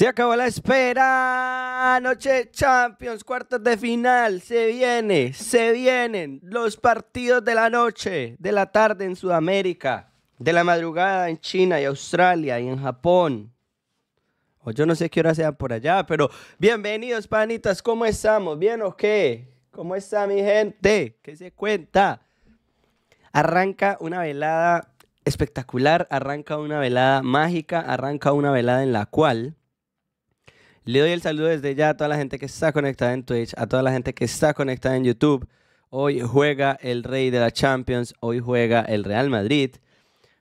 Se acabó la espera. Noche Champions, cuartos de final. Se viene, se vienen los partidos de la noche, de la tarde en Sudamérica, de la madrugada en China y Australia y en Japón. O yo no sé qué hora sea por allá, pero bienvenidos, panitas. ¿Cómo estamos? ¿Bien o qué? ¿Cómo está mi gente? ¿Qué se cuenta? Arranca una velada espectacular, arranca una velada mágica, arranca una velada en la cual le doy el saludo desde ya a toda la gente que está conectada en Twitch, a toda la gente que está conectada en YouTube. Hoy juega el Rey de la Champions, hoy juega el Real Madrid,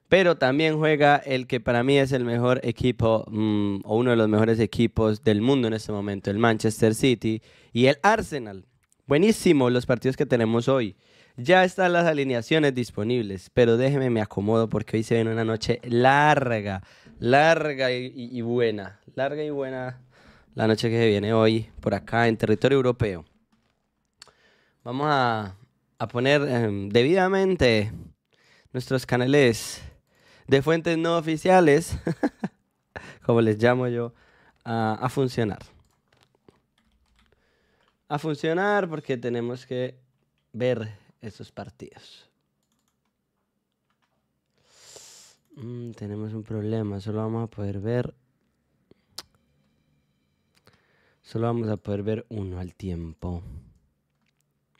pero también juega el que para mí es el mejor equipo mm, o uno de los mejores equipos del mundo en este momento, el Manchester City y el Arsenal. Buenísimo los partidos que tenemos hoy. Ya están las alineaciones disponibles, pero déjeme me acomodo porque hoy se viene una noche larga, larga y, y buena, larga y buena la noche que se viene hoy por acá en territorio europeo. Vamos a, poner em, debidamente nuestros canales de fuentes no oficiales, como les llamo yo, a, funcionar. A funcionar porque tenemos que ver esos partidos. Mm, tenemos un problema, solo vamos a poder ver Solo vamos a poder ver uno al tiempo.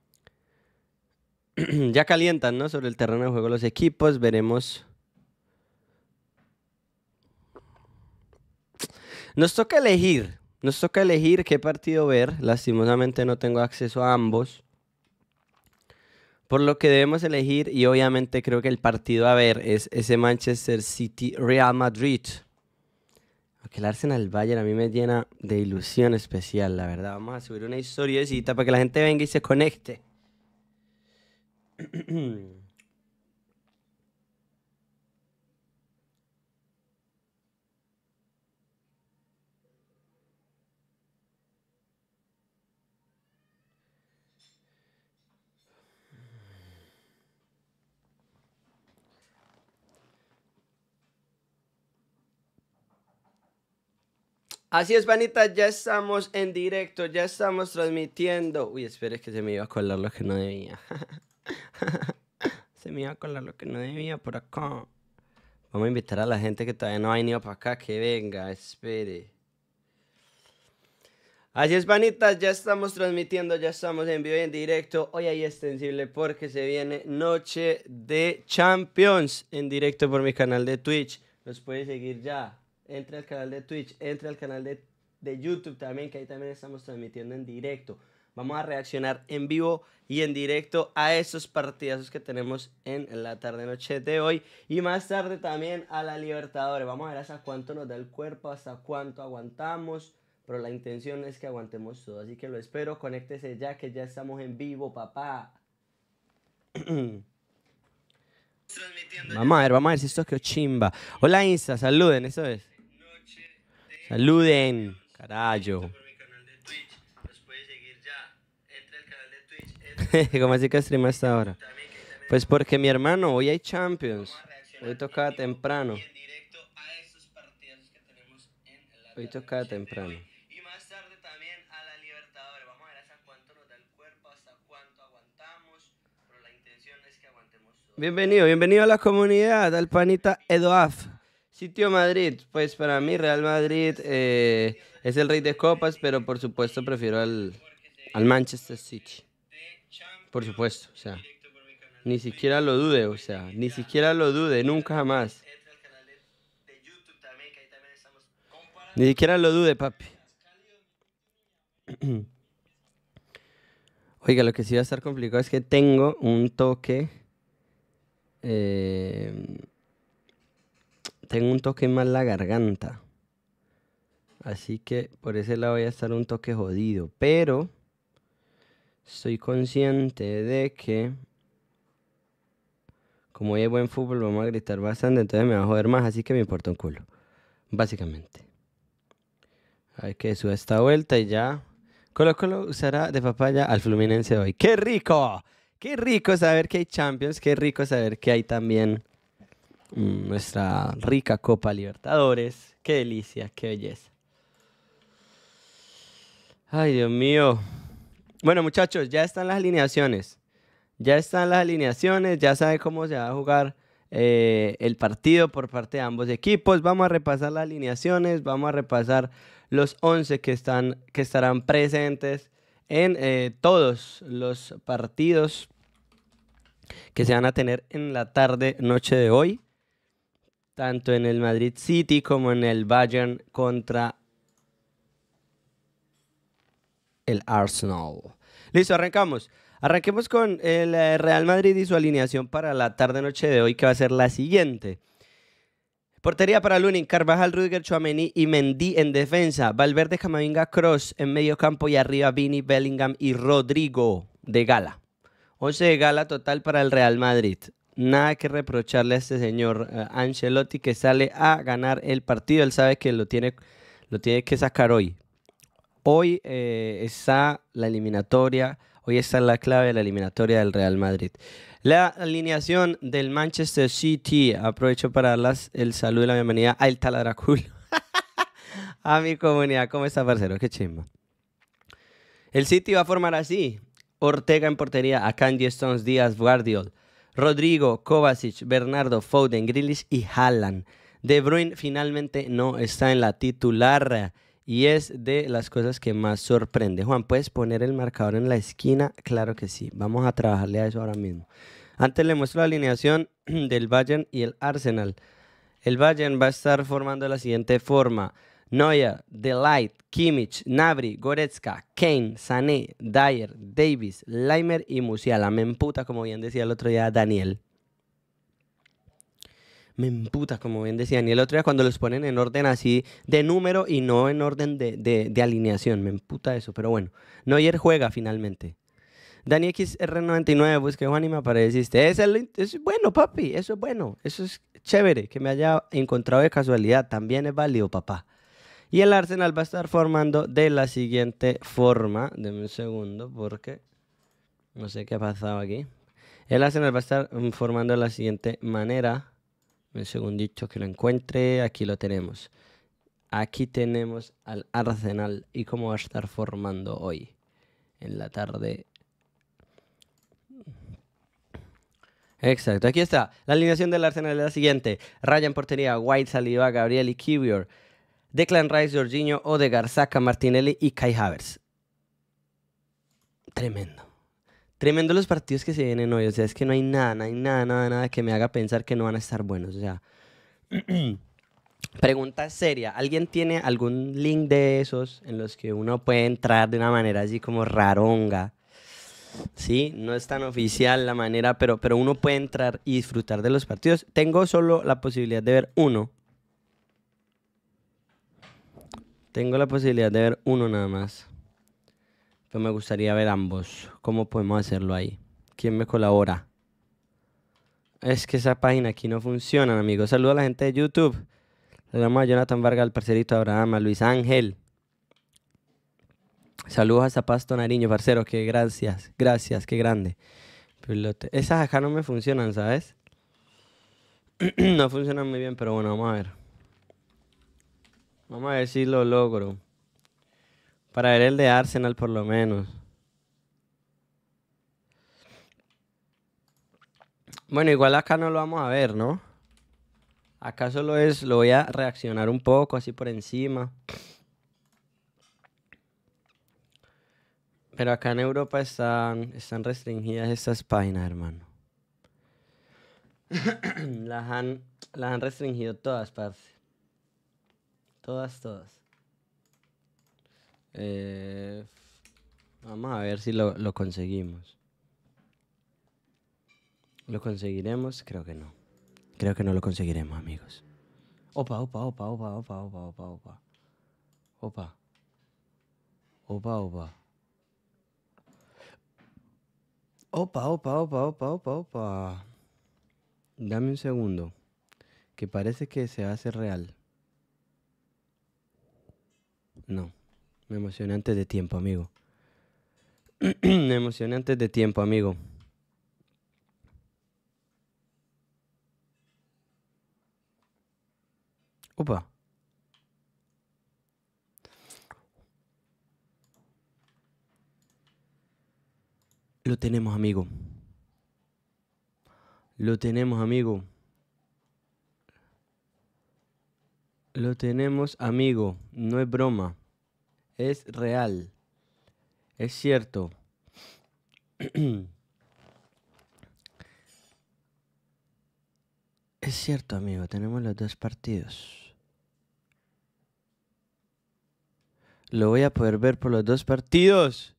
ya calientan, ¿no? Sobre el terreno de juego los equipos. Veremos. Nos toca elegir. Nos toca elegir qué partido ver. Lastimosamente no tengo acceso a ambos. Por lo que debemos elegir, y obviamente creo que el partido a ver es ese Manchester City Real Madrid que el Arsenal Bayern a mí me llena de ilusión especial, la verdad. Vamos a subir una historiecita para que la gente venga y se conecte. Así es, Vanita, ya estamos en directo, ya estamos transmitiendo. Uy, espere que se me iba a colar lo que no debía. se me iba a colar lo que no debía por acá. Vamos a invitar a la gente que todavía no ha venido para acá que venga, espere. Así es, Vanitas, ya estamos transmitiendo, ya estamos en vivo y en directo. Hoy hay extensible porque se viene Noche de Champions en directo por mi canal de Twitch. Los puedes seguir ya entre al canal de Twitch, entre al canal de, YouTube también, que ahí también estamos transmitiendo en directo. Vamos a reaccionar en vivo y en directo a esos partidazos que tenemos en la tarde-noche de hoy. Y más tarde también a la Libertadores. Vamos a ver hasta cuánto nos da el cuerpo, hasta cuánto aguantamos. Pero la intención es que aguantemos todo. Así que lo espero. Conéctese ya que ya estamos en vivo, papá. vamos a ver, vamos a ver si esto es chimba. Hola Insta, saluden, eso es. ¡Saluden, carajo! ¿Cómo así que streama hasta ahora? Pues porque mi hermano, hoy hay Champions, hoy toca temprano, hoy toca temprano. Y más tarde también a la Libertadores, vamos a ver hasta cuánto nos da el cuerpo, hasta cuánto aguantamos, pero la intención es que aguantemos Bienvenido, bienvenido a la comunidad, al panita Sitio Madrid, pues para mí Real Madrid eh, es el rey de copas, pero por supuesto prefiero al, Manchester City. Por supuesto, o sea, ni siquiera lo dude, o sea, ni siquiera lo dude, nunca jamás. Ni siquiera lo dude, papi. Oiga, lo que sí va a estar complicado es que tengo un toque. Eh, tengo un toque más la garganta. Así que por ese lado voy a estar un toque jodido. Pero estoy consciente de que como hay buen fútbol vamos a gritar bastante, entonces me va a joder más, así que me importa un culo. Básicamente. Hay que suba esta vuelta y ya. Colo Colo usará de papaya al Fluminense hoy. ¡Qué rico! ¡Qué rico saber que hay Champions! ¡Qué rico saber que hay también nuestra rica Copa Libertadores. Qué delicia, qué belleza. Ay, Dios mío. Bueno, muchachos, ya están las alineaciones. Ya están las alineaciones, ya saben cómo se va a jugar eh, el partido por parte de ambos equipos. Vamos a repasar las alineaciones, vamos a repasar los 11 que, están, que estarán presentes en eh, todos los partidos que se van a tener en la tarde, noche de hoy tanto en el Madrid City como en el Bayern contra el Arsenal. Listo, arrancamos. Arranquemos con el eh, Real Madrid y su alineación para la tarde-noche de hoy, que va a ser la siguiente. Portería para Lunin, Carvajal, Rüdiger, Chouameni y Mendy en defensa. Valverde, Camavinga, Cross en medio campo y arriba Vini, Bellingham y Rodrigo de Gala. 11 de Gala total para el Real Madrid nada que reprocharle a este señor eh, Ancelotti que sale a ganar el partido. Él sabe que lo tiene, lo tiene que sacar hoy. Hoy eh, está la eliminatoria, hoy está la clave de la eliminatoria del Real Madrid. La alineación del Manchester City. Aprovecho para darles el saludo y la bienvenida al Taladracul, a mi comunidad. ¿Cómo está, parcero? Qué chimba. El City va a formar así. Ortega en portería, Akanji Stones, Díaz, Guardiol, Rodrigo, Kovacic, Bernardo, Foden, Grealish y Haaland. De Bruyne finalmente no está en la titular y es de las cosas que más sorprende. Juan, ¿puedes poner el marcador en la esquina? Claro que sí, vamos a trabajarle a eso ahora mismo. Antes le muestro la alineación del Bayern y el Arsenal. El Bayern va a estar formando de la siguiente forma. Noyer, Delight, Kimmich, Nabri, Goretzka, Kane, Sané, Dyer, Davis, Leimer y Musiala. Me emputa, como bien decía el otro día Daniel. Me emputa, como bien decía Daniel el otro día, cuando los ponen en orden así de número y no en orden de, alineación. Me emputa eso, pero bueno. Noyer juega finalmente. Dani XR99, busqué Juan y me apareciste. Eso es, bueno, papi, eso es bueno. Eso es chévere que me haya encontrado de casualidad. También es válido, papá. Y el Arsenal va a estar formando de la siguiente forma. Deme un segundo porque no sé qué ha pasado aquí. El Arsenal va a estar mm, formando de la siguiente manera. Un dicho que lo encuentre. Aquí lo tenemos. Aquí tenemos al Arsenal y cómo va a estar formando hoy en la tarde. Exacto, aquí está. La alineación del Arsenal es la siguiente. Ryan portería, White, Saliva, Gabriel y Kivior. Clan Rice, Jorginho, de Garzaca, Martinelli y Kai Havers. Tremendo. Tremendo los partidos que se vienen hoy. O sea, es que no hay nada, no hay nada, nada, nada que me haga pensar que no van a estar buenos. O sea, pregunta seria. ¿Alguien tiene algún link de esos en los que uno puede entrar de una manera así como raronga? Sí, no es tan oficial la manera, pero, pero uno puede entrar y disfrutar de los partidos. Tengo solo la posibilidad de ver uno Tengo la posibilidad de ver uno nada más. Pero me gustaría ver ambos. ¿Cómo podemos hacerlo ahí? ¿Quién me colabora? Es que esa página aquí no funciona, amigos. Saludos a la gente de YouTube. Le a Jonathan Vargas, al parcerito Abraham, a Luis Ángel. Saludos a Zapasto Nariño, parcero. Qué gracias, gracias, qué grande. Esas acá no me funcionan, ¿sabes? no funcionan muy bien, pero bueno, vamos a ver. Vamos a ver si lo logro. Para ver el de Arsenal por lo menos. Bueno, igual acá no lo vamos a ver, ¿no? Acá solo es, lo voy a reaccionar un poco, así por encima. Pero acá en Europa están, están restringidas estas páginas, hermano. las, han, las han restringido todas partes. Todas, todas. Eh, vamos a ver si lo, lo conseguimos. ¿Lo conseguiremos? Creo que no. Creo que no lo conseguiremos, amigos. Opa, opa, opa, opa, opa, opa, opa, opa. Opa. Opa, opa. Opa, opa, opa, opa, opa, opa. Dame un segundo. Que parece que se hace real. No, me emocioné antes de tiempo, amigo. me emocioné antes de tiempo, amigo. Opa. Lo tenemos, amigo. Lo tenemos, amigo. Lo tenemos, amigo. No es broma es real, es cierto. Es cierto, amigo, tenemos los dos partidos. Lo voy a poder ver por los dos partidos.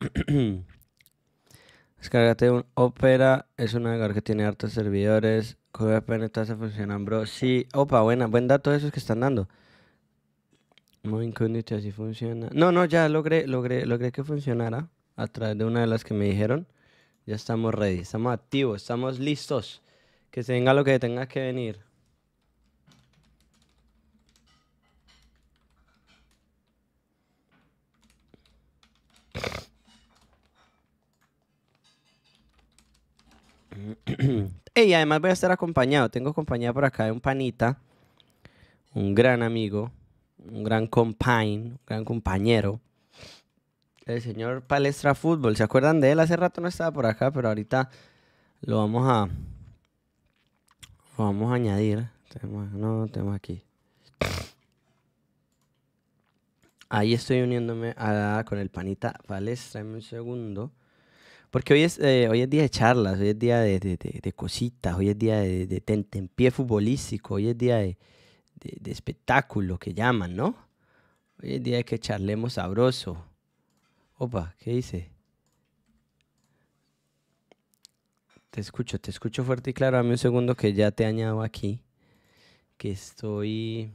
Descárgate un Opera, es una que tiene hartos servidores VPN todas se funcionan, bro. Sí, opa, buena, buen dato esos que están dando. Muy incógnito, así funciona. No, no, ya logré, logré, logré que funcionara a través de una de las que me dijeron. Ya estamos ready, estamos activos, estamos listos. Que se venga lo que tenga que venir. y además voy a estar acompañado. Tengo compañía por acá de un panita, un gran amigo, un gran compain, un gran compañero. El señor Palestra Fútbol. ¿Se acuerdan de él? Hace rato no estaba por acá, pero ahorita lo vamos a. vamos a añadir. no, tenemos aquí. Ahí estoy uniéndome con el panita Palestra. en un segundo. Porque hoy es, eh, hoy es día de charlas, hoy es día de, cositas, hoy es día de, ten-ten-pie futbolístico, hoy es día de, espectáculo que llaman, ¿no? Hoy es día de que charlemos sabroso. Opa, ¿qué dice? Te escucho, te escucho fuerte y claro. Dame un segundo que ya te añado aquí. Que estoy.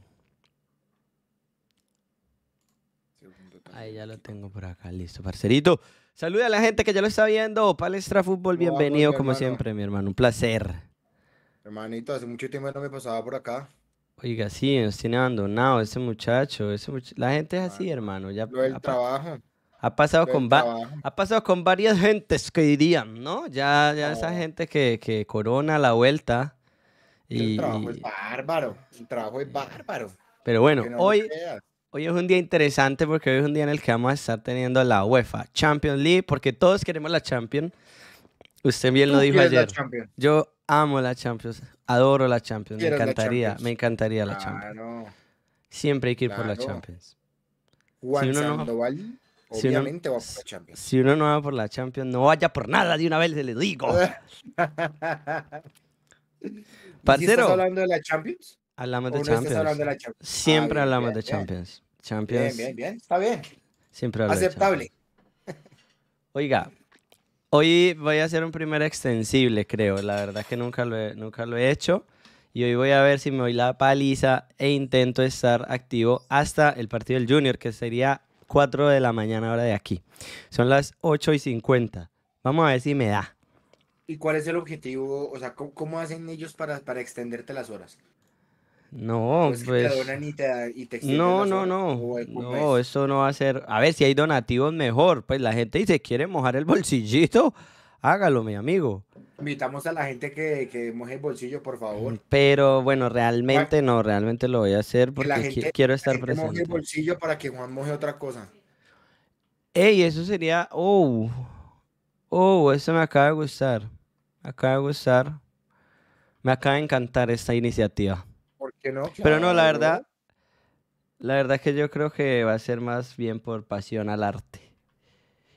Ahí ya lo tengo por acá, listo, parcerito. Saluda a la gente que ya lo está viendo. Palestra Fútbol, bienvenido como siempre, mi hermano. Un placer. Hermanito, hace mucho tiempo no me pasaba por acá. Oiga, sí, nos tiene abandonado ese muchacho. Ese La gente es así, ah, hermano. Ya, lo del ha, trabajo. Ha pasado, con ha pasado con varias gentes que dirían, ¿no? Ya, ya esa gente que, que, corona la vuelta. Y, el trabajo es bárbaro. El trabajo es bárbaro. Pero bueno, hoy, Hoy es un día interesante porque hoy es un día en el que vamos a estar teniendo la UEFA Champions League, porque todos queremos la Champions. Usted bien lo dijo ayer. Yo amo la Champions, adoro la Champions, me encantaría, me encantaría la Champions. Siempre hay que ir por la Champions. si uno no, va por la Champions. no vaya por nada de una vez, le digo. ¿Estás hablando de la Champions? Hablamos de Champions. Siempre ah, hablamos de Champions. Bien. Champions. Bien, bien, bien. Está bien. Siempre Aceptable. Oiga, hoy voy a hacer un primer extensible, creo. La verdad es que nunca lo he, nunca lo he hecho. Y hoy voy a ver si me doy la paliza e intento estar activo hasta el partido del Junior, que sería 4 de la mañana hora de aquí. Son las 8 y 50. Vamos a ver si me da. ¿Y cuál es el objetivo? O sea, ¿cómo, hacen ellos para, para extenderte las horas? No, pues. pues y te no, no, no. No, eso no va a ser. A ver, si hay donativos mejor. Pues la gente dice, ¿quiere mojar el bolsillito? Hágalo, mi amigo. Invitamos a la gente que, que moje el bolsillo, por favor. Pero bueno, realmente no, realmente lo voy a hacer porque quiero estar presente. Moje el bolsillo para que Juan moje otra cosa. Ey, eso sería. Oh, oh, eso me acaba de gustar. Me acaba de gustar. Me acaba de encantar esta iniciativa. ¿por qué no? Pero no, la verdad, la verdad es que yo creo que va a ser más bien por pasión al arte.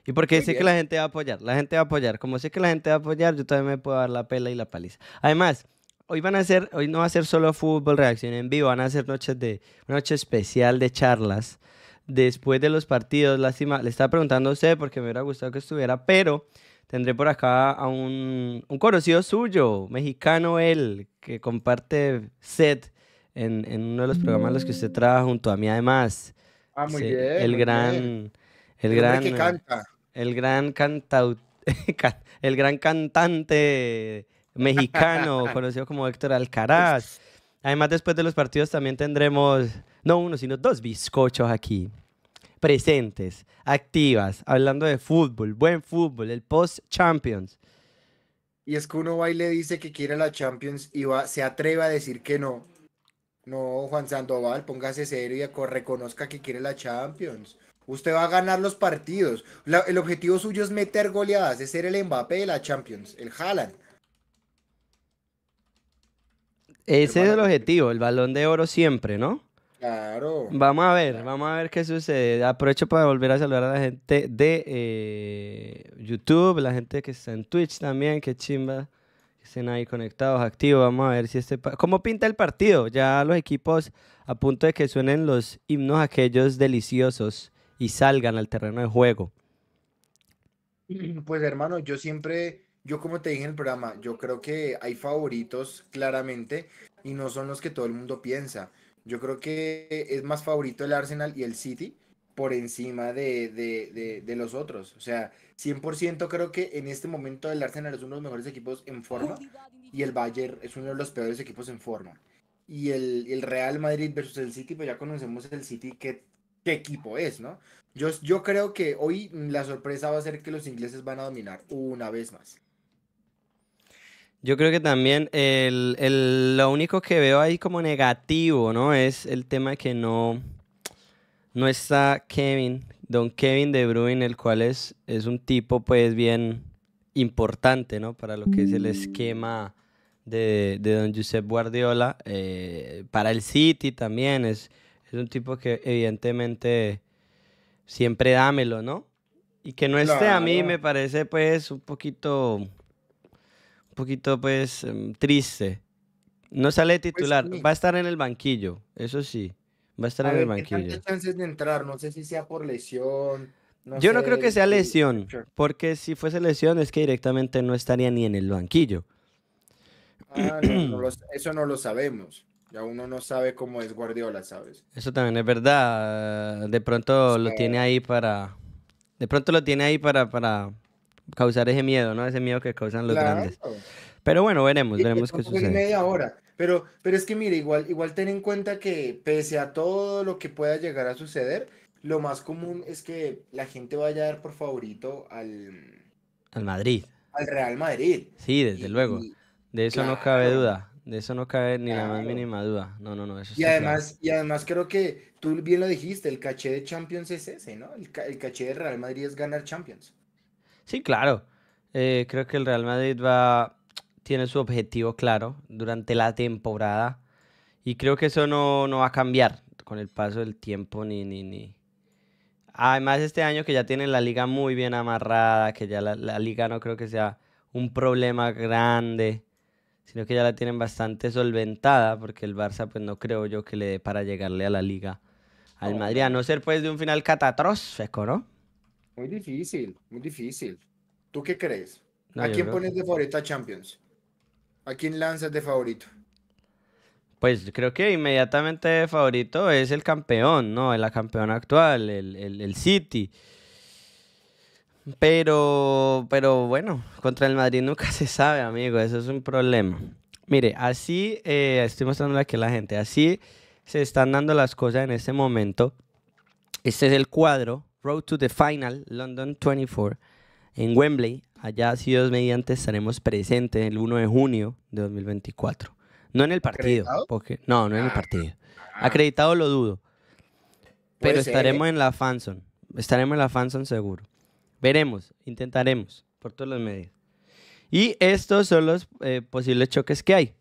Y porque sé que la gente va a apoyar, la gente va a apoyar. Como sé que la gente va a apoyar, yo también me puedo dar la pela y la paliza. Además, hoy van a hacer, hoy no va a ser solo fútbol reacción en vivo, van a ser noches de, noche especial de charlas después de los partidos. Lástima, le estaba preguntando a usted porque me hubiera gustado que estuviera, pero tendré por acá a un, un conocido suyo, mexicano él, que comparte set en, uno de los programas en los que usted trabaja junto a mí además. Ah, muy bien. El gran... El, gran... El gran el gran cantante mexicano, conocido como Héctor Alcaraz. Además, después de los partidos también tendremos, no uno, sino dos bizcochos aquí, presentes, activas, hablando de fútbol, buen fútbol, el post-Champions. Y es que uno va y le dice que quiere la Champions y va, se atreve a decir que no. No, Juan Sandoval, póngase serio y reconozca que quiere la Champions. Usted va a ganar los partidos. el objetivo suyo es meter goleadas, es ser el Mbappé de la Champions, el Haaland. Ese es el objetivo, el balón de oro siempre, ¿no? Claro. Vamos a ver, vamos a ver qué sucede. Aprovecho para volver a saludar a la gente de eh, YouTube, la gente que está en Twitch también, que chimba Estén ahí conectados, activos. Vamos a ver si este. ¿Cómo pinta el partido? Ya los equipos a punto de que suenen los himnos aquellos deliciosos y salgan al terreno de juego. Pues hermano, yo siempre, yo como te dije en el programa, yo creo que hay favoritos claramente y no son los que todo el mundo piensa. Yo creo que es más favorito el Arsenal y el City por encima de, de los otros. O sea, 100% creo que en este momento el Arsenal es uno de los mejores equipos en forma y el Bayern es uno de los peores equipos en forma. Y el, Real Madrid versus el City, pues ya conocemos el City qué, qué equipo es, ¿no? Yo, yo creo que hoy la sorpresa va a ser que los ingleses van a dominar una vez más. Yo creo que también lo único que veo ahí como negativo, ¿no? Es el tema que no, no está Kevin, Don Kevin De Bruyne, el cual es, es un tipo pues bien importante, ¿no? Para lo que es el esquema de, Don Josep Guardiola, eh, para el City también, es, es un tipo que evidentemente siempre dámelo, ¿no? Y que no esté a mí me parece pues un poquito, un poquito pues em, triste. No sale pues titular, va a estar en el banquillo, eso sí. Va a estar en el banquillo. ¿qué de entrar? No sé si sea por lesión. Yo no creo que sea lesión, porque si fuese lesión es que directamente no estaría ni en el banquillo. Ah, no, eso no lo sabemos. Ya uno no sabe cómo es Guardiola, ¿sabes? Eso también es verdad. De pronto lo tiene ahí para. De pronto lo tiene ahí para, para causar ese miedo, ¿no? Ese miedo que causan los grandes. Pero bueno, veremos, veremos qué sucede. media hora. Pero, pero es que mire, igual, igual ten en cuenta que pese a todo lo que pueda llegar a suceder, lo más común es que la gente vaya a dar por favorito al... Al Madrid. Al Real Madrid. Sí, desde luego. De eso no cabe duda. De eso no cabe ni la más mínima duda. No, no, no. y, además, y además creo que tú bien lo dijiste, el caché de Champions es ese, ¿no? El, caché de Real Madrid es ganar Champions. Sí, claro. Eh, creo que el Real Madrid va, tiene su objetivo claro durante la temporada y creo que eso no, va a cambiar con el paso del tiempo ni, ni, ni, Además este año que ya tienen la liga muy bien amarrada, que ya la, liga no creo que sea un problema grande, sino que ya la tienen bastante solventada porque el Barça pues no creo yo que le dé para llegarle a la liga al Madrid, a no ser pues de un final catastrófico, ¿no? Muy difícil, muy difícil. ¿Tú qué crees? ¿A quién pones de favorita Champions? ¿A quién lanzas de favorito? Pues creo que inmediatamente de favorito es el campeón, ¿no? La campeona actual, el, City. Pero, pero bueno, contra el Madrid nunca se sabe, amigo, eso es un problema. Mire, así, eh, estoy mostrando aquí a la gente, así se están dando las cosas en este momento. Este es el cuadro, Road to the Final, London 24 en Wembley. Allá, si Dios mediante, estaremos presentes el 1 de junio de 2024. No en el partido, porque no, no en el ah. partido. Ah. Acreditado lo dudo. Pero ¿eh? estaremos en la Fanson. Estaremos en la Fanson seguro. Veremos, intentaremos, por todos los medios. Y estos son los eh, posibles choques que hay.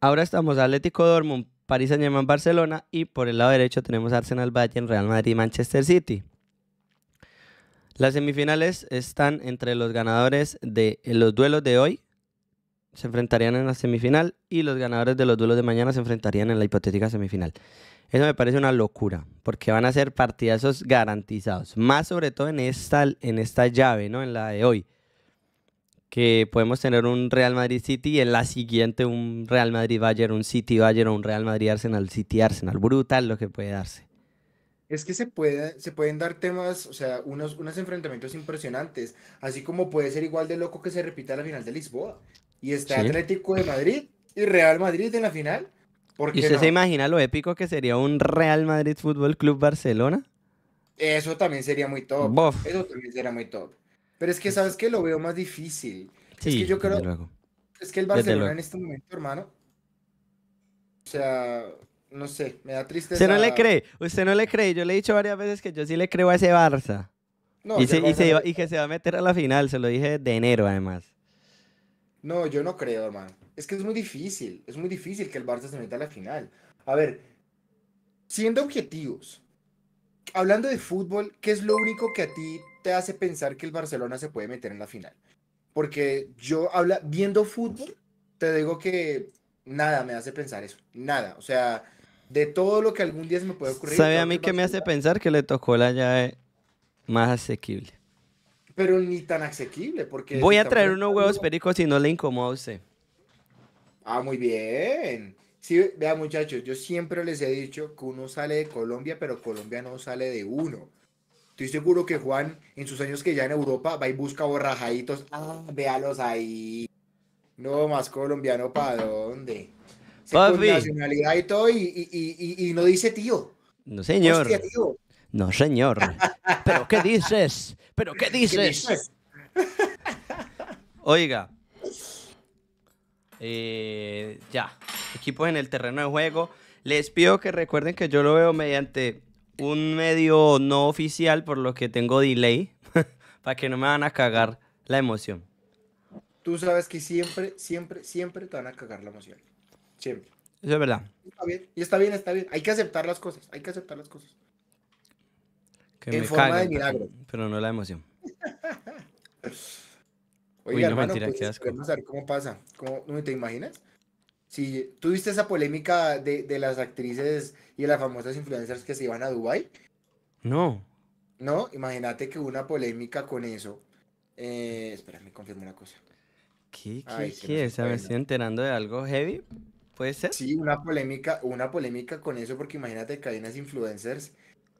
Ahora estamos Atlético Dortmund, París Saint Germain, Barcelona y por el lado derecho tenemos Arsenal, Bayern, Real Madrid, y Manchester City. Las semifinales están entre los ganadores de eh, los duelos de hoy, se enfrentarían en la semifinal y los ganadores de los duelos de mañana se enfrentarían en la hipotética semifinal. Eso me parece una locura, porque van a ser partidazos garantizados, más sobre todo en esta, en esta llave, ¿no? En la de hoy, que podemos tener un Real Madrid City y en la siguiente un Real Madrid Bayern, un City Bayern o un Real Madrid Arsenal, City Arsenal. Brutal lo que puede darse. Es que se, puede, se pueden dar temas, o sea, unos, unos enfrentamientos impresionantes, así como puede ser igual de loco que se repita la final de Lisboa. Y está Atlético de Madrid y Real Madrid en la final. ¿Y usted se imagina lo épico que sería un Real Madrid Fútbol Club Barcelona? Eso también sería muy top. Eso también sería muy top. Pero es que, pues ¿sabes qué? Lo veo más difícil. Sí, es que yo creo. Es que el Barcelona en este momento, hermano. O sea, no sé, me da tristeza. Usted no le cree, usted no le cree. Yo le he dicho varias veces que yo sí le creo a ese Barça. No, y, y que se va a meter a la final, se lo dije de enero además. No, yo no creo, hermano. Es que es muy difícil, es muy difícil que el Barça se meta a la final. A ver, siendo objetivos, hablando de fútbol, ¿qué es lo único que a ti te hace pensar que el Barcelona se puede meter en la final? Porque yo habla, viendo fútbol, te digo que nada me hace pensar eso, nada. O sea, de todo lo que algún día se me puede ocurrir. ¿Sabe a mí que me hace pensar que le tocó la llave más asequible? Pero ni tan asequible, porque... Voy a traer unos huevos pericos si no le incomoda a usted. Ah, muy bien. Sí, vea muchachos, yo siempre les he dicho que uno sale de Colombia, pero Colombia no sale de uno. Estoy seguro que Juan, en sus años que ya en Europa, va y busca borrajaditos. Ah, véalos ahí. No, más colombiano, ¿para dónde? y y, no dice tío. No, señor. No, señor. ¿Pero qué dices? ¿Pero qué dices? Oiga. Eh, ya. Equipos en el terreno de juego. Les pido que recuerden que yo lo veo mediante un medio no oficial, por lo que tengo delay. para que no me van a cagar la emoción. Tú sabes que siempre, siempre, siempre te van a cagar la emoción. Eso es verdad. Está bien, y está bien, está bien. Hay que aceptar las cosas, hay que aceptar las cosas. en forma de milagro. Pero no la emoción. Oiga, no, hermano, mentira, pues, Ver cómo pasa. ¿Cómo, te imaginas? Si tuviste esa polémica de, las actrices y de las famosas influencers que se iban a Dubai. No. No, imagínate que hubo una polémica con eso. Eh, espera, me confirmo una cosa. ¿Qué? ¿Qué? qué? ¿Se, enterando de algo heavy? ¿Puede ser? Sí, una polémica, una polémica con eso, porque imagínate que hay unas influencers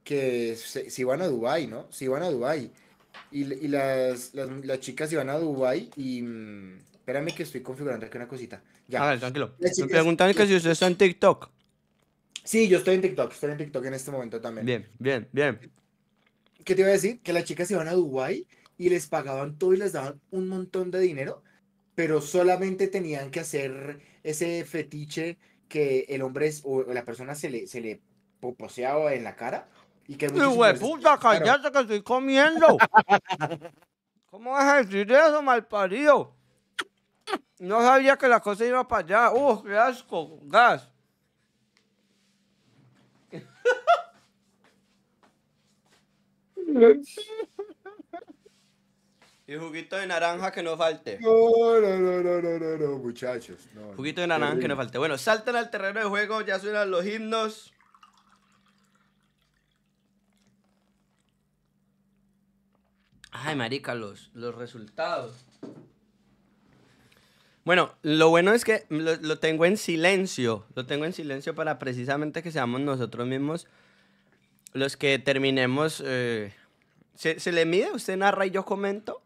que se, iban a Dubai, ¿no? Se iban a Dubai. Y, las, chicas se iban a Dubai y... Mm, espérame que estoy configurando aquí una cosita. Ya. A ver, tranquilo. Me preguntan que si usted está en TikTok. Sí, yo estoy en TikTok, estoy en TikTok en este momento también. Bien, bien, bien. ¿Qué te iba a decir? Que las chicas se iban a Dubai y les pagaban todo y les daban un montón de dinero, pero solamente tenían que hacer ese fetiche que el hombre es, o la persona se le, se le poseaba en la cara. Y que puta, cállate que estoy comiendo! ¿Cómo vas a decir eso, malparido? No sabía que la cosa iba para allá. ¡Uh, qué asco! ¡Gas! Y juguito de naranja que no falte. No, no, no, no, no, no, muchachos. juguito de naranja que no falte. Bueno, saltan al terreno de juego, ya suenan los himnos. Ay, marica, los, resultados. Bueno, lo bueno es que lo, tengo en silencio. Lo tengo en silencio para precisamente que seamos nosotros mismos los que terminemos. Eh, ¿se, ¿se, le mide? ¿Usted narra y yo comento?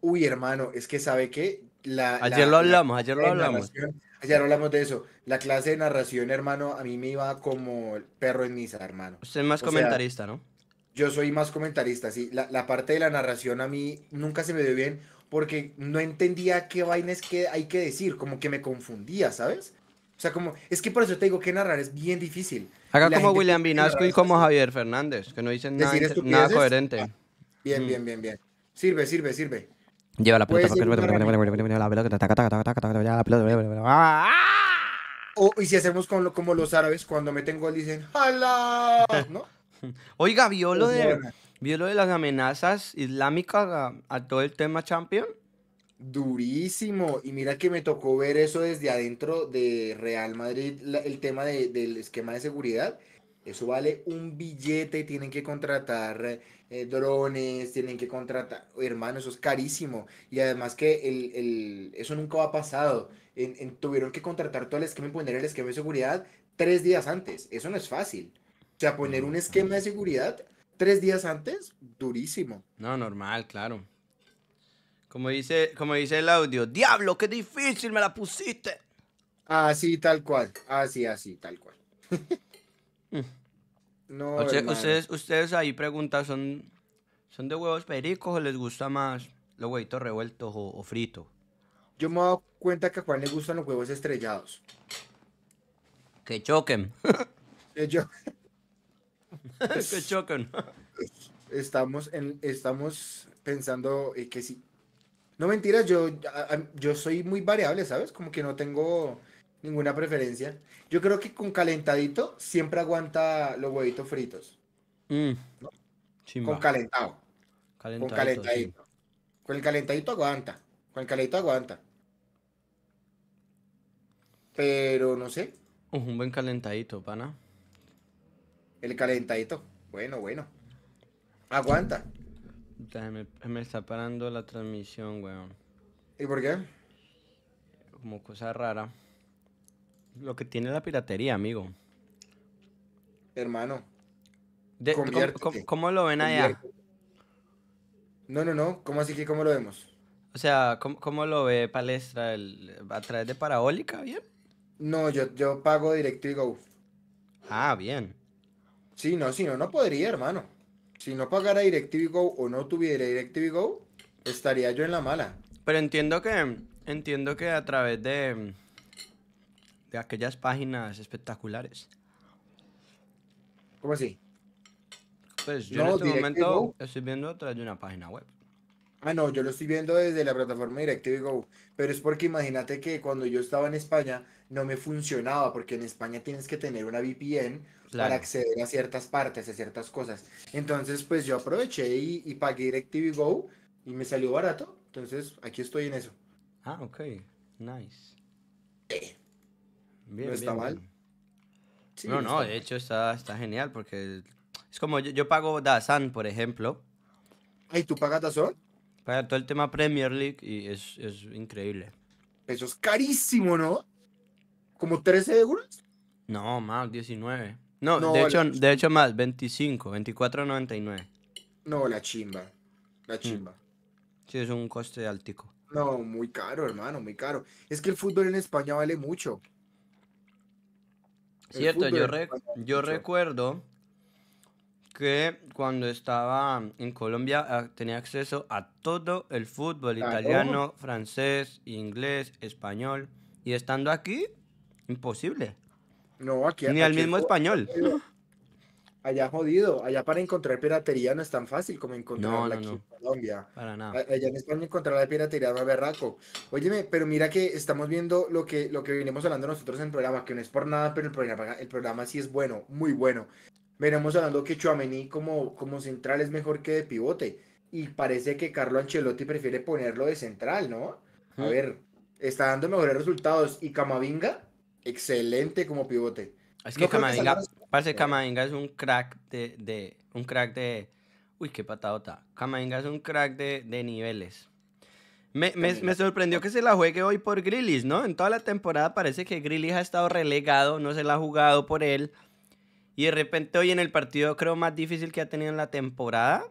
Uy, hermano, es que sabe que la, ayer lo hablamos, ayer lo hablamos. Ayer hablamos de eso. La clase de narración, hermano, a mí me iba como el perro en misa, hermano. Usted es más comentarista, ¿no? Yo soy más comentarista, sí. La, parte de la narración a mí nunca se me dio bien porque no entendía qué vainas que hay que decir, como que me confundía, ¿sabes? O sea, como, es que por eso te digo que narrar es bien difícil. Haga como William Vinasco y como Javier Fernández, que no dicen nada, coherente. bien, mm. bien, bien, bien. Sirve, sirve, sirve. Lleva la y si hacemos como los árabes, cuando meten gol dicen ¡Hala! Oiga, vio lo, de, vio lo de las amenazas islámicas a, todo el tema champion. Durísimo. Y mira que me tocó ver eso desde adentro de Real Madrid, el tema de, del esquema de seguridad. Eso vale un billete y tienen que contratar eh, drones, tienen que contratar, hermano, eso es carísimo. Y además que el, eso nunca ha pasado. En, tuvieron que contratar todo el esquema y poner el esquema de seguridad tres días antes. Eso no es fácil. O sea, poner un esquema de seguridad tres días antes, durísimo. No, normal, claro. Como dice, como dice el audio, diablo, qué difícil me la pusiste. Así, tal cual. Así, así, tal cual. ustedes, ahí preguntan, ¿son, ¿son de huevos pericos o les gusta más los huevitos revueltos o, fritos? Yo me he dado cuenta que a Juan le gustan los huevos estrellados. Que choquen. que, que choquen. Estamos, en, estamos pensando eh, que sí. No mentiras, yo, yo soy muy variable, ¿sabes? Como que no tengo ninguna preferencia. Yo creo que con calentadito siempre aguanta los huevitos fritos. Mm. Con calentado. Con calentadito. Con el calentadito aguanta. Con el calentadito aguanta. Pero no sé. un buen calentadito, pana. El calentadito. Bueno, bueno. Aguanta. me está parando la transmisión, weón. ¿Y por qué? Como cosa rara. Lo que tiene la piratería, amigo. Hermano. ¿cómo, lo ven allá? No, no, no. ¿Cómo así que cómo lo vemos? O sea, ¿cómo, lo ve Palestra? El, ¿A través de Parabólica, bien? No, yo, yo pago directo go. Ah, bien. Sí, no, si no, no podría, hermano. Si no pagara DirecTV Go o no tuviera DirecTV Go, estaría yo en la mala. Pero entiendo que entiendo que a través de de aquellas páginas espectaculares. ¿Cómo así? Pues yo en este momento estoy viendo otra de una página web. Ah, no, yo lo estoy viendo desde la plataforma DirecTV Go, pero es porque imagínate que cuando yo estaba en España no me funcionaba, porque en España tienes que tener una VPN para acceder a ciertas partes, a ciertas cosas. Entonces, pues yo aproveché y, pagué DirecTV Go y me salió barato, entonces aquí estoy en eso. Ah, ok, nice no está mal. no, no, de hecho está, está genial porque es como yo, pago Dazan, por ejemplo. ¿Y tú pagas Dazan? Para todo el tema Premier League y es, increíble. Eso es carísimo, ¿no? ¿Como 13 euros? No, más, 19. No, de, hecho, de hecho más, 25, 24,99. No, la chimba, la mm. chimba. Sí, es un coste altico. No, muy caro, hermano, muy caro. Es que el fútbol en España vale mucho. Cierto, yo, yo recuerdo que cuando estaba en Colombia ah, tenía acceso a todo el fútbol italiano, francés, inglés, español. Y estando aquí, imposible. No, aquí, Ni al mismo español allá jodido, allá para encontrar piratería no es tan fácil como encontrarla aquí en Colombia. Para nada. Allá en España encontrar la piratería no berraco. Óyeme, pero mira que estamos viendo lo que, lo que venimos hablando nosotros en el programa, que no es por nada, pero el programa, el programa sí es bueno, muy bueno. Venimos hablando que Chuamení como, como central es mejor que de pivote. Y parece que Carlo Ancelotti prefiere ponerlo de central, ¿no? A ver, está dando mejores resultados. Y Camavinga, excelente como pivote. Es que no que es un crack de, un crack de, uy, qué patadota. Camavinga es un crack de, niveles. Me, sorprendió que se la juegue hoy por Grillis, ¿no? En toda la temporada parece que Grillis ha estado relegado, no se la ha jugado por él. Y de repente hoy en el partido creo más difícil que ha tenido en la temporada,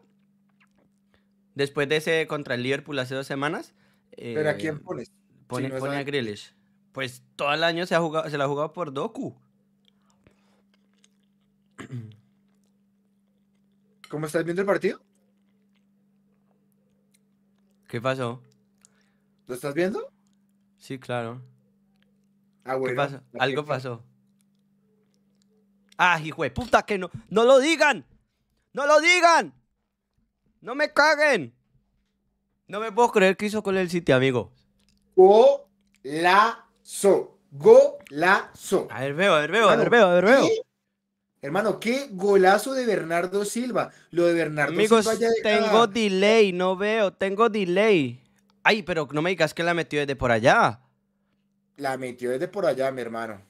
después de ese contra el Liverpool hace dos semanas. ¿Pero a eh, quién pones? Pone, pone a Grillis. Pues todo el año se, ha jugado, se la ha jugado por Doku. ¿Cómo estás viendo el partido? ¿Qué pasó? ¿Lo estás viendo? Sí, claro. Ah, ¿Qué pasó? Algo pasó. Ah, hijo de puta, que no. ¡No lo digan! ¡No lo digan! ¡No me caguen! No me puedo creer que hizo con el City, amigo. Golazo. Golazo. A ver, veo, a ver, veo, a ver, veo, a ver, veo. Hermano, qué golazo de Bernardo Silva. Lo de Bernardo Silva. Amigos, tengo delay, no veo, tengo delay. Ay, pero no me digas que la metió desde por allá. La metió desde por allá, mi hermano.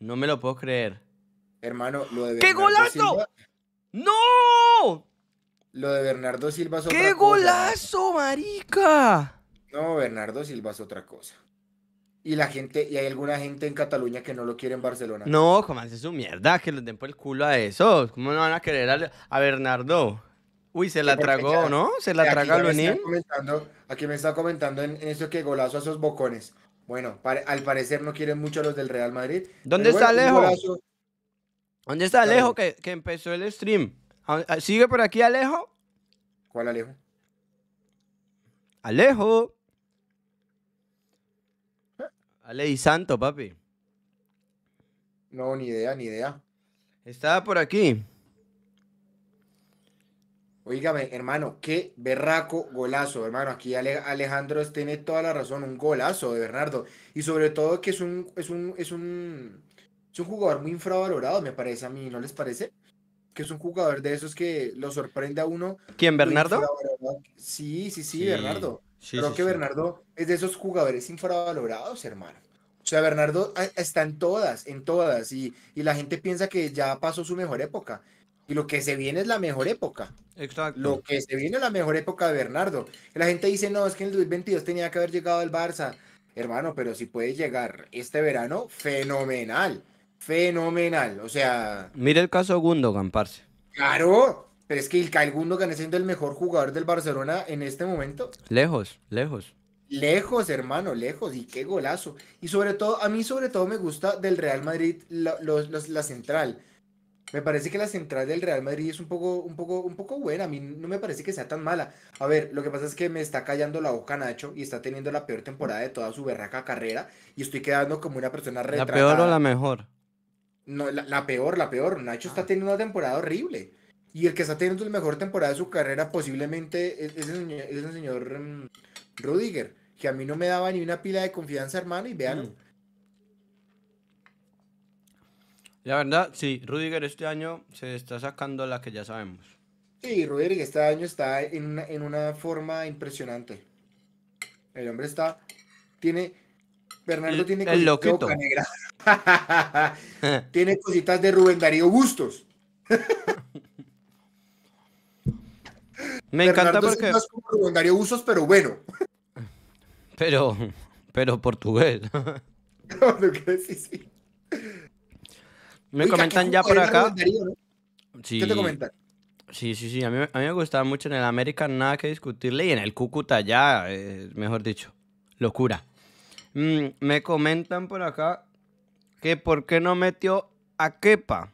No me lo puedo creer. Hermano, lo de Bernardo ¡Qué golazo! ¡No! Lo de Bernardo Silva es ¡Qué golazo, marica! No, Bernardo Silva es otra cosa. Y la gente, y hay alguna gente en Cataluña que no lo quiere en Barcelona. No, como hace su mierda, que les den por el culo a eso. ¿Cómo no van a querer a, Bernardo? Uy, se la tragó, ¿no? Se la traga Aquí me está comentando en, eso que golazo a esos bocones. Bueno, al parecer no quieren mucho los del Real Madrid. ¿Dónde está Alejo? ¿Dónde está Alejo que, que empezó el stream? ¿Sigue por aquí Alejo? ¿Cuál Alejo? Alejo. A Ley Santo, papi. No, ni idea, ni idea. Estaba por aquí. Oígame, hermano, qué berraco golazo, hermano. Aquí Alejandro tiene toda la razón, un golazo de Bernardo. Y sobre todo que es un, es un, es un, es un jugador muy infravalorado, me parece a mí, ¿no les parece? Que es un jugador de esos que lo sorprende a uno. ¿Quién, Bernardo? sí, sí, sí, Bernardo. Creo que Bernardo es de esos jugadores infravalorados, hermano. O sea, Bernardo ah, está en todas, en todas, y, la gente piensa que ya pasó su mejor época. Y lo que se viene es la mejor época. Exacto. Lo que se viene es la mejor época de Bernardo. La gente dice, no, es que en el 2022 tenía que haber llegado al Barça. Hermano, pero si puede llegar este verano, fenomenal. Fenomenal. O sea. Mira el caso Gundogan, parce. Claro, pero es que el Kyle Gundogan siendo el mejor jugador del Barcelona en este momento. Lejos, lejos. Lejos, hermano, lejos. Y qué golazo. Y sobre todo, a mí sobre todo me gusta del Real Madrid la, central. Me parece que la central del Real Madrid es un poco, un, poco, un poco buena. A mí no me parece que sea tan mala. A ver, lo que pasa es que me está callando la boca Nacho y está teniendo la peor temporada de toda su berraca carrera. Y estoy quedando como una persona retratada. ¿La peor o la mejor? No, la, peor, la peor. Nacho ah. está teniendo una temporada horrible. Y el que está teniendo la mejor temporada de su carrera posiblemente es, el, señor mm, Rudiger, que a mí no me daba ni una pila de confianza, hermano, y vean. Mm. La verdad, sí, Rudiger este año se está sacando la que ya sabemos. Sí, Rudiger este año está en una, forma impresionante. El hombre está, tiene, Bernardo tiene el, el tiene cositas de Rubén Darío Bustos. Me encanta porque. Es más como Usos, pero bueno. Pero, pero portugués. Me comentan ya por acá. sí. ¿Qué te comentan? Sí, sí, sí. A mí, me gustaba mucho en el América, nada que discutirle. Y en el Cúcuta ya, eh, mejor dicho, locura. Mm, me comentan por acá que por qué no metió a Kepa.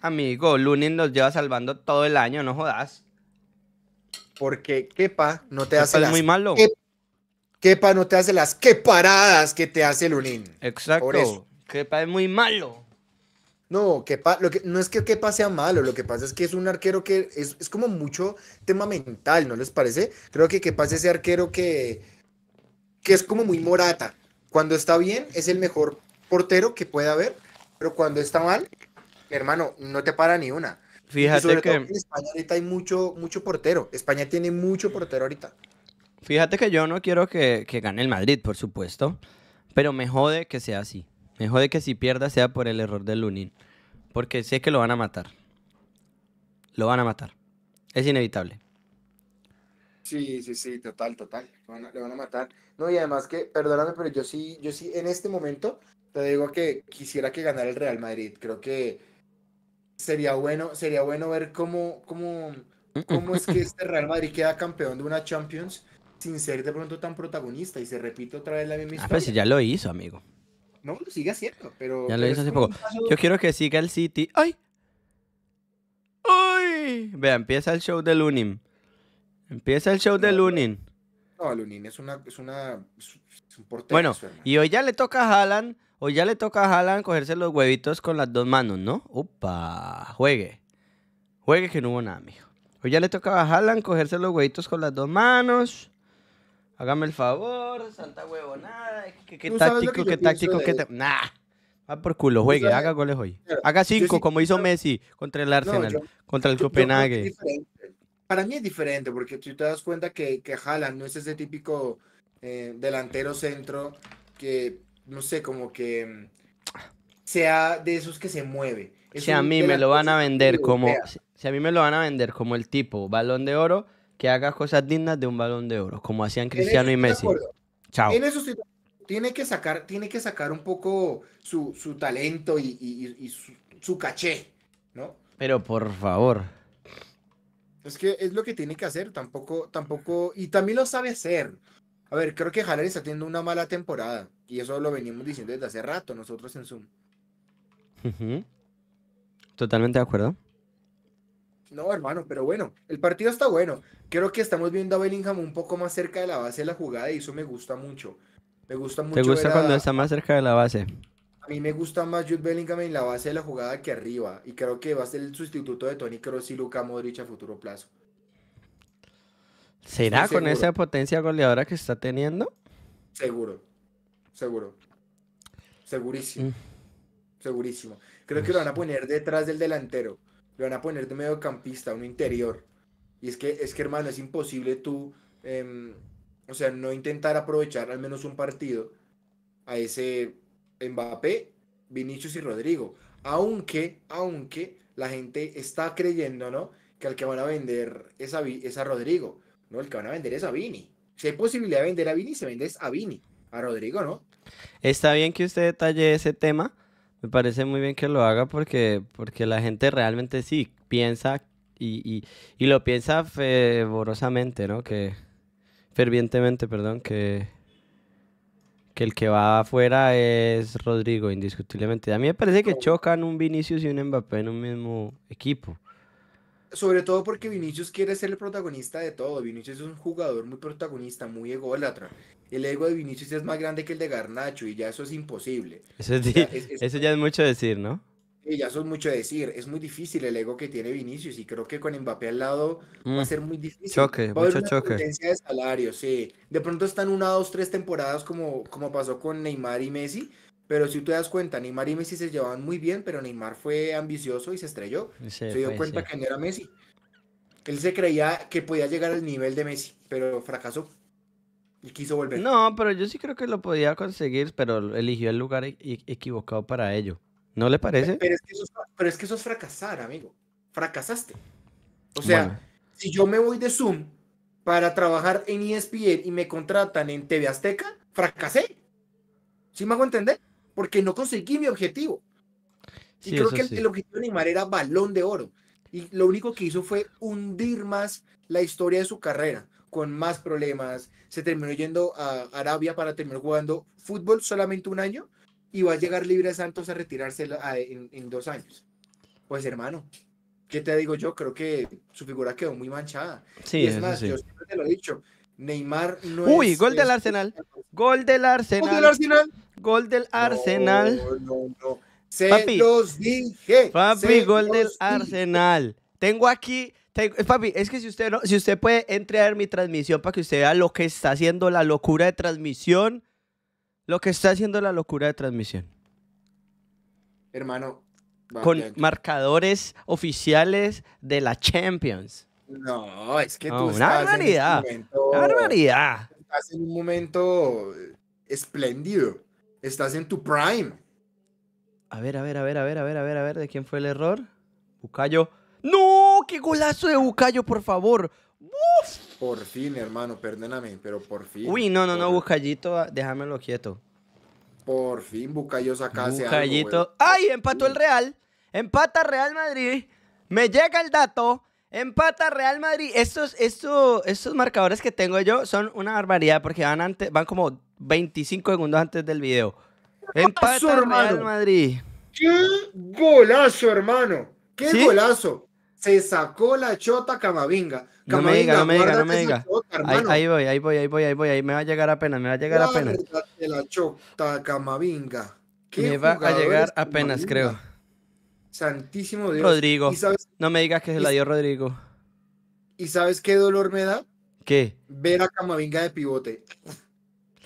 Amigo, Lunin nos lleva salvando todo el año, no jodas porque Kepa no te hace las... Es muy malo. Kepa, no te hace las paradas que te hace Lunin. Exacto. Kepa es muy malo. No, Kepa, lo que, no es que Kepa sea malo, lo que pasa es que es un arquero que es, como mucho tema mental, ¿no les parece? Creo que Kepa es ese arquero que, que es como muy morata. Cuando está bien, es el mejor portero que puede haber, pero cuando está mal, hermano, no te para ni una. Fíjate que. España ahorita hay mucho, mucho portero. España tiene mucho portero ahorita. Fíjate que yo no quiero que, gane el Madrid, por supuesto. Pero me jode que sea así. Me jode que si pierda sea por el error del Lunin. Porque sé que lo van a matar. Lo van a matar. Es inevitable. Sí, sí, sí, total, total. van a, matar. No, y además que, perdóname, pero yo sí, yo sí, en este momento te digo que quisiera que ganara el Real Madrid. Creo que sería bueno, sería bueno ver cómo, cómo, cómo es que este Real Madrid queda campeón de una Champions sin ser de pronto tan protagonista. Y se repite otra vez la misma ah, Pues ya lo hizo, amigo. No, sigue haciendo, pero. Ya lo hizo hace poco. Yo quiero que siga el City. ¡Ay! ¡Ay! Vea, empieza el show de Lunin. Empieza el show de Lunin. No, Lunin es una. Es un bueno, y hoy ya le toca a Haaland o ya le toca a Haaland cogerse los huevitos con las dos manos, ¿no? Upa, juegue. Juegue que no hubo nada, mijo. O ya le toca a Haaland cogerse los huevitos con las dos manos. Hágame el favor, santa huevonada. ¿Qué, qué táctico, qué táctico, qué... Va por culo, juegue, haga goles hoy. Haga cinco, como hizo Messi contra el Arsenal, contra el Copenhague. para mí es diferente, porque tú te das cuenta que, que Haaland no es ese típico eh, delantero centro que no sé, como que mm, sea de esos que se mueve. si a mí me lo van a vender como, si a mí me lo van a vender como el tipo balón de oro, que haga cosas dignas de un balón de oro, como hacían Cristiano y Messi. Chao. En eso tiene que sacar, tiene que sacar un poco su, su talento y, su, su, caché, ¿no? Pero por favor. Es que es lo que tiene que hacer, tampoco, tampoco, y también lo sabe hacer. A ver, creo que Haller está teniendo una mala temporada. Y eso lo venimos diciendo desde hace rato nosotros en Zoom. Totalmente de acuerdo. No, hermano, pero bueno, el partido está bueno. Creo que estamos viendo a Bellingham un poco más cerca de la base de la jugada y eso me gusta mucho. Me gusta mucho. ¿Te gusta cuando está más cerca de la base? A mí me gusta más Jude Bellingham en la base de la jugada que arriba. Y creo que va a ser el sustituto de Tony Kroos y Luca Modric a futuro plazo. ¿Será con esa potencia goleadora que está teniendo? Seguro, seguro. Segurísimo. Mm. Segurísimo. Creo que lo van a poner detrás del delantero. Lo van a poner de mediocampista, un interior. Y es que, es que hermano, es imposible tú, em, o sea, no intentar aprovechar al menos un partido a ese Mbappé, Vinicius y Rodrigo. Aunque, aunque la gente está creyendo, ¿no? Que al que van a vender es es a Rodrigo. No, el que van a vender es a Vini. Si hay posibilidad de vender a Vini, se vende a Vini. A Rodrigo, ¿no? Está bien que usted detalle ese tema. Me parece muy bien que lo haga porque, porque la gente realmente sí piensa y, lo piensa fervorosamente, ¿no? Que fervientemente, perdón, que, que el que va afuera es Rodrigo, indiscutiblemente. A mí me parece que chocan un Vinicius y un Mbappé en un mismo equipo sobre todo porque Vinicius quiere ser el protagonista de todo. Vinicius es un jugador muy protagonista, muy ególatra. El ego de Vinicius es más grande que el de Garnacho y ya eso es imposible. Eso, ya es mucho decir, ¿no? Sí, ya eso es mucho decir. Es muy difícil el ego que tiene Vinicius y creo que con Mbappé al lado va a mm. ser muy difícil. Choque, mucho choque. de salario, sí. De pronto están una, dos, tres temporadas como, como pasó con Neymar y Messi, pero si tú te das cuenta, Neymar y Messi se llevaban muy bien, pero Neymar fue ambicioso y se estrelló. se dio cuenta que no era Messi. Él se creía que podía llegar al nivel de Messi, pero fracasó y quiso volver. No, pero yo sí creo que lo podía conseguir, pero eligió el lugar e-, e-, equivocado para ello. ¿No le parece? Pero, es que eso, es fracasar, amigo. Fracasaste. O sea, si yo me voy de Zoom para trabajar en ESPN y me contratan en TV Azteca, fracasé. ¿Sí me hago entender? porque no conseguí mi objetivo. Y creo que el, objetivo de Neymar era balón de oro. Y lo único que hizo fue hundir más la historia de su carrera, con más problemas. Se terminó yendo a Arabia para terminar jugando fútbol solamente un año y va a llegar libre Santos a retirarse en, dos años. Pues hermano, ¿qué te digo yo? Creo que su figura quedó muy manchada. Sí, es más, yo siempre te lo he dicho, Neymar Uy, gol del Arsenal. Gol del Arsenal. Gol del Arsenal. Gol del Arsenal. papi, Papi, gol del Arsenal. Tengo aquí. Eh, papi, es que si usted, no, si usted puede entregar mi transmisión para que usted vea lo que está haciendo la locura de transmisión. Lo que está haciendo la locura de transmisión. Hermano. Con marcadores oficiales de la Champions. No, es que tú estás En momento, una barbaridad. Estás en un momento eh, espléndido. Estás en tu prime. A ver, a ver, a ver, a ver, a ver, a ver, a ver, ¿de quién fue el error? Bucayo. ¡No! ¡Qué golazo de Bucayo, por favor! ¡Uf! Por fin, hermano, perdóname, pero por fin. Uy, no, no, no, Bucayito, ah, déjamelo quieto. Por fin, Bucayo sacase Bucayito. ¡Ay! Empató el Real. Empata Real Madrid. Me llega el dato. Empata Real Madrid. Estos, estos, estos marcadores que tengo yo son una barbaridad porque van, ante, van como 25 segundos antes del video. en Real hermano. Madrid. ¡Qué golazo, hermano! ¡Qué golazo! Se sacó la chota Camavinga. no me digas, no me digas no me ahí, voy, ahí voy, ahí voy, ahí voy. me va a llegar apenas, me va a llegar apenas. la chota Camavinga. Me va a llegar apenas, creo. Santísimo Dios. Rodrigo. no me digas que se la dio Rodrigo. ¿Y sabes qué dolor me da? ¿Qué? Ver a Camavinga de pivote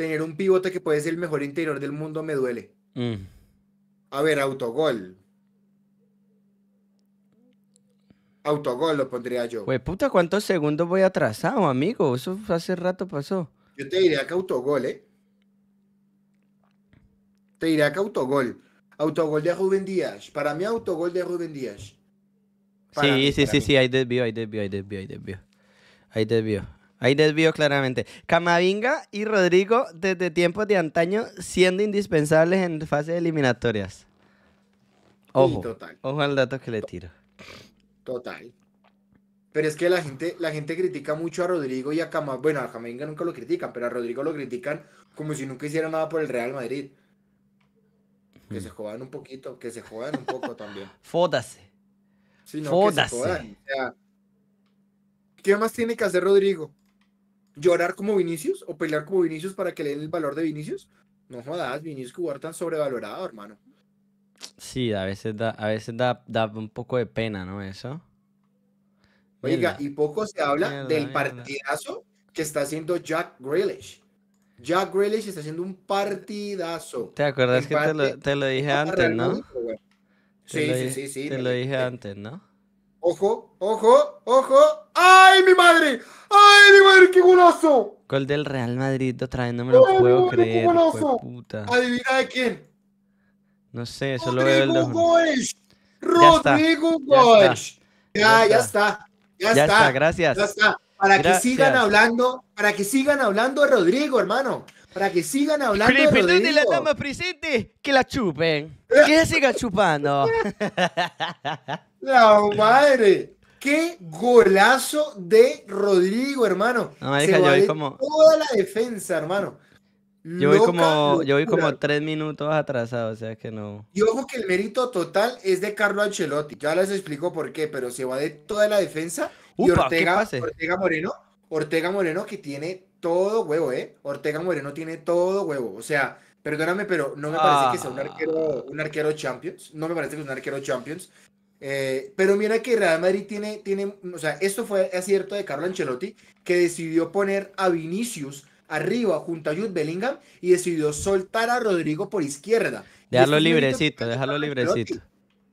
tener un pivote que puede ser el mejor interior del mundo me duele. Mm. A ver, autogol. Autogol lo pondría yo. Pues puta, ¿cuántos segundos voy atrasado, amigo? Eso hace rato pasó. Yo te diría que autogol, ¿eh? Te diría que autogol. Autogol de Rubén Díaz. Para mí, autogol de Rubén Díaz. sí, sí, sí, sí, hay desvío, hay desvío, hay desvío, hay desvío. Hay desvío. Hay desvío claramente. Camavinga y Rodrigo desde tiempos de antaño siendo indispensables en fases eliminatorias. Ojo, ojo al dato que le tiro. Total. Pero es que la gente, la gente critica mucho a Rodrigo y a Camavinga. Bueno, a Camavinga nunca lo critican, pero a Rodrigo lo critican como si nunca hiciera nada por el Real Madrid. Que mm. se jodan un poquito, que se jodan un poco también. Fódase. Fódase. ¿Qué más tiene que hacer Rodrigo? llorar como Vinicius o pelear como Vinicius para que le den el valor de Vinicius. No jodas, Vinicius jugar tan sobrevalorado, hermano. Sí, a veces da, a veces da, un poco de pena, ¿no? Eso. Oiga, y poco se habla del partidazo que está haciendo Jack Grealish. Jack Grealish está haciendo un partidazo. ¿Te acuerdas que te, lo, dije antes, ¿no? sí, sí, sí, sí, te lo dije antes, ¿no? Ojo, ojo, ojo. ¡Ay, mi madre! ¡Ay, mi madre, qué goloso! Gol del Real Madrid otra vez, no me lo puedo madre, creer. Puta. ¿Adivina de quién? No sé, solo veo el Rodrigo Goles. Ya, ya está. Ya, está. gracias. Ya está. Para que sigan hablando, para que sigan hablando de Rodrigo, hermano. Para que sigan hablando Pero, de Rodrigo. la dama presente, que la chupen. Eh. Que la sigan chupando. La madre. Qué golazo de Rodrigo, hermano. No, yo voy como... Toda la defensa, hermano. Yo voy, como, yo como tres minutos atrasado, o sea que no. Yo ojo que el mérito total es de Carlo Ancelotti. Ya les explico por qué, pero se va de toda la defensa. y Ortega, Ortega Moreno, Ortega Moreno que tiene todo huevo, ¿eh? Ortega Moreno tiene todo huevo. O sea, perdóname, pero no me parece que sea un ah. arquero, un arquero Champions. No me parece que sea un arquero Champions. Eh, pero mira que Real Madrid tiene, tiene, o sea, esto fue acierto de Carlo Ancelotti, que decidió poner a Vinicius arriba junto a Jude Bellingham y decidió soltar a Rodrigo por izquierda. Dejarlo este librecito, déjalo librecito.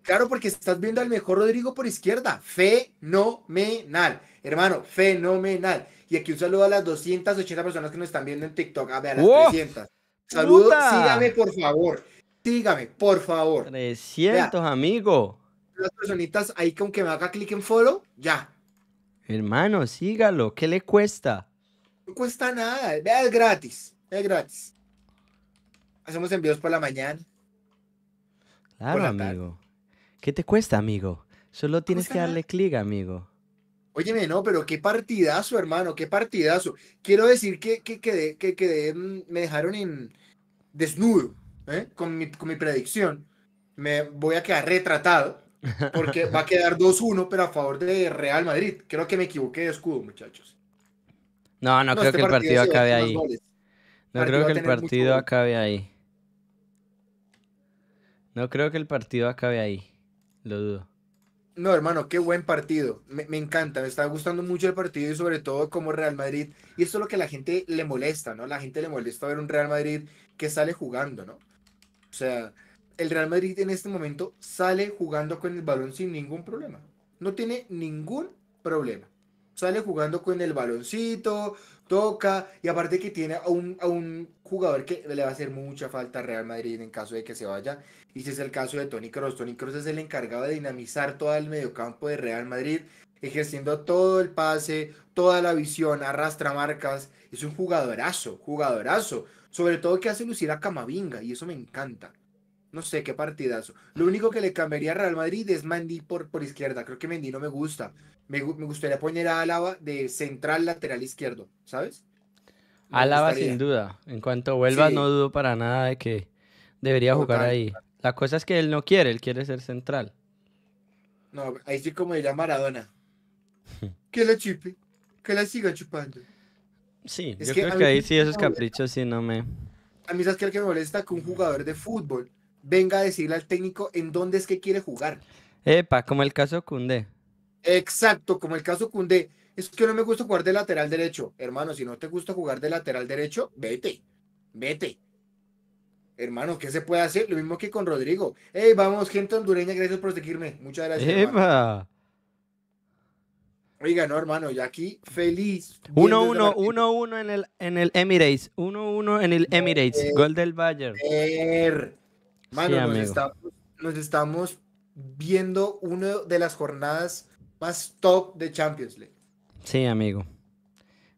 Claro, porque estás viendo al mejor Rodrigo por izquierda. Fenomenal, hermano, fenomenal. Y aquí un saludo a las 280 personas que nos están viendo en TikTok. A ver, a las 300. Saludos, sígame por favor. Sígame, por favor. 300, amigo las personitas ahí con que me haga clic en follow, ya. Hermano, sígalo, ¿qué le cuesta? No cuesta nada, es gratis, es gratis. Hacemos envíos por la mañana. Claro, amigo. ¿Qué te cuesta, amigo? Solo tienes que darle clic, amigo. Óyeme, no, pero qué partidazo, hermano, qué partidazo. Quiero decir que, que, que, que, mm, me dejaron en desnudo ¿eh? con, mi, con mi predicción. Me voy a quedar retratado porque va a quedar 2-1, pero a favor de Real Madrid. Creo que me equivoqué de escudo, muchachos. No, no, creo este que el partido, acabe ahí. No creo que el partido acabe ahí. No creo que el partido acabe ahí. Lo dudo. No, hermano, qué buen partido. Me, encanta, me está gustando mucho el partido y sobre todo como Real Madrid. Y eso es lo que a la gente le molesta, ¿no? La gente le molesta ver un Real Madrid que sale jugando, ¿no? O sea, el Real Madrid en este momento sale jugando con el balón sin ningún problema. No tiene ningún problema. Sale jugando con el baloncito, toca, y aparte que tiene a un, jugador que le va a hacer mucha falta al Real Madrid en caso de que se vaya. Y si es el caso de Tony Cross, Tony Cross es el encargado de dinamizar todo el mediocampo de Real Madrid, ejerciendo todo el pase, toda la visión, arrastra marcas. Es un jugadorazo, jugadorazo. Sobre todo que hace lucir a Camavinga, y eso me encanta. No sé qué partidazo. Lo único que le cambiaría a Real Madrid es Mendy por, por izquierda. Creo que Mendy no me gusta. Me, gustaría poner a Álava de central lateral izquierdo, ¿sabes? Álava sin duda. En cuanto vuelva, no dudo para nada de que debería jugar ahí. La cosa es que él no quiere, él quiere ser central. No, ahí sí como diría Maradona. que la chipe. que la siga chupando. Sí, yo creo que ahí sí esos caprichos sí no me... A mí sabes que el que me molesta que un jugador de fútbol venga a decirle al técnico en dónde es que quiere jugar. Epa, como el caso Cundé. Exacto, como el caso Cundé. Es que no me gusta jugar de lateral derecho. Hermano, si no te gusta jugar de lateral derecho, vete, vete. Hermano, ¿qué se puede hacer? Lo mismo que con Rodrigo. Ey, vamos, gente hondureña, gracias por seguirme. Muchas gracias. Epa. Oiga, no, hermano, ya aquí feliz. 1-1, uno, uno, uno, uno en, el, en el Emirates. 1-1 en el Emirates. Gol del Bayern nos, estamos viendo una de las jornadas más top de Champions League. Sí, amigo.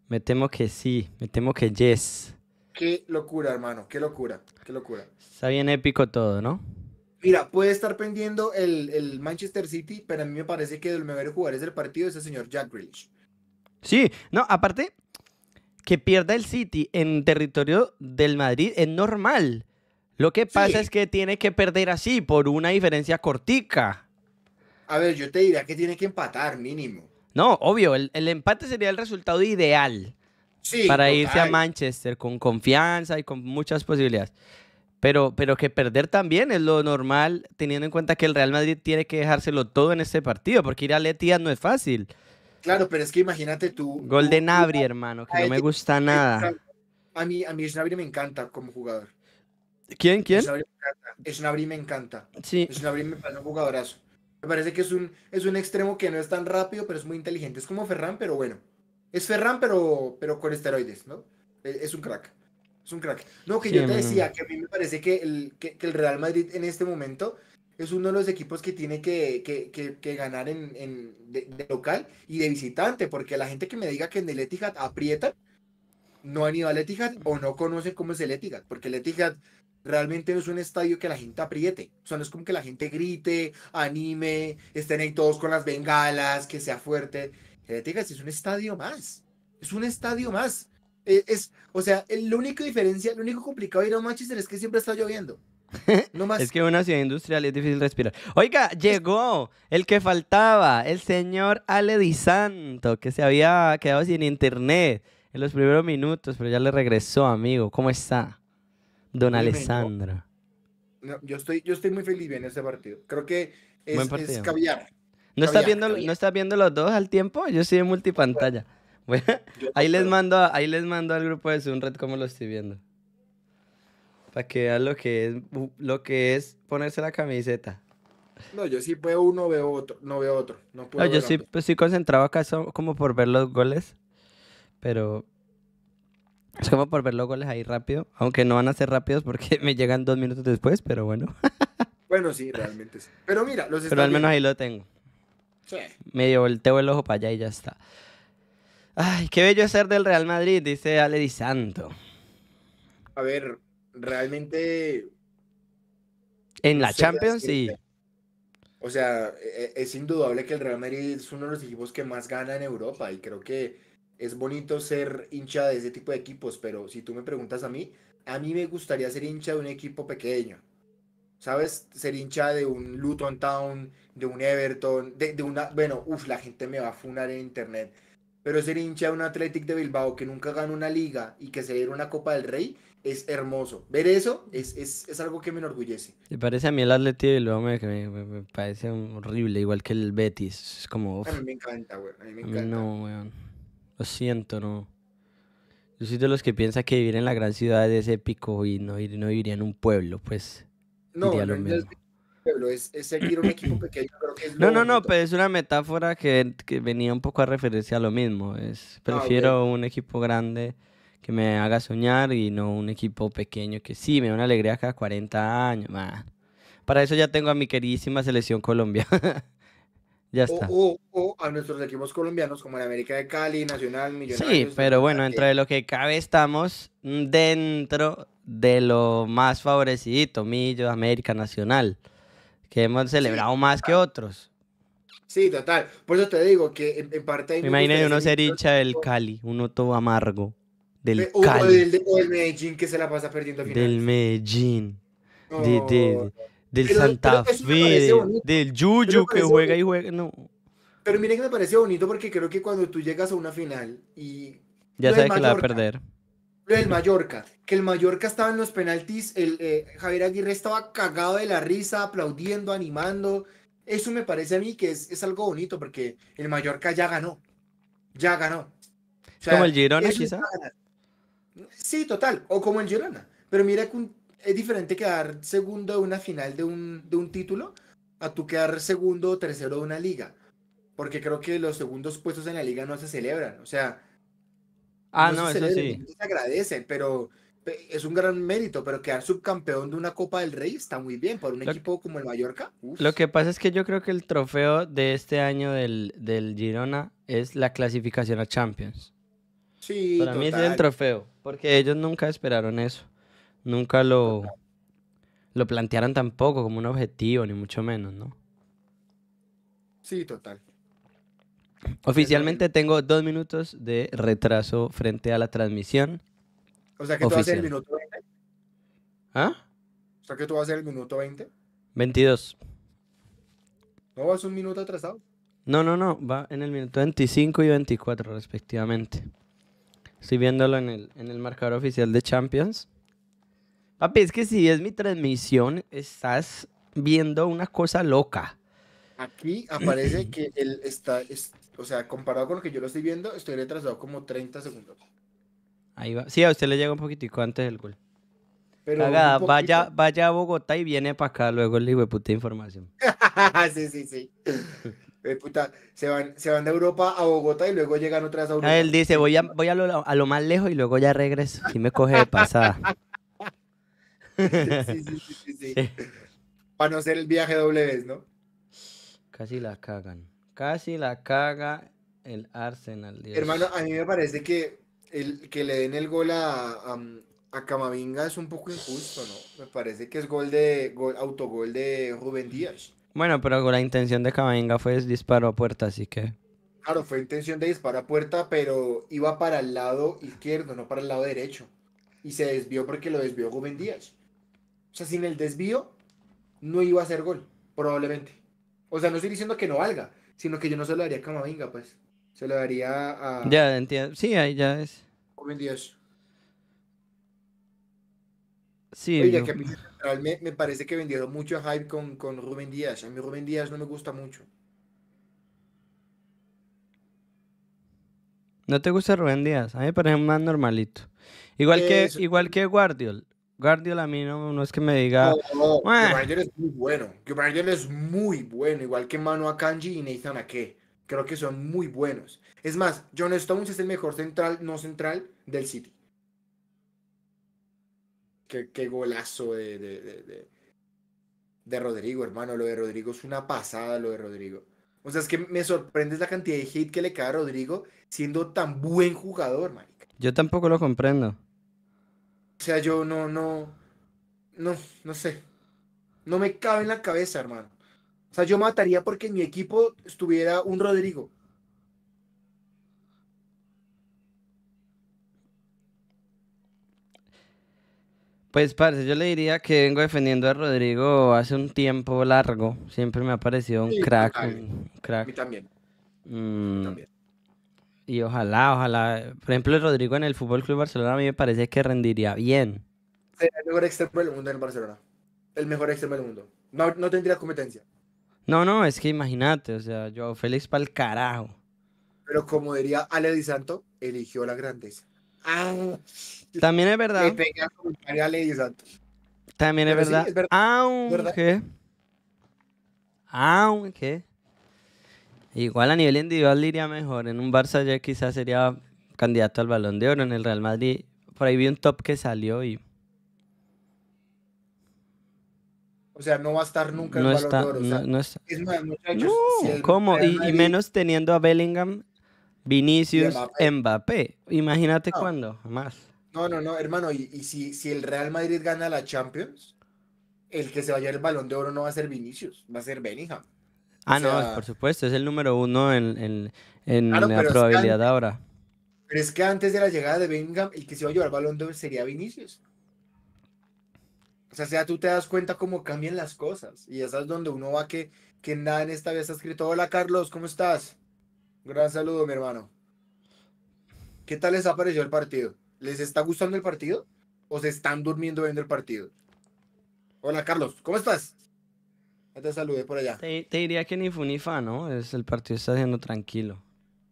Me temo que sí, me temo que yes. Qué locura, hermano, qué locura, locura. Está bien épico todo, ¿no? Mira, puede estar pendiendo el, Manchester City, pero a mí me parece que el mejor jugador del partido es el señor Jack Grinch Sí, no, aparte, que pierda el City en territorio del Madrid es normal. Lo que pasa es que tiene que perder así por una diferencia cortica. A ver, yo te diría que tiene que empatar mínimo. No, obvio, el, empate sería el resultado ideal para irse a Manchester con confianza y con muchas posibilidades. Pero, pero que perder también es lo normal, teniendo en cuenta que el Real Madrid tiene que dejárselo todo en este partido, porque ir a Letía no es fácil. Claro, pero es que imagínate tú. Gol de Nabri, hermano, que no me gusta nada. A mí, a mí me encanta como jugador. ¿Quién? ¿Quién? un me, me encanta. Sí. Snabry me parece un jugadorazo. Me parece que es un, es un extremo que no es tan rápido, pero es muy inteligente. Es como Ferran, pero bueno. Es Ferran, pero, pero con esteroides, ¿no? E, es, un crack. Es un crack. No, que yo te decía que a mí me parece que el, Real Madrid en este momento es uno de los equipos que tiene que, que, que, ganar en, local y de visitante, porque la gente que me diga que en el Etihad aprietan, no han ido al Etihad o no conocen cómo es el Etihad, porque el Etihad Realmente no es un estadio que la gente apriete. O sea, no es como que la gente grite, anime, estén ahí todos con las bengalas, que sea fuerte. si eh, es un estadio más. Es un estadio más. Eh, es, o sea, la único diferencia, lo único complicado de ir a Manchester es que siempre está lloviendo. No más. es que una ciudad industrial es difícil respirar. Oiga, llegó el que faltaba, el señor Ale Di Santo, que se había quedado sin internet en los primeros minutos, pero ya le regresó, amigo. ¿Cómo está? Don Alessandro. yo, estoy, yo estoy muy feliz viendo ese partido. Creo que es, caviar. ¿No, estás viendo, ¿No viendo los dos al tiempo? Yo soy en multipantalla. ahí, les mando, ahí les mando al grupo de Zoom Red cómo lo estoy viendo. Para que vean lo que es, lo que es ponerse la camiseta. No, yo sí veo uno, veo otro, no veo otro. No, yo sí, pues, sí concentrado acá como por ver los goles, pero es como por ver los goles ahí rápido, aunque no van a ser rápidos porque me llegan dos minutos después, pero bueno. bueno, sí, realmente sí. Pero mira, los Pero al menos ahí lo tengo. Sí. Medio volteo el ojo para allá y ya está. Ay, qué bello ser del Real Madrid, dice Ale Di Santo. A ver, realmente. En la Champions, sí. O sea, e, e, es indudable que el Real Madrid es uno de los equipos que más gana en Europa y creo que es bonito ser hincha de ese tipo de equipos, pero si tú me preguntas a mí, a mí me gustaría ser hincha de un equipo pequeño. ¿Sabes? Ser hincha de un Luton Town, de un Everton, de, de una... Bueno, uff, la gente me va a funar en internet. Pero ser hincha de un Athletic de Bilbao que nunca gana una liga y que se diera una Copa del Rey es hermoso. Ver eso es, es, algo que me enorgullece. Me parece a mí el Athletic de Bilbao me, parece horrible, igual que el Betis. Es como... me encanta, A mí me encanta. no, weón. Lo siento, no. Yo soy de los que piensa que vivir en la gran ciudad es épico y no, ir, no viviría en un pueblo, pues. No, no, no es pueblo, es, seguir un equipo pequeño, creo que es No, no, no, pero es una metáfora que, venía un poco a referirse a lo mismo. Es, ah, prefiero un equipo grande que me haga soñar y no un equipo pequeño que sí, me da una alegría cada 40 años. Para eso ya tengo a mi queridísima selección Colombia. está. O, a nuestros equipos colombianos como el América de Cali, Nacional, Millonarios. Sí, pero bueno, dentro de lo que cabe estamos dentro de lo más favorecidito, Millo, América Nacional, que hemos celebrado más que otros. Sí, total. Por eso te digo que en, parte... Me uno ser hincha del Cali, uno todo amargo. Del Cali. O del, Medellín que se la pasa perdiendo al final. Del Medellín del Santa Fe, del Yuyu que juega y juega. No. Pero miren que me pareció bonito porque creo que cuando tú llegas a una final y. Ya sabes que la va a perder. el Mallorca, que el Mallorca estaba en los penaltis, el, eh, Javier Aguirre estaba cagado de la risa, aplaudiendo, animando. Eso me parece a mí que es, algo bonito porque el Mallorca ya ganó. Ya ganó. como el Girona, quizá. Sí, total. O como el Girona. Pero mira que un es diferente quedar segundo de una final de un, de un título a tu quedar segundo o tercero de una liga. Porque creo que los segundos puestos en la liga no se celebran. O sea. Ah, no, se eso sí. Se agradecen, pero es un gran mérito, pero quedar subcampeón de una Copa del Rey está muy bien para un equipo como el Mallorca. Lo que pasa es que yo creo que el trofeo de este año del, del Girona es la clasificación a Champions. Sí, para mí es el trofeo, porque ellos nunca esperaron eso nunca lo, lo tampoco como un objetivo, ni mucho menos, ¿no? Sí, total. Oficialmente tengo dos minutos de retraso frente a la transmisión. O sea que tú vas a ser el minuto 20. ¿Ah? O sea que tú vas a ser el minuto 20. 22. ¿No vas un minuto atrasado? No, no, no. Va en el minuto 25 y 24 respectivamente. Estoy viéndolo en el, en el marcador oficial de Champions. Papi, es que si es mi transmisión, estás viendo una cosa loca. Aquí aparece que él está, o sea, comparado con lo que yo lo estoy viendo, estoy retrasado como 30 segundos. Ahí va. Sí, a usted le llega un poquitico antes del gol. vaya, vaya a Bogotá y viene para acá luego el digo de puta información. sí, sí, sí. Eh, se, van, se van de Europa a Bogotá y luego llegan otras a Europa. él dice, voy, a, voy a, lo, a lo más lejos y luego ya regreso. Y me coge de pasada. Para no ser el viaje doble vez, ¿no? Casi la cagan. Casi la caga el Arsenal. Hermano, a mí me parece que el que le den el gol a, a, Camavinga es un poco injusto, ¿no? Me parece que es gol de gol, autogol de Rubén Díaz. Bueno, pero la intención de Camavinga fue disparo a puerta, así que. Claro, fue intención de disparo a puerta, pero iba para el lado izquierdo, no para el lado derecho. Y se desvió porque lo desvió Rubén Díaz. O sea, sin el desvío no iba a ser gol, probablemente. O sea, no estoy diciendo que no valga, sino que yo no se lo daría a Camavinga, pues. Se lo daría a... Ya, entiendo. Sí, ahí ya es. Rubén Díaz. Sí, Oye, que a mí me, parece que vendieron mucho hype con, con Rubén Díaz. A mí Rubén Díaz no me gusta mucho. ¿No te gusta Rubén Díaz? A mí me parece más normalito. Igual, que, igual que Guardiol. Guardiola a mí no, es que me diga. No, no, es muy bueno. Guardiola es muy bueno, igual que Manu Akanji y Nathan Ake. Creo que son muy buenos. Es más, John Stones es el mejor central, no central, del City. Qué, golazo de, Rodrigo, hermano. Lo de Rodrigo es una pasada, lo de Rodrigo. O sea, es que me sorprende la cantidad de hate que le cae a Rodrigo siendo tan buen jugador, marica. Yo tampoco lo comprendo. O sea, yo no, no, no, no sé. No me cabe en la cabeza, hermano. O sea, yo mataría porque en mi equipo estuviera un Rodrigo. Pues, parce, yo le diría que vengo defendiendo a Rodrigo hace un tiempo largo. Siempre me ha parecido un crack. crack. A mí también. Mm, también. Y ojalá, ojalá. Por ejemplo, el Rodrigo en el Fútbol Club Barcelona a mí me parece que rendiría bien. El mejor extremo del mundo en el Barcelona. El mejor extremo del mundo. No, no tendría competencia. No, no, es que imagínate, o sea, yo Félix para el carajo. Pero como diría Ale Di Santo, eligió la grandeza. Ah, También es verdad. Santo. También es verdad. Sí, es verdad. Aunque. Aunque. Igual a nivel individual diría mejor. En un Barça ya quizás sería candidato al Balón de Oro. En el Real Madrid, por ahí vi un top que salió y... O sea, no va a estar nunca en el Balón de Oro. no, ¿cómo? Y, menos teniendo a Bellingham, Vinicius, Mbappé. Imagínate cuándo, más. No, no, no, hermano. Y, si, si el Real Madrid gana la Champions, el que se vaya el Balón de Oro no va a ser Vinicius, va a ser Bellingham. Ah, no, por supuesto, es el número uno en, en, en la probabilidad ahora. Pero es que antes de la llegada de Bingham, el que se iba a llevar balón de sería Vinicius. O sea, sea, tú te das cuenta cómo cambian las cosas. Y esa es donde uno va que, que nada en esta vez ha escrito. Hola Carlos, ¿cómo estás? Un gran saludo, mi hermano. ¿Qué tal les ha parecido el partido? ¿Les está gustando el partido? ¿O se están durmiendo viendo el partido? Hola Carlos, ¿cómo estás? te saludé por allá. Te, diría que ni Funifa, ¿no? Es, el partido está haciendo tranquilo.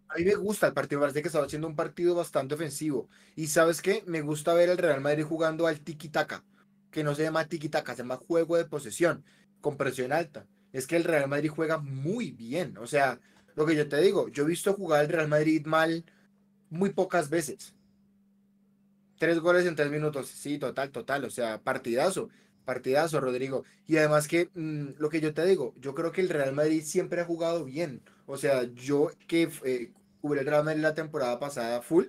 A mí me gusta el partido, parece que estaba haciendo un partido bastante ofensivo. Y sabes qué, me gusta ver el Real Madrid jugando al tiki-taka, que no se llama tiki-taka, se llama juego de posesión, con presión alta. Es que el Real Madrid juega muy bien. O sea, lo que yo te digo, yo he visto jugar al Real Madrid mal muy pocas veces. Tres goles en tres minutos, sí, total, total. O sea, partidazo. Partidazo, Rodrigo. Y además que mm, lo que yo te digo, yo creo que el Real Madrid siempre ha jugado bien. O sea, yo que eh, el Real Madrid la temporada pasada full,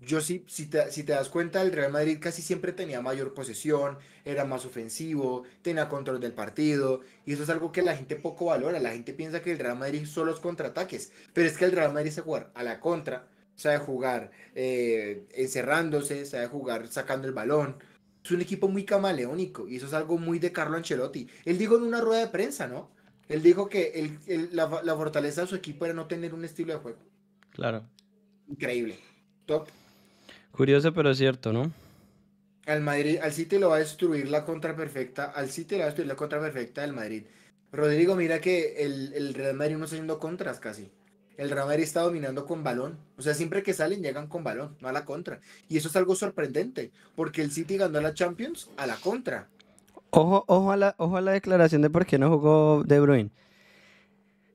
yo sí, si, te, das cuenta, el Real Madrid casi siempre tenía mayor posesión, era más ofensivo, tenía control del partido, y eso es algo que la gente poco valora. La gente piensa que el Real Madrid son los contraataques, pero es que el Real Madrid se jugar a la contra, sabe jugar eh, encerrándose, sabe jugar sacando el balón, es un equipo muy camaleónico y eso es algo muy de Carlo Ancelotti. Él dijo en una rueda de prensa, ¿no? Él dijo que la, fortaleza de su equipo era no tener un estilo de juego. Claro. Increíble. Top. Curioso, pero es cierto, ¿no? Al Madrid, al City lo va a destruir la contra perfecta. Al City lo va a destruir la contra perfecta del Madrid. Rodrigo, mira que el, el Real Madrid no está haciendo contras casi el Real está dominando con balón. O sea, siempre que salen llegan con balón, no a la contra. Y eso es algo sorprendente, porque el City ganó la Champions a la contra. Ojo, ojo, a la, declaración de por qué no jugó De Bruyne.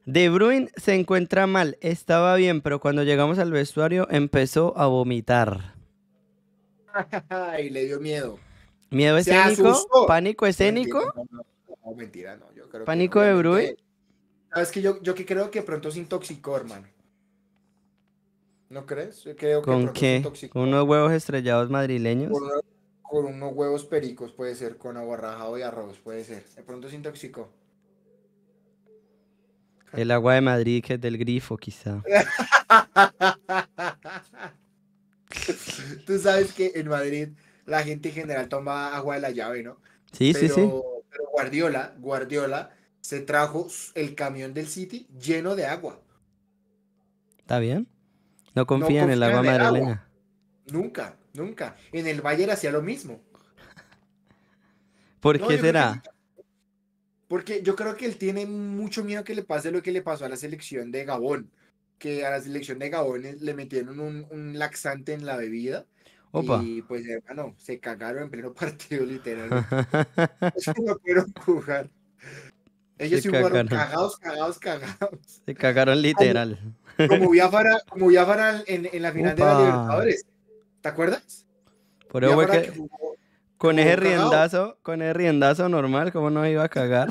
De Bruyne se encuentra mal, estaba bien, pero cuando llegamos al vestuario empezó a vomitar. y le dio miedo. ¿Miedo escénico? ¿Pánico escénico? No, mentira, no, yo creo ¿Pánico de Bruyne? ¿Sabes que yo, que creo que pronto se intoxicó, hermano? ¿No crees? Yo creo ¿Con que pronto qué? ¿Con unos huevos estrellados madrileños? Con, unos huevos pericos puede ser, con aguarrajado y arroz puede ser. De pronto se intoxicó. El agua de Madrid que es del grifo, quizá. Tú sabes que en Madrid la gente en general toma agua de la llave, ¿no? Sí, sí, sí. Pero Guardiola, Guardiola se trajo el camión del City lleno de agua. ¿Está bien? No confía en el agua madrileña. Nunca, nunca. En el Bayern hacía lo mismo. ¿Por qué será? porque yo creo que él tiene mucho miedo que le pase lo que le pasó a la selección de Gabón. Que a la selección de Gabón le metieron un, laxante en la bebida. Y pues, hermano, se cagaron en pleno partido, literalmente. no quiero jugar. Ellos se cagaron, jugaron cagados, cagados, cagados. Se cagaron literal. Como Biafara, como en, en, la final de la Libertadores. ¿Te acuerdas? Por eso fue que, con ese riendazo, con ese riendazo normal, ¿cómo no iba a cagar?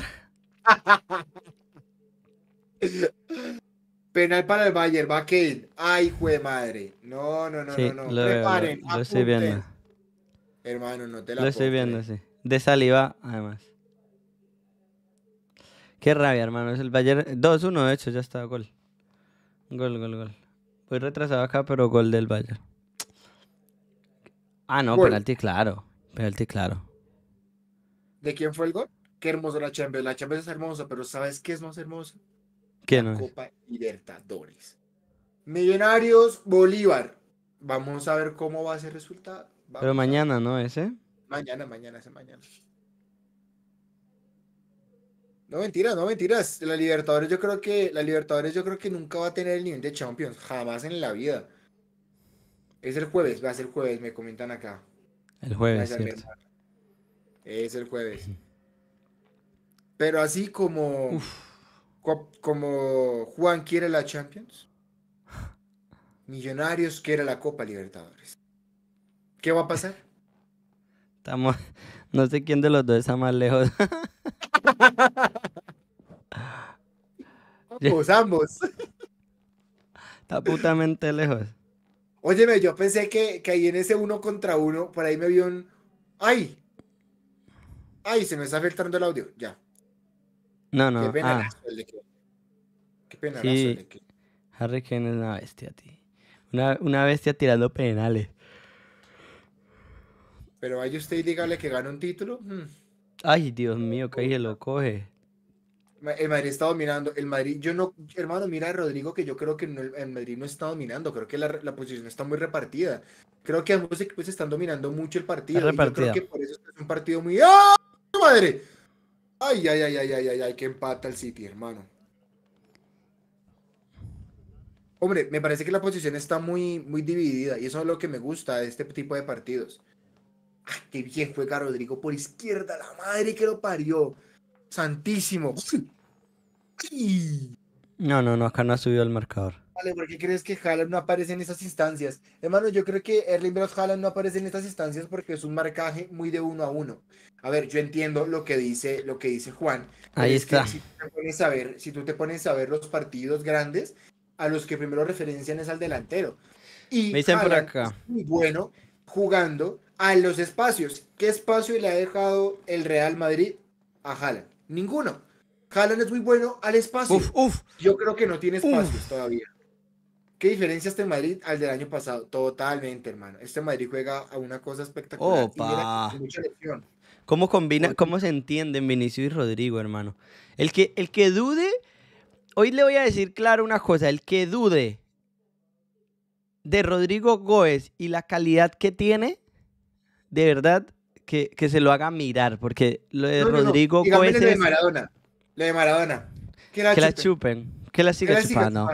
Penal para el Bayern, va Kane. Ay, jue madre. No, no, no, no, no. Preparen, lo, estoy viendo. Hermano, no te la Lo estoy viendo, sí. De saliva, además. Qué rabia, hermano. Es El Bayern 2-1, de hecho, ya está, gol. Gol, gol, gol. Voy retrasado acá, pero gol del Bayern. Ah, no, penalti claro. Penalti claro. ¿De quién fue el gol? Qué hermosa la Champions. La Champions es hermosa, pero ¿sabes qué es más hermosa? ¿Qué no? Copa Libertadores. Millonarios Bolívar. Vamos a ver cómo va a ser el resultado. pero mañana, ¿no? Ese. Mañana, mañana, ese mañana. No mentiras, no mentiras. La Libertadores yo creo que la Libertadores yo creo que nunca va a tener el nivel de Champions, jamás en la vida. Es el jueves, va a ser jueves, me comentan acá. El jueves, cierto. Es el jueves. Pero así como como Juan quiere la Champions, Millonarios quiere la Copa Libertadores. ¿Qué va a pasar? Estamos no sé quién de los dos está más lejos. los ambos. Está putamente lejos. Óyeme, yo pensé que, que ahí en ese uno contra uno, por ahí me vio un. ¡Ay! ¡Ay! Se me está filtrando el audio. Ya. No, no. Qué ah. pena. de Qué pena. de Harry Kane es una bestia, tío. Una, una bestia tirando penales. Pero hay usted y dígale que gana un título. Hmm. Ay, Dios mío, que ahí se lo coge. El Madrid está dominando. El Madrid, yo no, hermano, mira Rodrigo que yo creo que el Madrid no está dominando. Creo que la, posición está muy repartida. Creo que ambos equipos pues, están dominando mucho el partido. yo creo que por eso es un partido muy. ¡Ah! ¡Madre! Ay, ay, ay, ay, ay, ay, ay, que empata el City, hermano. Hombre, me parece que la posición está muy, muy dividida y eso es lo que me gusta de este tipo de partidos. ¡Ay, qué bien juega Rodrigo por izquierda! ¡La madre que lo parió! santísimo. No, no, no, acá no ha subido el marcador. Vale, ¿por qué crees que Haaland no aparece en esas instancias? Hermano, yo creo que Erling Braut Haaland no aparece en estas instancias porque es un marcaje muy de uno a uno. A ver, yo entiendo lo que dice, lo que dice Juan. Ahí es que. Si tú, te pones a ver, si tú te pones a ver los partidos grandes, a los que primero referencian es al delantero. Y Me dicen por acá. Es muy bueno jugando a los espacios. ¿Qué espacio le ha dejado el Real Madrid a Haaland? Ninguno. Haaland es muy bueno al espacio. Uf, uf, Yo creo que no tiene espacio todavía. ¿Qué diferencia este Madrid al del año pasado? Totalmente, hermano. Este Madrid juega a una cosa espectacular. Opa. ¿Cómo combina, cómo se entienden Vinicius y Rodrigo, hermano? El que, el que dude, hoy le voy a decir claro una cosa, el que dude de Rodrigo Góez y la calidad que tiene, de verdad, que, se lo haga mirar, porque lo de Rodrigo lo de Maradona. Lo de Maradona. Que la, chupen. Que la siga, chupando.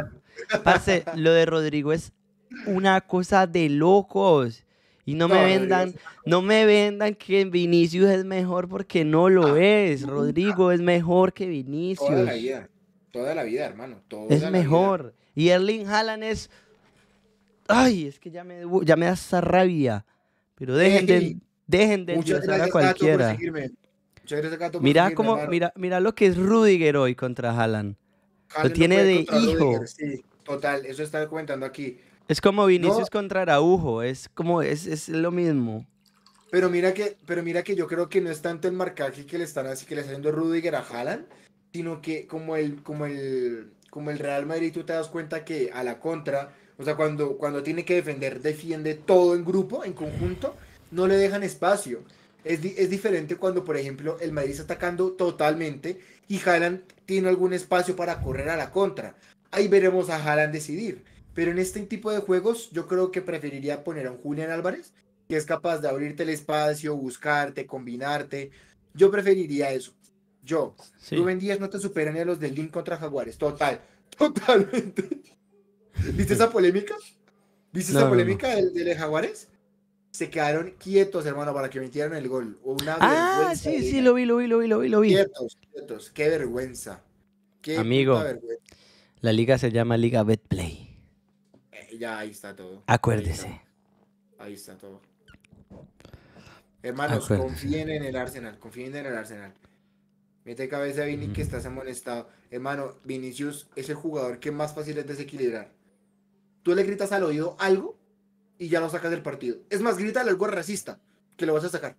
Parce, lo de Rodrigo es una cosa de locos. Y no, me vendan, no me vendan que Vinicius es mejor porque no lo ah. es. Rodrigo es mejor que Vinicius. Toda la vida, toda la vida, hermano. es mejor. Y Erling Haaland es. Ay, es que ya me, ya me da esa rabia. Pero dejen Dejen de endiosar a cualquiera. mira, como, mira, mira lo que es Rudiger hoy contra Haaland. lo tiene de hijo. total, eso está comentando aquí. Es como Vinicius contra Araujo, es como es, lo mismo. Pero mira que pero mira que yo creo que no es tanto el marcaje que le están así que le haciendo Rudiger a Haaland, sino que como el como el como el Real Madrid tú te das cuenta que a la contra, o sea, cuando cuando tiene que defender defiende todo en grupo, en conjunto no le dejan espacio. Es, diferente cuando, por ejemplo, el Madrid está atacando totalmente y Haaland tiene algún espacio para correr a la contra. Ahí veremos a Haaland decidir. Pero en este tipo de juegos yo creo que preferiría poner a un Julián Álvarez, que es capaz de abrirte el espacio, buscarte, combinarte. Yo preferiría eso. Yo. Rubén Díaz no te supera ni a los del Link contra Jaguares. Total. Totalmente. ¿Viste esa polémica? ¿Viste esa polémica del Jaguares? se quedaron quietos, hermano, para que metieran el gol. ah, sí, sí, lo vi, lo vi, lo vi, lo vi, lo vi. Quietos, quietos, qué vergüenza. Amigo, la liga se llama Liga Betplay. Eh, ya, ahí está todo. Acuérdese. Ahí está, todo. Hermanos, confíen en el Arsenal, confíen en el Arsenal. Mete cabeza a Vini que estás amonestado. Hermano, Vinicius es el jugador que más fácil es desequilibrar. Tú le gritas al oído algo y ya lo sacas del partido. Es más, grítale algo racista que lo vas a sacar.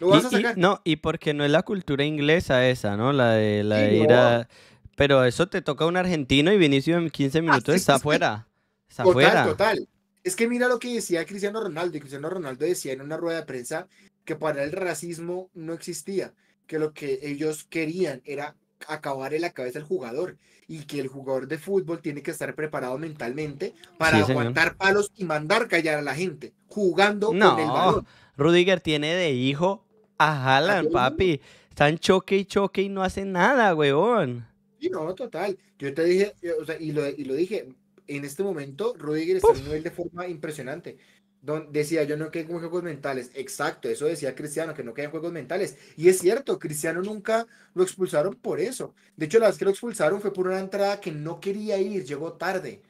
Lo vas a sacar. no, y porque no es la cultura inglesa esa, ¿no? La de, la a... Pero eso te toca a un argentino y Vinicius en 15 ah, minutos está afuera. Está total, total. Es que mira lo que decía Cristiano Ronaldo. Y Cristiano Ronaldo decía en una rueda de prensa que para el racismo no existía, que lo que ellos querían era acabar en la cabeza el jugador y que el jugador de fútbol tiene que estar preparado mentalmente para aguantar palos y mandar callar a la gente jugando no, con el balón. Rudiger tiene de hijo a Haaland, papi. Están choque y choque y no hacen nada, weón. y no, total. Yo te dije, o sea, y, lo, y lo dije, en este momento Rudiger está en un nivel de forma impresionante decía, yo no que en juegos mentales. Exacto, eso decía Cristiano, que no en juegos mentales. Y es cierto, Cristiano nunca lo expulsaron por eso. De hecho, la vez que lo expulsaron fue por una entrada que no quería ir, llegó tarde.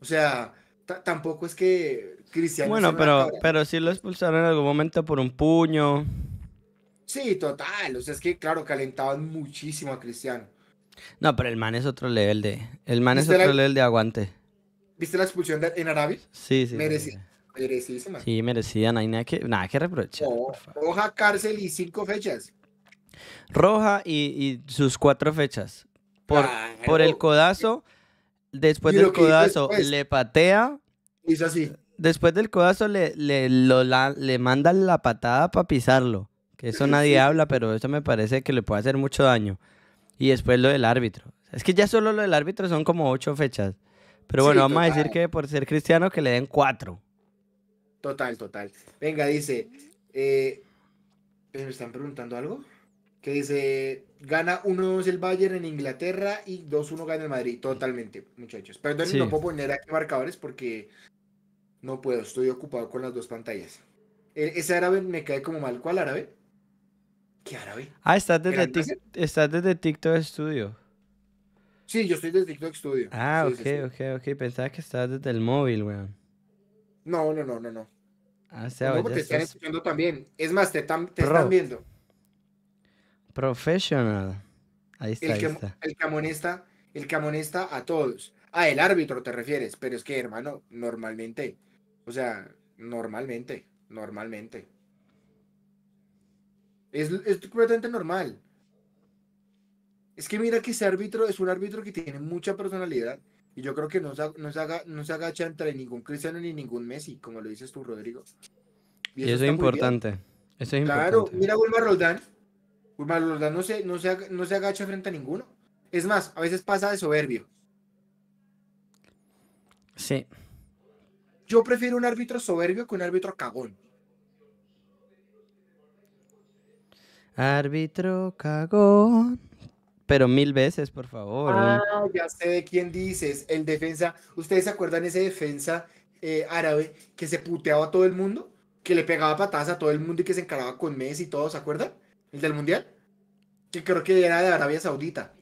O sea, tampoco es que Cristiano... Bueno, pero, pero sí lo expulsaron en algún momento por un puño. Sí, total. O sea, es que, claro, calentaban muchísimo a Cristiano. No, pero el man es otro level de... El man es otro de aguante. ¿Viste la expulsión en Arabia? Sí, sí. Merecía. Sí, merecían, hay nada que, nada que reprochar. roja, cárcel y cinco fechas. Roja y, sus cuatro fechas. Por, por el codazo, después del codazo le patea. así. Después del codazo le, le, la, la patada para pisarlo. Que eso nadie habla, pero eso me parece que le puede hacer mucho daño. Y después lo del árbitro. Es que ya solo lo del árbitro son como ocho fechas. Pero bueno, vamos a decir que por ser cristiano que le den cuatro. Total, total. Venga, dice. Eh, ¿Me están preguntando algo? Que dice: gana 1-2 el Bayern en Inglaterra y 2-1 gana el Madrid. Totalmente, muchachos. Perdón, no puedo poner aquí marcadores porque no puedo, estoy ocupado con las dos pantallas. E, ese árabe me cae como mal. ¿Cuál árabe? ¿Qué árabe? Ah, estás desde, estás desde TikTok Studio. Sí, yo estoy desde TikTok Studio. Ah, ok, ok, ok. Pensaba que estabas desde el móvil, weón. No, no, no, no, no. Ah, te están escuchando también. Es más, te, están viendo. Profesional. Ahí está. El, ahí está. el que amonesta, a todos. Ah, el árbitro te refieres, pero es que, hermano, normalmente. O sea, normalmente, normalmente. Es, es completamente normal. Es que mira que ese árbitro es un árbitro que tiene mucha personalidad y yo creo que no se, no se agacha entre ningún Cristiano ni ningún Messi, como lo dices tú, Rodrigo. Y eso, es importante. claro, mira Wilmar Roldán. Wilmar Roldán no no, se, no se agacha frente a ninguno. Es más, a veces pasa de soberbio. Sí. Yo prefiero un árbitro soberbio que un árbitro cagón. Árbitro cagón pero mil veces, por favor. Ah, ya sé de quién dices. El defensa, ¿ustedes se acuerdan ese defensa eh, árabe que se puteaba a todo el mundo? Que le pegaba patadas a todo el mundo y que se encaraba con Messi y todo, ¿se acuerdan? El del Mundial. Que creo que era de Arabia Saudita.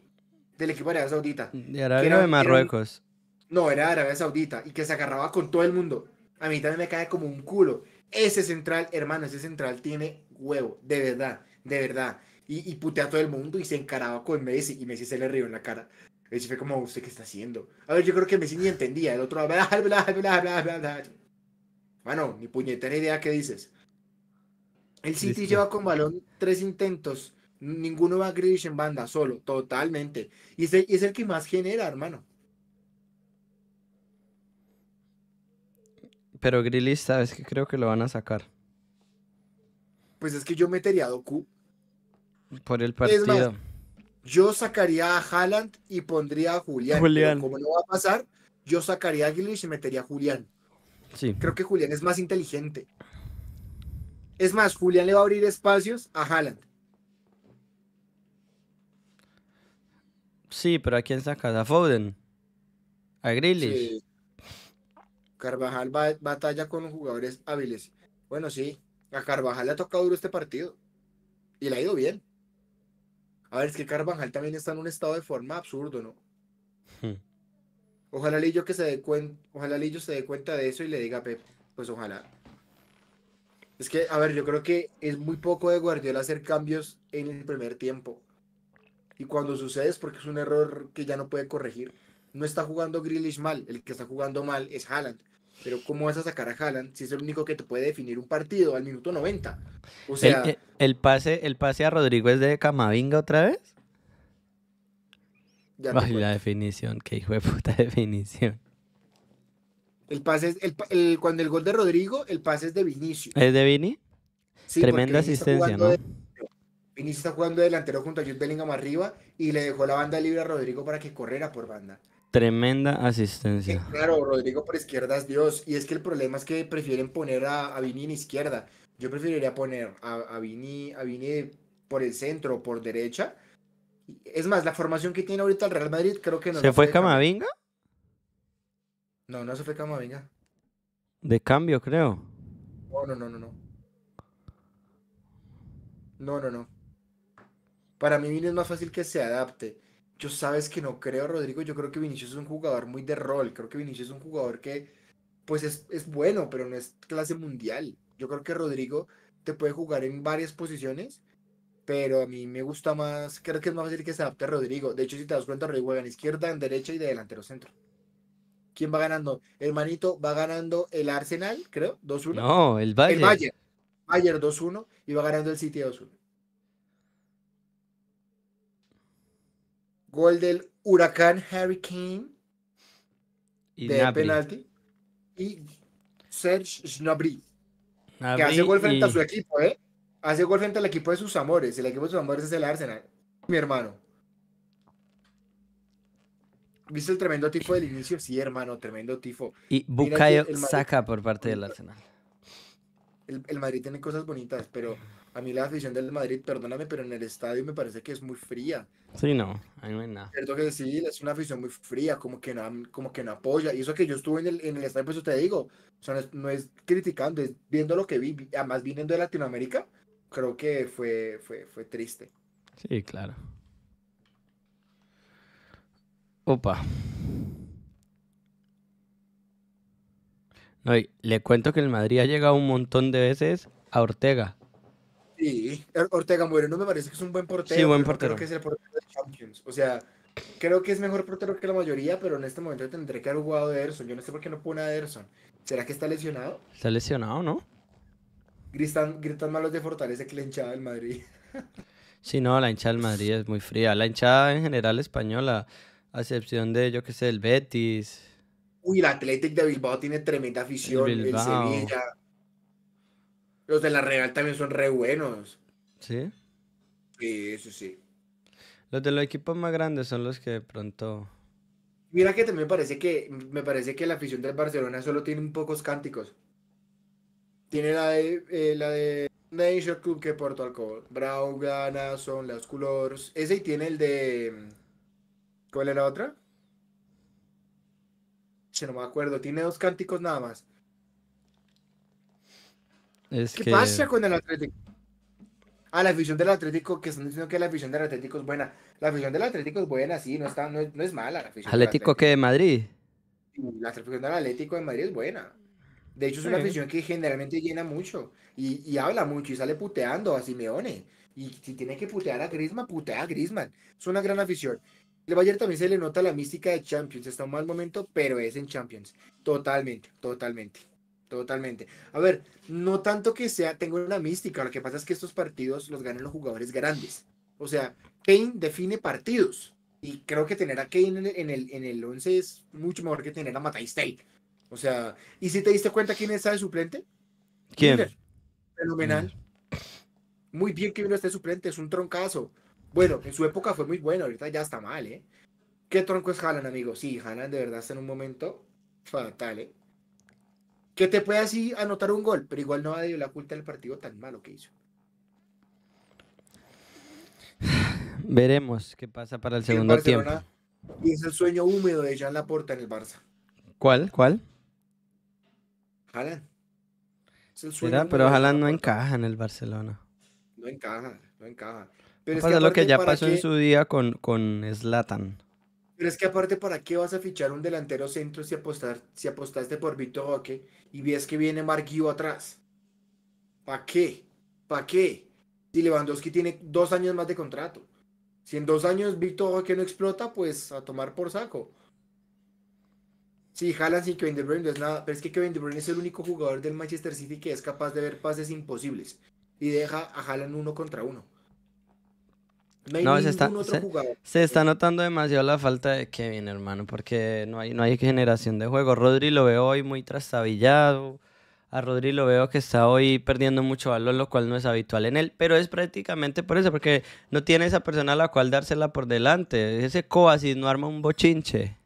Del equipo de Arabia Saudita. De Arabia de Marruecos. no, era de Arabia Saudita y que se agarraba con todo el mundo. A mí también me cae como un culo. Ese central, hermano, ese central tiene huevo, de verdad, de verdad y, putea a todo el mundo y se encaraba con Messi y Messi se le rió en la cara. Messi fue como, ¿usted qué está haciendo? A ver, yo creo que Messi ni entendía. El otro, bla, bla, bla, bla, bla, bla. Bueno, ni puñetera idea qué dices. El City lleva con balón tres intentos. Ninguno va a grillish en banda, solo, totalmente. Y es el, que más genera, hermano. Pero Grilly, sabes que creo que lo van a sacar. Pues es que yo metería a Doku por el partido. yo sacaría a Haaland y pondría a Julián. Como no va a pasar, yo sacaría a Aguilar y se metería a Julián. Sí. Creo que Julián es más inteligente. Es más, Julián le va a abrir espacios a Haaland. Sí, pero ¿a quién sacas? ¿A Foden? ¿A Grealish? Carvajal va, batalla con jugadores hábiles. Bueno, sí, a Carvajal le ha tocado duro este partido. Y le ha ido bien. A ver, es que Carvajal también está en un estado de forma absurdo, ¿no? Hmm. Ojalá Lillo que se dé cuenta, ojalá Lillo se dé cuenta de eso y le diga a Pep, pues ojalá. Es que, a ver, yo creo que es muy poco de Guardiola hacer cambios en el primer tiempo. Y cuando sucede es porque es un error que ya no puede corregir. No está jugando Grealish mal, el que está jugando mal es Haaland. Pero ¿cómo vas a sacar a Haaland si es el único que te puede definir un partido al minuto 90? O sea... ¿El, pase, el pase a Rodrigo es de Camavinga otra vez? Ya Ay, la definición, qué hijo de puta definición. El pase es, el, cuando el gol de Rodrigo, el pase es de Vinicius. ¿Es de Vini? Tremenda asistencia, ¿no? Vinicius está jugando delantero junto a Jude Bellingham arriba y le dejó la banda libre a Rodrigo para que corriera por banda. Tremenda asistencia. Eh, claro, Rodrigo por izquierda es Dios. Y es que el problema es que prefieren poner a, Vini en izquierda. Yo preferiría poner a, Vini, a Vini por el centro por derecha. Es más, la formación que tiene ahorita el Real Madrid creo que no. ¿Se fue Camavinga? No, no se fue Camavinga. De cambio, creo. No, no, no, no, no. No, no, no. Para mí Vini es más fácil que se adapte. Yo sabes que no creo, Rodrigo. Yo creo que Vinicius es un jugador muy de rol. Creo que Vinicius es un jugador que, pues, es, bueno, pero no es clase mundial. Yo creo que Rodrigo te puede jugar en varias posiciones, pero a mí me gusta más. Creo que es más fácil que se adapte a Rodrigo. De hecho, si te das cuenta, Rodrigo juega en izquierda, en derecha y de delantero centro. ¿Quién va ganando? Hermanito, va ganando el Arsenal, creo, 2-1. No, el Bayern. El Bayern. Bayern 2-1 y va ganando el City 2-1. Gol del Huracán Harry Kane de penalti. Y Serge Gnabry. Que hace gol frente a su equipo, ¿eh? Hace gol frente al equipo de sus amores. El equipo de sus amores es el Arsenal. Mi hermano. ¿Viste el tremendo tifo del inicio? Sí, hermano, tremendo tifo. Y Bukayo saca por parte del Arsenal el, Madrid tiene cosas bonitas, pero a mí la afición del Madrid, perdóname, pero en el estadio me parece que es muy fría. Sí, no, ahí no hay nada. Cierto que sí, es una afición muy fría, como que no, como que apoya. Y eso que yo estuve en el, estadio, pues te digo, no, es, no, es, criticando, es viendo lo que vi, además viniendo de Latinoamérica, creo que fue, fue, fue triste. Sí, claro. Opa. Oye, le cuento que el Madrid ha llegado un montón de veces a Ortega. Sí, er, Ortega no me parece que es un buen portero. Sí, buen portero. Creo que es el portero de Champions. O sea, creo que es mejor portero que la mayoría, pero en este momento tendré que haber jugado a Ederson. Yo no sé por qué no pone a Ederson. ¿Será que está lesionado? Está lesionado, ¿no? Gritan, gritan malos de Fortaleza que la hinchada del Madrid. sí, no, la hinchada del Madrid es muy fría. La hinchada en general española, a excepción de, yo qué sé, el Betis, Uy, el Athletic de Bilbao tiene tremenda afición. El, Sevilla. Los de la Real también son re buenos. ¿Sí? Sí, eso sí. Los de los equipos más grandes son los que de pronto. Mira que también me parece que me parece que la afición del Barcelona solo tiene un pocos cánticos. Tiene la de eh, la de Nation Club que Porto Alcohol, Brau, Gana, son Las colores. Ese y tiene el de ¿Cuál era la otra? no me acuerdo, tiene dos cánticos nada más. ¿Qué pasa con el Atlético? Ah, la afición del Atlético, que están diciendo que la afición del Atlético es buena. La afición del Atlético es buena, sí, no, está, no, es mala. La afición ¿Atlético que de Madrid? La afición del Atlético de Madrid es buena. De hecho, es una afición que generalmente llena mucho y, y, habla mucho y sale puteando a Simeone. Y si tiene que putear a Grisman, putea a Grisman. Es una gran afición. Le Bayer también se le nota la mística de Champions. Está un mal momento, pero es en Champions. Totalmente, totalmente. Totalmente. A ver, no tanto que sea, tengo una mística, lo que pasa es que estos partidos los ganan los jugadores grandes. O sea, Kane define partidos. Y creo que tener a Kane en el, en el, 11 es mucho mejor que tener a State. O sea, ¿y si te diste cuenta quién está de suplente? ¿Quién? Fenomenal. Mm. Muy bien que uno esté suplente, es un troncazo. Bueno, en su época fue muy bueno, ahorita ya está mal, ¿eh? ¿Qué tronco es Haaland, amigo? Sí, Haaland de verdad está en un momento fatal, ¿eh? Que te puede así anotar un gol, pero igual no ha a la culpa del partido tan malo que hizo. Veremos qué pasa para el segundo tiempo. Y es el sueño húmedo de Jean Laporta en el Barça. ¿Cuál? ¿Cuál? Haaland. pero Haaland no encaja en el Barcelona. No encaja, no encaja. Pasa lo que ya pasó en su día con, con Zlatan. Pero es que aparte, ¿para qué vas a fichar un delantero centro si, apostar, si apostaste por Vito Roque y ves que viene Marquillo atrás? ¿Para qué? ¿Para qué? Si Lewandowski tiene dos años más de contrato. Si en dos años Víctor Roque no explota, pues a tomar por saco. Si jalan sin Kevin De Bruyne no es nada, pero es que Kevin De Bruyne es el único jugador del Manchester City que es capaz de ver pases imposibles y deja a Jalan uno contra uno. No se está, notando demasiado la falta de Kevin, hermano, porque no hay, no hay generación de juego. Rodri lo veo hoy muy trastabillado. A Rodri lo veo que está hoy perdiendo mucho valor, lo cual no es habitual en él, pero es prácticamente por eso, porque no tiene esa persona a la cual dársela por delante. Ese Kovacic no arma un bochinche.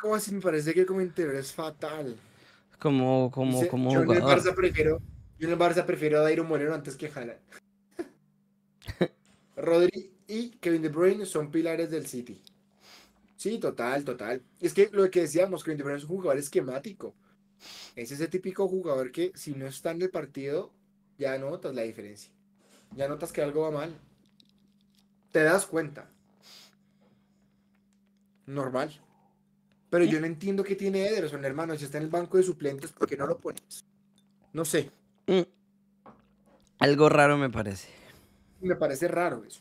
Kovacic me parece que como interior es fatal. Como, como, como yo En el Barça prefiero, yo en el Barça prefiero a Dairo Moreno antes que Jalan. Rodri, y Kevin De Bruyne son pilares del City. Sí, total, total. Es que lo que decíamos, Kevin De Bruyne es un jugador esquemático. Es ese típico jugador que si no está en el partido, ya notas la diferencia. Ya notas que algo va mal. Te das cuenta. Normal. Pero yo no entiendo qué tiene Ederson, hermano. Si está en el banco de suplentes, ¿por qué no lo pones? No sé. Mm. Algo raro me parece. Me parece raro eso.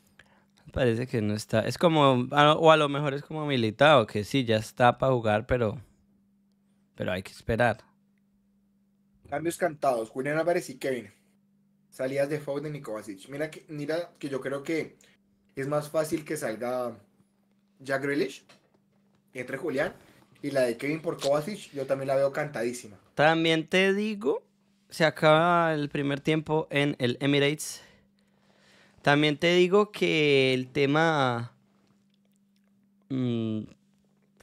Parece que no está. Es como, o a lo mejor es como militado, que sí, ya está para jugar, pero, pero hay que esperar. Cambios cantados, Julián Álvarez y Kevin. Salidas de Foden y Kovacic. Mira que, mira que yo creo que es más fácil que salga Jack Grealish, entre Julián, y la de Kevin por Kovacic, yo también la veo cantadísima. También te digo, se acaba el primer tiempo en el Emirates también te digo que el tema mm,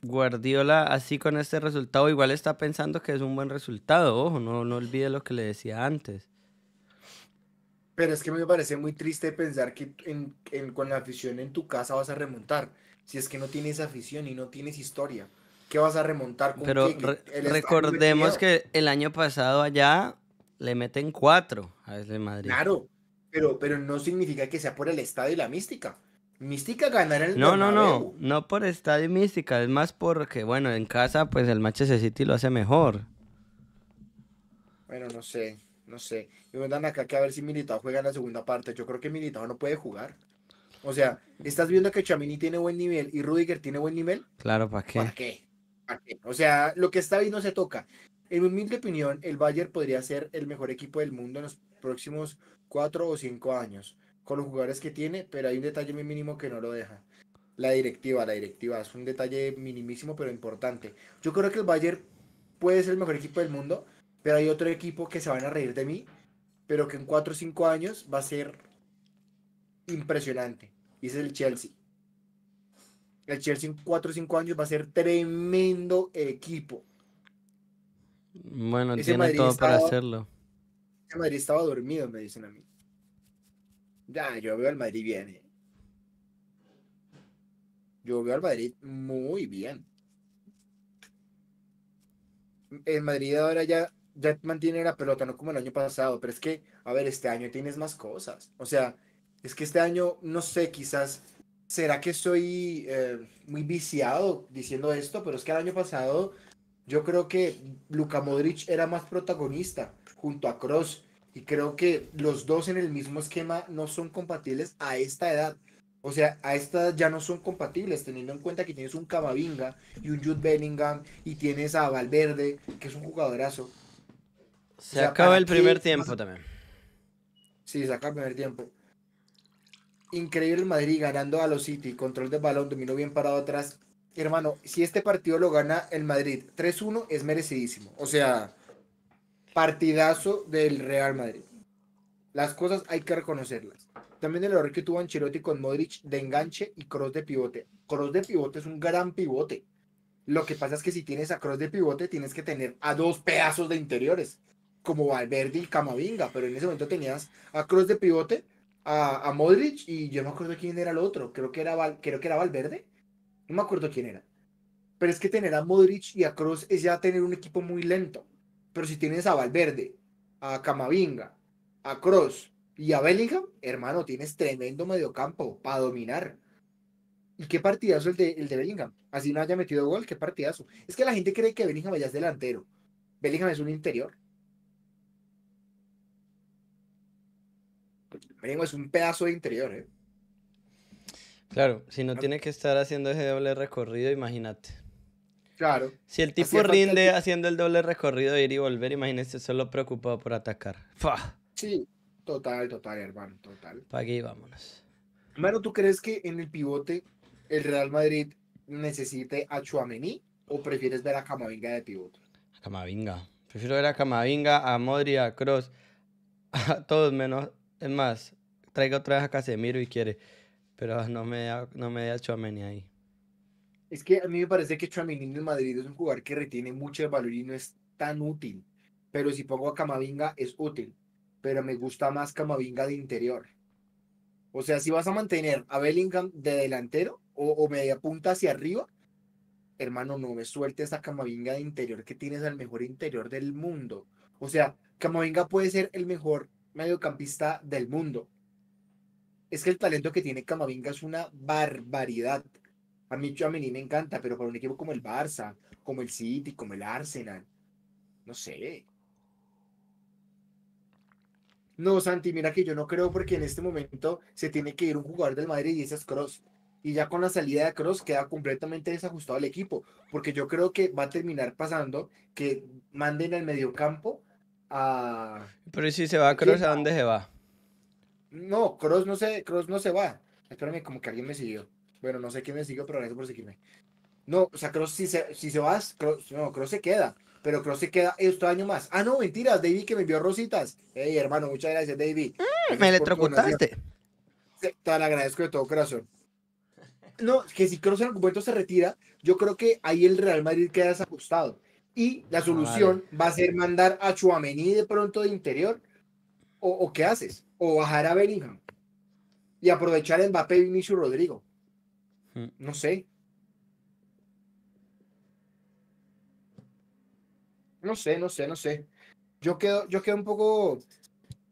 Guardiola, así con este resultado, igual está pensando que es un buen resultado. Ojo, no, no olvide lo que le decía antes. Pero es que me parece muy triste pensar que con la afición en tu casa vas a remontar. Si es que no tienes afición y no tienes historia, ¿qué vas a remontar? Con Pero recordemos que el año pasado allá le meten cuatro a ese Madrid. Claro, pero, pero no significa que sea por el estadio y la mística. Mística ganará el No, no, no, no por estadio y mística, es más porque, bueno, en casa pues el Manchester City lo hace mejor. Bueno, no sé, no sé. Y me dan acá que a ver si Militao juega en la segunda parte. Yo creo que Militao no puede jugar. O sea, ¿estás viendo que Chamini tiene buen nivel y Rudiger tiene buen nivel? Claro, ¿para qué? ¿Para qué? ¿Para qué? O sea, lo que está ahí no se toca. En mi humilde opinión, el Bayern podría ser el mejor equipo del mundo en los próximos cuatro o cinco años, con los jugadores que tiene, pero hay un detalle muy mínimo que no lo deja. La directiva, la directiva, es un detalle minimísimo pero importante. Yo creo que el Bayern puede ser el mejor equipo del mundo, pero hay otro equipo que se van a reír de mí, pero que en cuatro o cinco años va a ser impresionante. Y es el Chelsea. El Chelsea en cuatro o cinco años va a ser tremendo equipo. Bueno, tiene todo para hacerlo. Madrid estaba dormido, me dicen a mí. Ya, yo veo al Madrid bien. Eh. Yo veo al Madrid muy bien. El Madrid ahora ya, ya mantiene la pelota, no como el año pasado, pero es que, a ver, este año tienes más cosas. O sea, es que este año, no sé, quizás, ¿será que soy eh, muy viciado diciendo esto? Pero es que el año pasado yo creo que Luka Modric era más protagonista junto a Cross y creo que los dos en el mismo esquema no son compatibles a esta edad. O sea, a esta edad ya no son compatibles, teniendo en cuenta que tienes un Camavinga y un Jude Bellingham y tienes a Valverde, que es un jugadorazo. Se acaba el primer tiempo también. Sí, se acaba el primer tiempo. Increíble el Madrid ganando a los City, control de balón, dominó bien parado atrás, hermano, si este partido lo gana el Madrid 3-1 es merecidísimo. O sea, partidazo del Real Madrid. Las cosas hay que reconocerlas. También el error que tuvo Ancelotti con Modric de enganche y cross de pivote. Cross de pivote es un gran pivote. Lo que pasa es que si tienes a cross de pivote, tienes que tener a dos pedazos de interiores, como Valverde y Camavinga. Pero en ese momento tenías a cross de pivote, a, Modric y yo no acuerdo quién era el otro. Creo que era, creo que era Valverde. No me acuerdo quién era. Pero es que tener a Modric y a Cross es ya tener un equipo muy lento. Pero si tienes a Valverde, a Camavinga, a Cross y a Bellingham, hermano, tienes tremendo mediocampo para dominar. ¿Y qué partidazo el de, el de Bellingham? Así no haya metido gol, qué partidazo. Es que la gente cree que Bellingham ya es delantero. Bellingham es un interior. Bellingham es un pedazo de interior, ¿eh? Claro, si no tiene que estar haciendo ese doble recorrido, imagínate. Claro. Si el tipo rinde haciendo el doble recorrido, ir y volver, imagínate, solo preocupado por atacar. Fa. Sí, total, total, hermano, total. Pa' aquí vámonos. Hermano, ¿tú crees que en el pivote el Real Madrid necesite a Chuamení o prefieres ver a Camavinga de pivote? Camavinga. Prefiero ver a Camavinga, a Modri, a Cross, a todos menos. Es más, traiga otra vez a Casemiro y quiere. Pero no me da, no me da ahí. Es que a mí me parece que Chouameni en Madrid es un jugador que retiene mucho el valor y no es tan útil. Pero si pongo a Camavinga es útil. Pero me gusta más Camavinga de interior. O sea, si vas a mantener a Bellingham de delantero o, o media punta hacia arriba, hermano, no me sueltes a Camavinga de interior que tienes al mejor interior del mundo. O sea, Camavinga puede ser el mejor mediocampista del mundo, es que el talento que tiene Camavinga es una barbaridad. A mí Chouameni me encanta, pero para un equipo como el Barça, como el City, como el Arsenal, no sé. No, Santi, mira que yo no creo porque en este momento se tiene que ir un jugador del Madrid y esas Cross. Y ya con la salida de Cross queda completamente desajustado el equipo, porque yo creo que va a terminar pasando que manden al mediocampo a. Pero si se va a Cross, ¿a dónde se va? No, Cross no se, no se va. Espérame, como que alguien me siguió. Bueno, no sé quién me siguió, pero gracias por seguirme. No, o sea, Cross si se, si se va, Cross, no, Cross se queda. Pero Cross se queda este año más. Ah, no, mentiras, David que me envió rositas. Ey, hermano, muchas gracias, David. Mm, me electrocutaste. Te, agradezco de todo corazón. No, que si Cross en algún momento se retira, yo creo que ahí el Real Madrid queda desajustado. Y la ah, solución va a ser mandar a Chuamení de pronto de interior o, qué haces, o bajar a Bellingham y aprovechar el Mbappé Vinicius Rodrigo. Hmm. No sé. No sé, no sé, no sé. Yo quedo, yo quedo un poco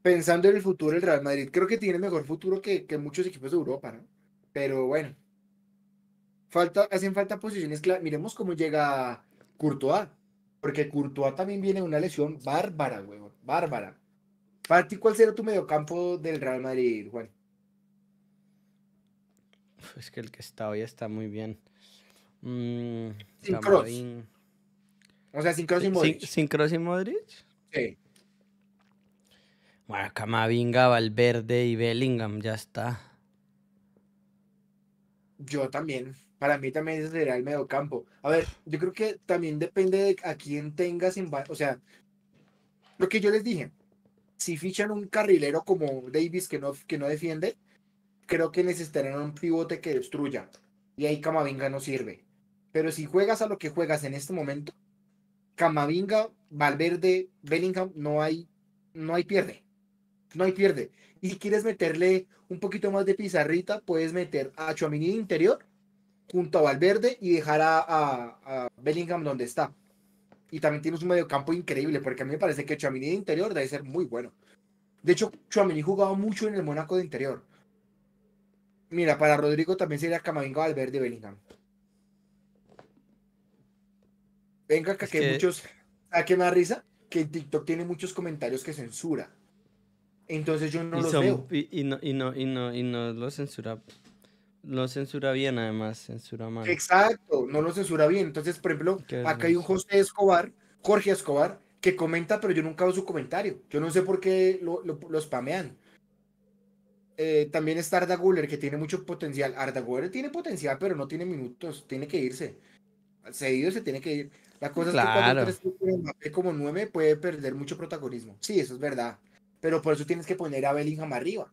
pensando en el futuro del Real Madrid. Creo que tiene mejor futuro que, que muchos equipos de Europa, ¿no? Pero bueno. Falta, hacen falta posiciones claras. Miremos cómo llega Courtois. Porque Courtois también viene una lesión bárbara, huevón. Bárbara. Para ¿cuál será tu mediocampo del Real Madrid, Juan? Es que el que está hoy está muy bien. Mm, sin O sea, sin Cross y Modric. ¿Sin, Cross y Modric? Sí. Bueno, Camavinga, Valverde y Bellingham, ya está. Yo también. Para mí también ese el mediocampo. A ver, yo creo que también depende de a quién tengas O sea, lo que yo les dije, si fichan un carrilero como Davis que no, que no defiende, creo que necesitarán un pivote que destruya. Y ahí Camavinga no sirve. Pero si juegas a lo que juegas en este momento, Camavinga, Valverde, Bellingham, no hay, no hay pierde. No hay pierde. Y si quieres meterle un poquito más de pizarrita, puedes meter a Chuamini interior junto a Valverde y dejar a Bellingham donde está y también tienes un mediocampo increíble, porque a mí me parece que Chuamini de interior debe ser muy bueno. De hecho, Chuamini jugaba mucho en el Mónaco de interior. Mira, para Rodrigo también sería Camavinga Valverde Bellingham. Venga, que, hay muchos. ¿A qué me da risa? Que TikTok tiene muchos comentarios que censura. Entonces yo no los veo. no, no, y no los censura no censura bien, además, censura mal. Exacto, no lo censura bien. Entonces, por ejemplo, acá hay un José Escobar, Jorge Escobar, que comenta, pero yo nunca veo su comentario. Yo no sé por qué lo, lo, spamean. Eh, también está Arda Guller, que tiene mucho potencial. Arda Guller tiene potencial, pero no tiene minutos, tiene que irse. Seguido se tiene que ir. La cosa es que cuando tres, como nueve puede perder mucho protagonismo. Sí, eso es verdad. Pero por eso tienes que poner a Bellingham arriba.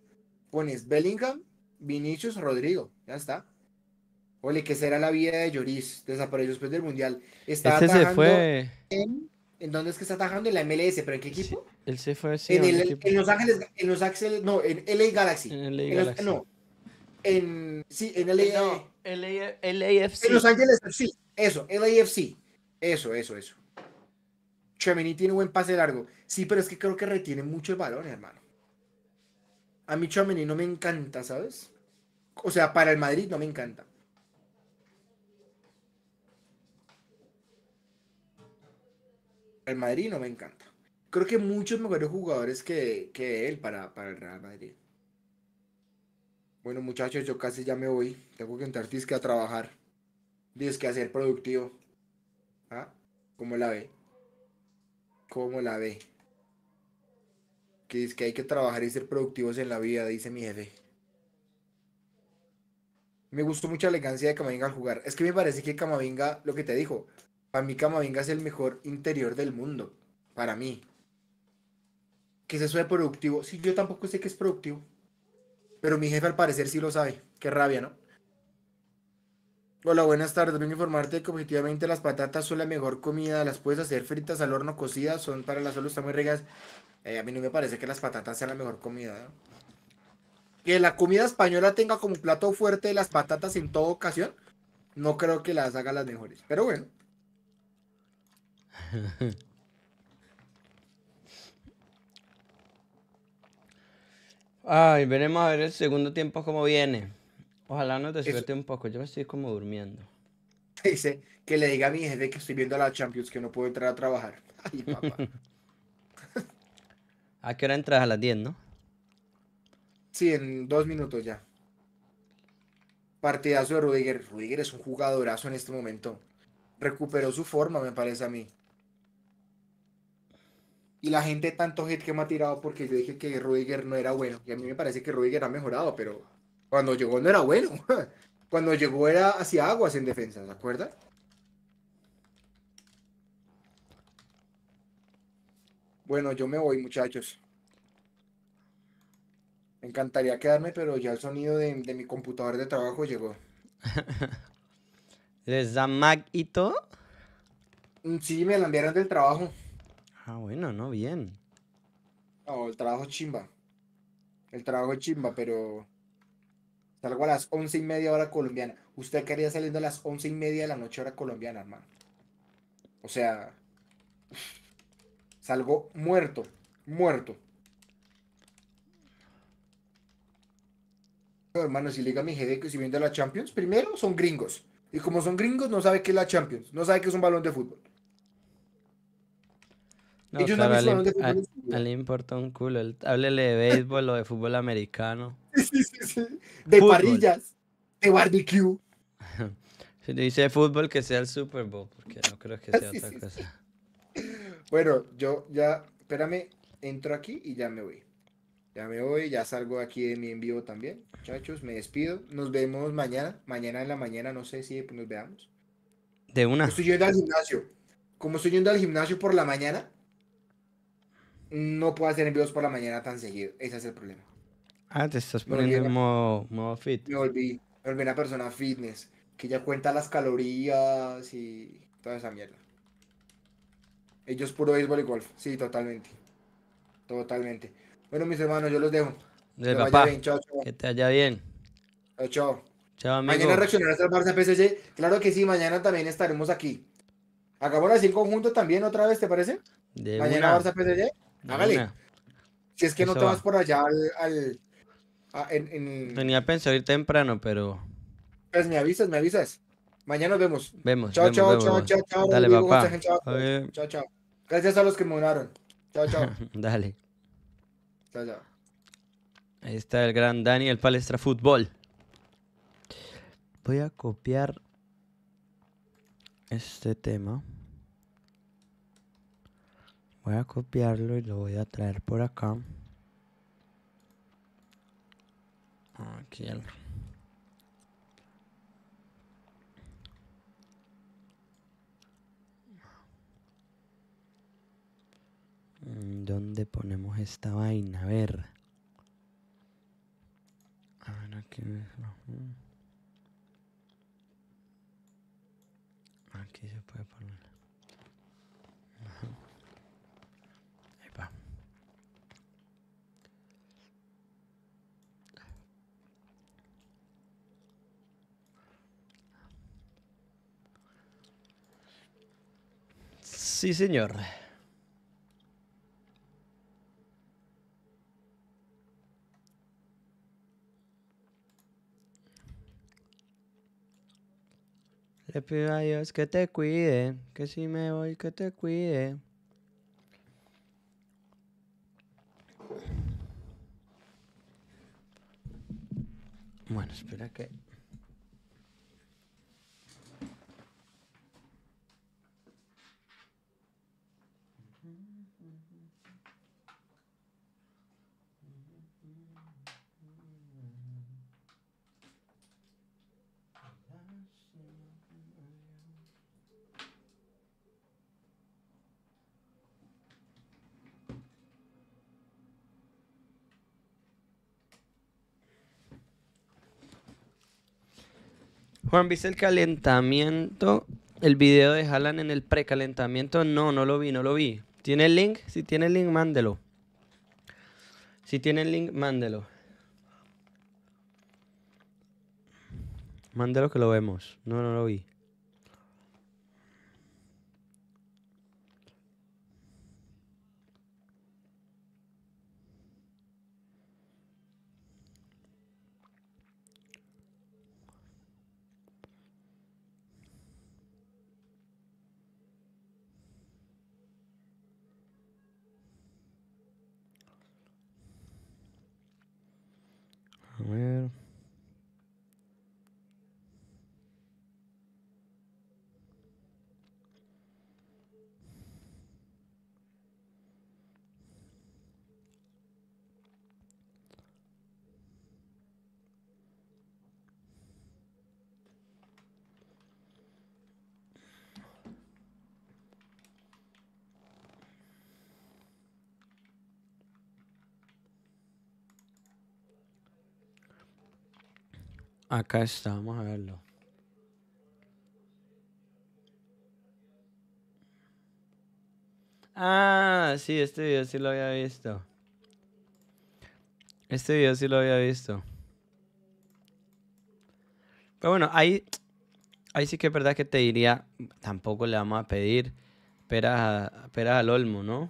Pones Bellingham, Vinicius Rodrigo, ya está. Ole, que será la vida de Lloris? Desapareció después del Mundial. Está este En, dónde es que está atajando? En la MLS, ¿pero en qué equipo? en, el, en, Los Ángeles, en Los Ángeles, no, en LA Galaxy. En LA Galaxy. no, en, sí, en LA. No, LA, LAFC. En Los Ángeles, sí, eso, LAFC. Eso, eso, eso. Chemini tiene un buen pase largo. Sí, pero es que creo que retiene mucho el hermano. A mí Chemini no me encanta, ¿sabes? o sea, para el Madrid no me encanta. El Madrid no me encanta. Creo que muchos mejores jugadores que, él para, para el Real Madrid. Bueno, muchachos, yo casi ya me voy. Tengo que entrar que a trabajar. Disque a ser productivo. ¿Ah? ¿Cómo la ve? ¿Cómo la ve? Que dice que hay que trabajar y ser productivos en la vida, dice mi jefe me gustó mucha elegancia de Camavinga al jugar. Es que me parece que Camavinga, lo que te dijo, para mí Camavinga es el mejor interior del mundo. Para mí. Que se de productivo. Sí, yo tampoco sé que es productivo. Pero mi jefe al parecer sí lo sabe. Qué rabia, ¿no? Hola, buenas tardes. Vengo a informarte que objetivamente las patatas son la mejor comida. Las puedes hacer fritas al horno cocidas. Son para las salud, están muy ricas. Eh, a mí no me parece que las patatas sean la mejor comida. ¿no? que la comida española tenga como plato fuerte las patatas en toda ocasión, no creo que las haga las mejores. Pero bueno. Ay, veremos a ver el segundo tiempo cómo viene. Ojalá no te un poco, yo me estoy como durmiendo. Dice que le diga a mi jefe que estoy viendo a la Champions, que no puedo entrar a trabajar. Ay, papá. ¿A qué hora entras? A las 10, ¿no? Sí, en dos minutos ya. Partidazo de Rudiger. Rudiger es un jugadorazo en este momento. Recuperó su forma, me parece a mí. Y la gente tanto hit que me ha tirado porque yo dije que Rudiger no era bueno. Y a mí me parece que Rudiger ha mejorado, pero cuando llegó no era bueno. Cuando llegó era hacia aguas en defensa, ¿se acuerda? Bueno, yo me voy, muchachos. Me encantaría quedarme, pero ya el sonido de, mi computador de trabajo llegó. ¿Les da Mac y todo? Mm, sí, me la enviaron del trabajo. Ah, bueno, no, bien. No, el trabajo chimba. El trabajo chimba, pero salgo a las once y media hora colombiana. Usted quería saliendo a las once y media de la noche hora colombiana, hermano. O sea, salgo muerto, muerto. hermano, si le mi jefe que si viene de la Champions, primero son gringos. Y como son gringos, no sabe que es la Champions, no sabe que es un balón de fútbol. No, no A, le importa un culo. háblele de béisbol o de fútbol americano. De parrillas, de barbecue. si dice fútbol, que sea el Super Bowl, porque no creo que sea otra cosa. Bueno, yo ya, espérame, entro aquí y ya me voy. Ya me voy, ya salgo aquí de mi envío también. Muchachos, me despido. Nos vemos mañana. Mañana en la mañana, no sé si pues, nos veamos. De una. Estoy yendo al gimnasio. Como estoy yendo al gimnasio por la mañana, no puedo hacer envíos por la mañana tan seguido. Ese es el problema. Ah, te estás poniendo en modo, fit. Me olvidé. me volví una persona fitness que ya cuenta las calorías y toda esa mierda. Ellos puro béisbol y golf. Sí, totalmente. Totalmente. Bueno, mis hermanos, yo los dejo. De papá. Bien, Que te vaya bien. Chao, chao. Chao, amigo. Mañana reaccionarás al Barça PSG. Claro que sí, mañana también estaremos aquí. Acabamos de decir conjunto también otra vez, ¿te parece? mañana una. Barça PSG. Hágale. Si es que no te vas por allá al. Tenía pensado ir temprano, pero. Pues me avisas, me avisas. Mañana nos vemos. Chao, chao, chao, chao, chao. Dale, papá. Chao, chao. Gracias a los que me Chao, chao. Dale. Ahí está el gran Daniel Palestra Fútbol. Voy a copiar este tema. Voy a copiarlo y lo voy a traer por acá. Aquí algo. Mm, ¿Dónde ponemos esta vaina? A ver. A ver, aquí. Aquí se puede poner. va. Sí, señor. Te pido a Dios que te cuide, que si me voy, que te cuide. Bueno, espera que Juan, ¿viste el calentamiento? El video de Jalan en el precalentamiento. No, no lo vi, no lo vi. ¿Tiene el link? Si tiene el link, mándelo. Si tiene el link, mándelo. Mándelo que lo vemos. No, no lo vi. Bueno. Acá está, vamos a verlo. Ah, sí, este video sí lo había visto. Este video sí lo había visto. Pero bueno, ahí, ahí sí que es verdad que te diría, tampoco le vamos a pedir espera, peras al olmo, ¿no?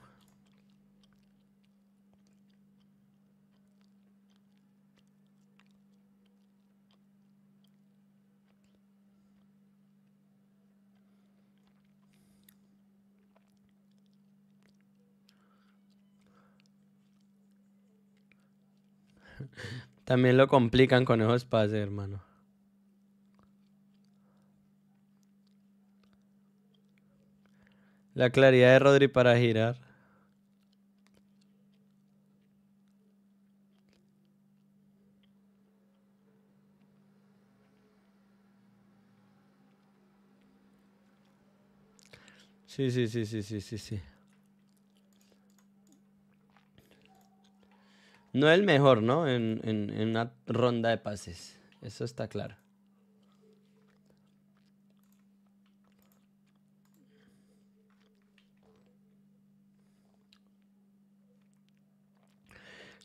También lo complican con esos pases, hermano. La claridad de Rodri para girar. Sí, sí, sí, sí, sí, sí, sí. No el mejor, ¿no? En, una ronda de pases. Eso está claro.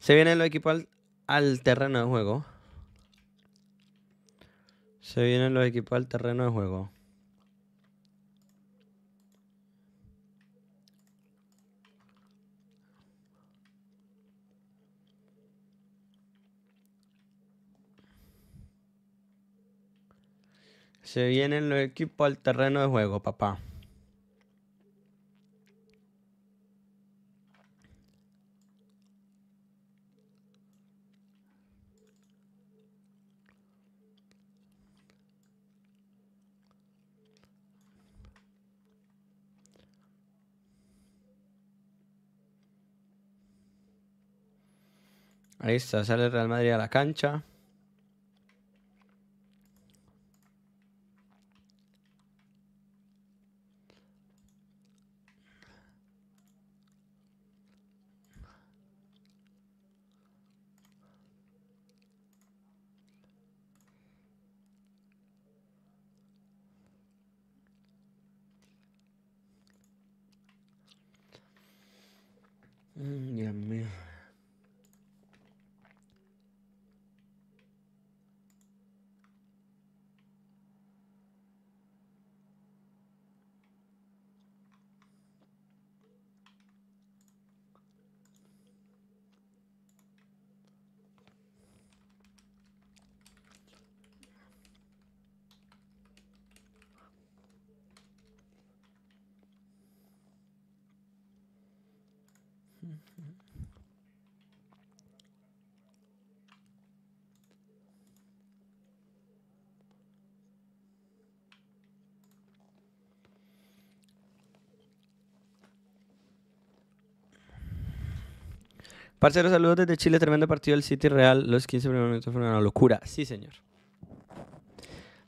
Se vienen los equipos al terreno de juego. Se vienen los equipos al terreno de juego. Se viene los equipo al terreno de juego, papá. Ahí está, sale Real Madrid a la cancha. nhầm Parcero, saludos desde Chile. Tremendo partido del City Real. Los 15 primeros minutos fueron una locura. Sí, señor.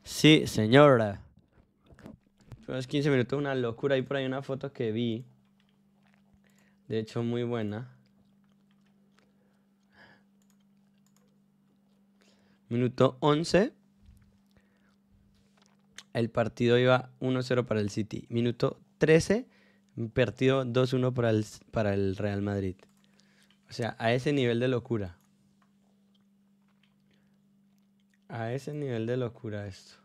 Sí, señora. Fueron los 15 minutos, una locura. Y por ahí una foto que vi. De hecho, muy buena. Minuto 11. El partido iba 1-0 para el City. Minuto 13. Partido 2-1 para el, para el Real Madrid. O sea, a ese nivel de locura. A ese nivel de locura esto.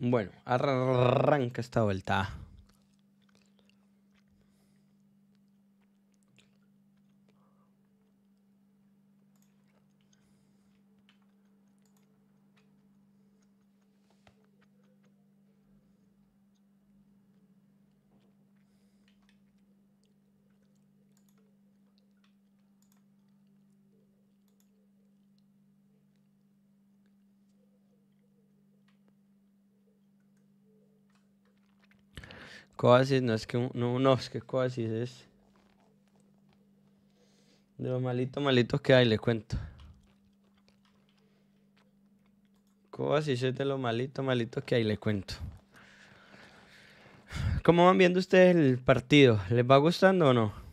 Bueno, arranca esta vuelta. Coasis, no es que un, no, no, es que Coasis es. De los malitos, malitos que hay, le cuento. Coasis es de los malitos, malitos que hay, le cuento. ¿Cómo van viendo ustedes el partido? ¿Les va gustando o no?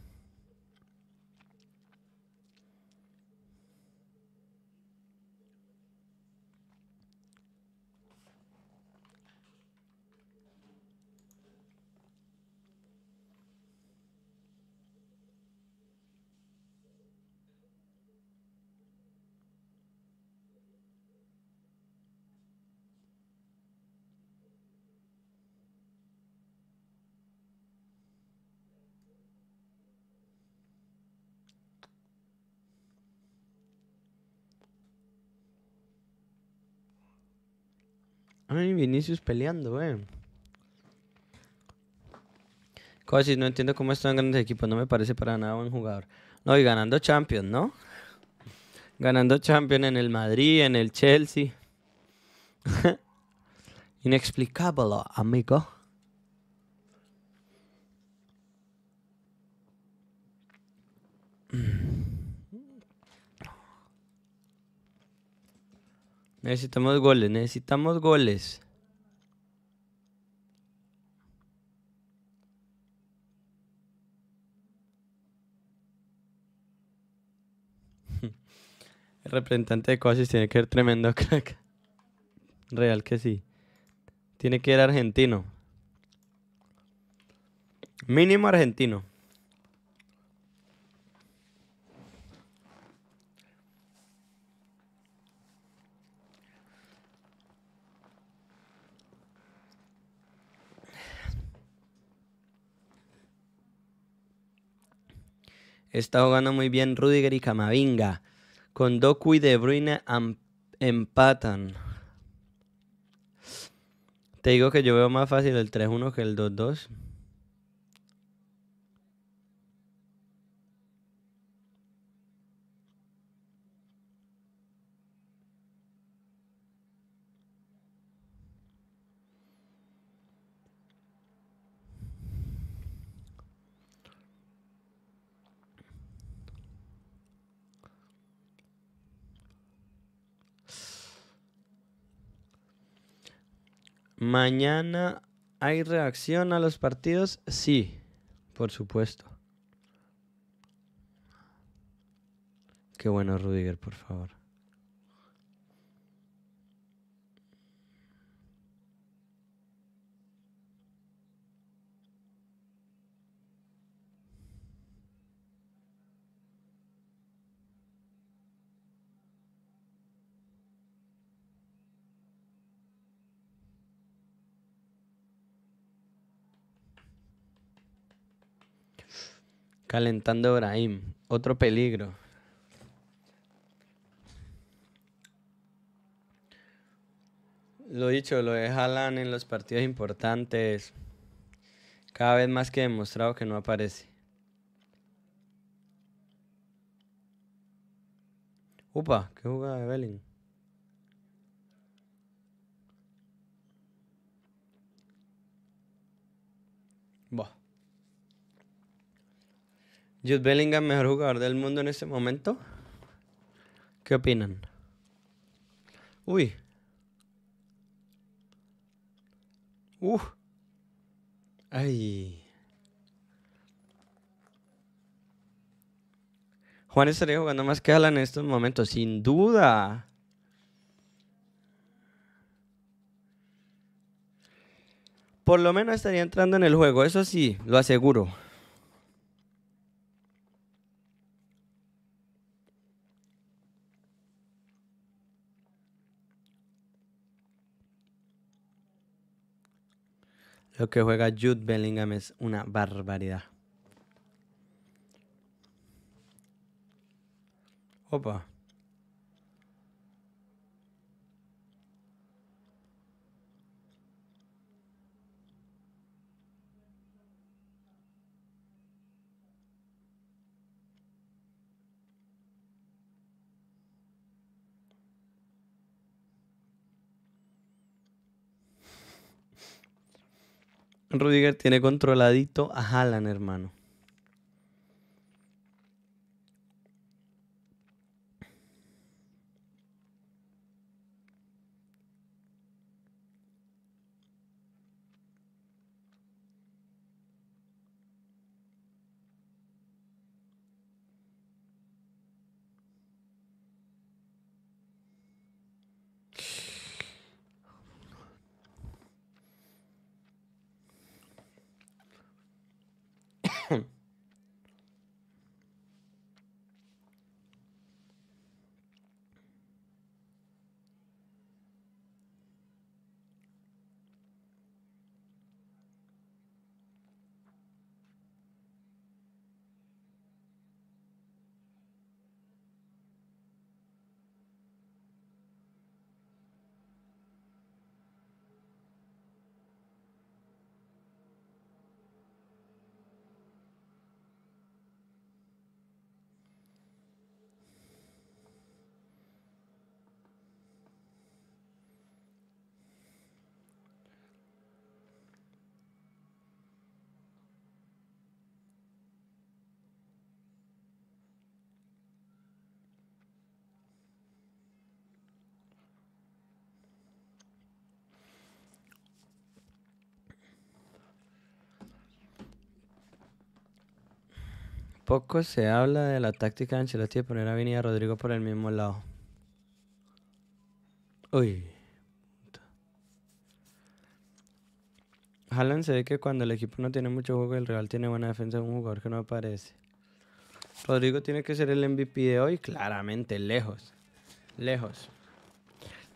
Inicios peleando, eh. Cosis, no entiendo cómo están grandes equipos, no me parece para nada un jugador. No, y ganando Champions, ¿no? Ganando Champions en el Madrid, en el Chelsea. Inexplicable, amigo. Necesitamos goles, necesitamos goles. representante de Coasis tiene que ser tremendo crack. Real que sí. Tiene que ser argentino. Mínimo argentino. Está jugando muy bien Rudiger y Camavinga con Doku y De Bruyne empatan. Te digo que yo veo más fácil el 3-1 que el 2-2. Mañana hay reacción a los partidos, sí, por supuesto. Qué bueno, Rudiger, por favor. Calentando Brahim, otro peligro. Lo dicho, lo de Haaland en los partidos importantes, cada vez más que demostrado que no aparece. Upa, qué jugada de Jude Bellingham, mejor jugador del mundo en este momento. ¿Qué opinan? Uy. Uf. Ay. Juan estaría jugando más que Alan en estos momentos, sin duda. Por lo menos estaría entrando en el juego, eso sí, lo aseguro. Lo que juega Jude Bellingham es una barbaridad. Opa. Rudiger tiene controladito a Haaland, hermano. Poco se habla de la táctica de Ancelotti de poner a venir a Rodrigo por el mismo lado. Uy. Haaland se ve que cuando el equipo no tiene mucho juego, el Real tiene buena defensa de un jugador que no aparece. Rodrigo tiene que ser el MVP de hoy, claramente, lejos. Lejos.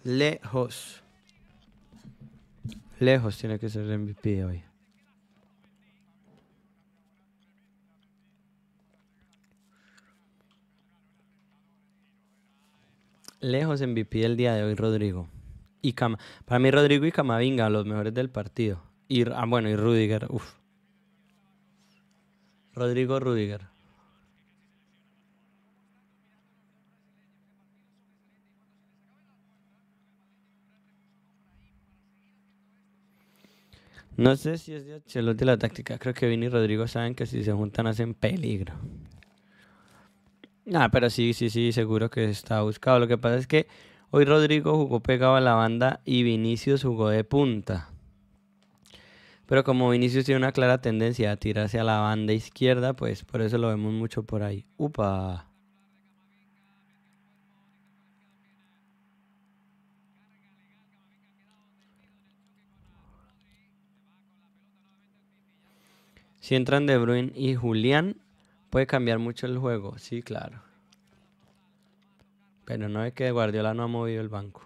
Lejos. Lejos tiene que ser el MVP de hoy. lejos MVP el día de hoy Rodrigo. Y Cama Para mí Rodrigo y Camavinga, los mejores del partido. Y, ah, bueno, y Rudiger, uff. Rodrigo Rudiger. No sé si es de la táctica. Creo que Vini y Rodrigo saben que si se juntan hacen peligro. Ah, pero sí, sí, sí, seguro que está buscado. Lo que pasa es que hoy Rodrigo jugó pegado a la banda y Vinicius jugó de punta. Pero como Vinicius tiene una clara tendencia a tirarse a la banda izquierda, pues por eso lo vemos mucho por ahí. ¡Upa! Si entran De Bruyne y Julián, Puede cambiar mucho el juego, sí, claro. Pero no es que Guardiola no ha movido el banco.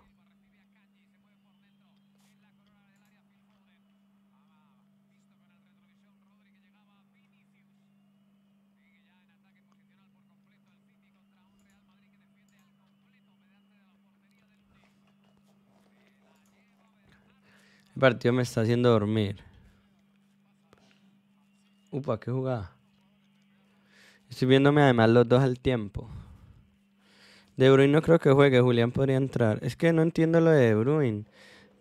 El partido me está haciendo dormir. Upa, qué jugada. Estoy viéndome además los dos al tiempo. De Bruin no creo que juegue, Julián podría entrar. Es que no entiendo lo de, de Bruyne.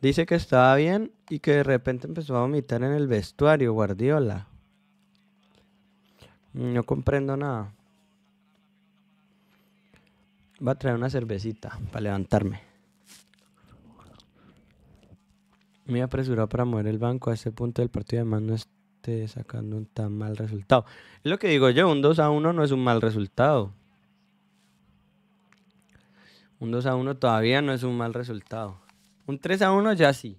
Dice que estaba bien y que de repente empezó a vomitar en el vestuario, Guardiola. No comprendo nada. Va a traer una cervecita para levantarme. Me apresuró para mover el banco a ese punto del partido, además no es sacando un tan mal resultado. Es lo que digo yo, un 2 a 1 no es un mal resultado. Un 2 a 1 todavía no es un mal resultado. Un 3 a 1 ya sí.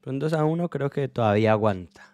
Pero un 2 a 1 creo que todavía aguanta.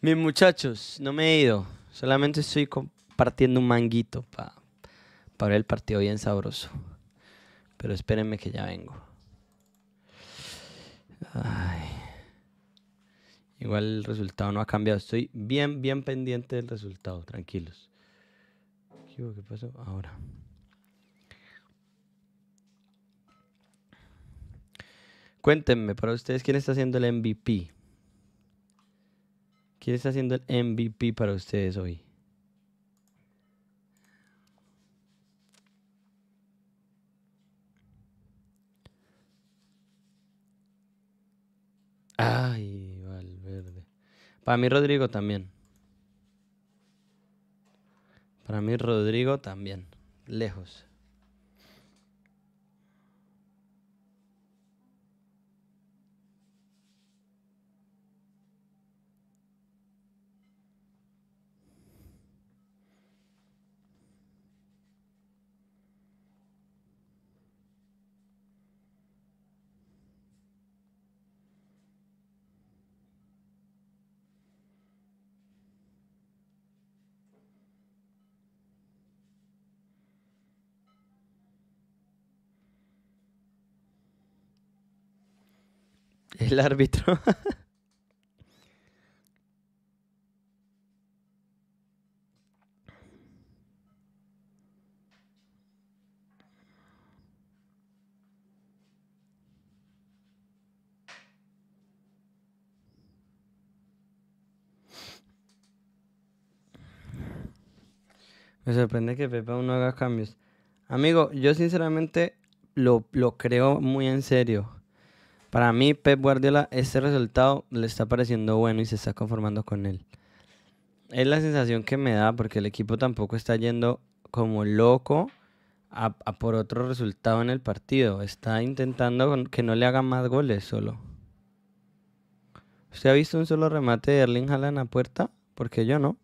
Mis muchachos, no me he ido. Solamente estoy compartiendo un manguito para ver el partido bien sabroso. Pero espérenme que ya vengo. Ay. Igual el resultado no ha cambiado. Estoy bien, bien pendiente del resultado. Tranquilos. ¿Qué pasó? Ahora. Cuéntenme para ustedes quién está haciendo el MVP. ¿Quién está haciendo el MVP para ustedes hoy? Ay, Valverde. Para mí Rodrigo también. Para mí Rodrigo también. Lejos. el árbitro. Me sorprende que Pepe aún no haga cambios. Amigo, yo sinceramente lo, lo creo muy en serio. Para mí, Pep Guardiola, este resultado le está pareciendo bueno y se está conformando con él. Es la sensación que me da porque el equipo tampoco está yendo como loco a, por otro resultado en el partido. Está intentando que no le hagan más goles solo. ¿Usted ha visto un solo remate de Erling en la puerta? Porque yo no.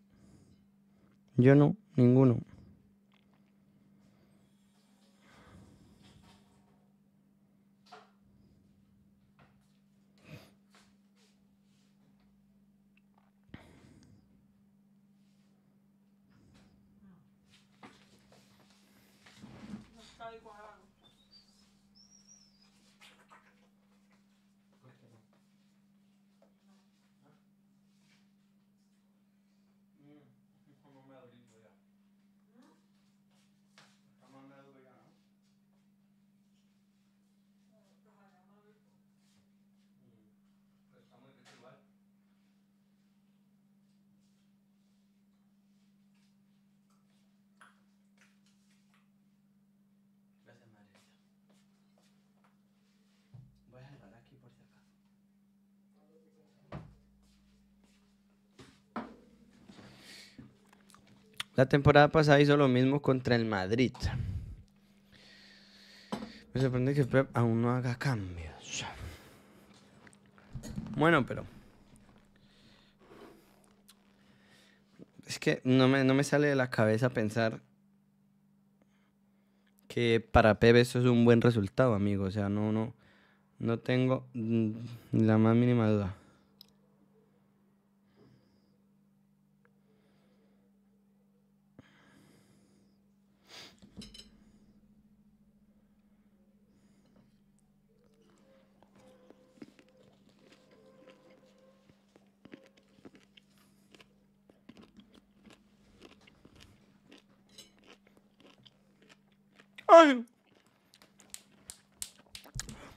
Yo no, ninguno. La temporada pasada hizo lo mismo contra el Madrid. Me sorprende que Pep aún no haga cambios. Bueno, pero... Es que no me, no me sale de la cabeza pensar que para Pep eso es un buen resultado, amigo. O sea, no, no, no tengo mm, la más mínima duda.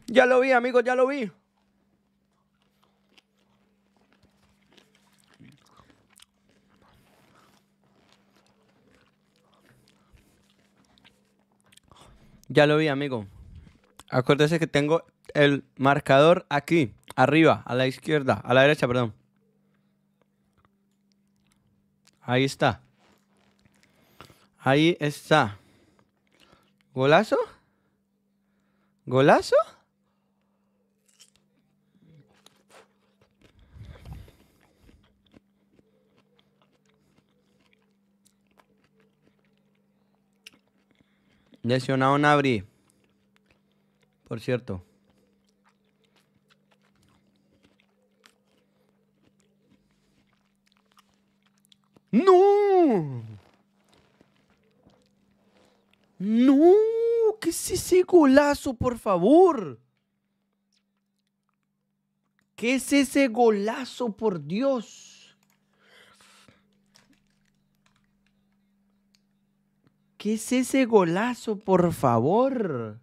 Ya lo vi, amigo, ya lo vi. Ya lo vi, amigo. Acuérdese que tengo el marcador aquí, arriba, a la izquierda, a la derecha, perdón. Ahí está. Ahí está. ¿Golazo? ¿Golazo? Lesionado Nabri. Por cierto. ¡No! No, ¿qué es ese golazo, por favor? ¿Qué es ese golazo, por Dios? ¿Qué es ese golazo, por favor?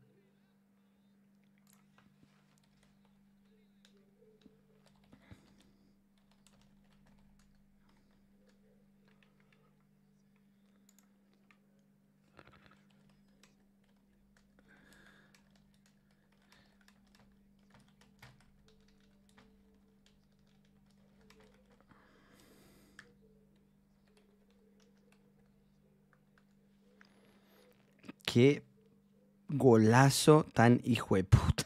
qué golazo tan hijo de puta.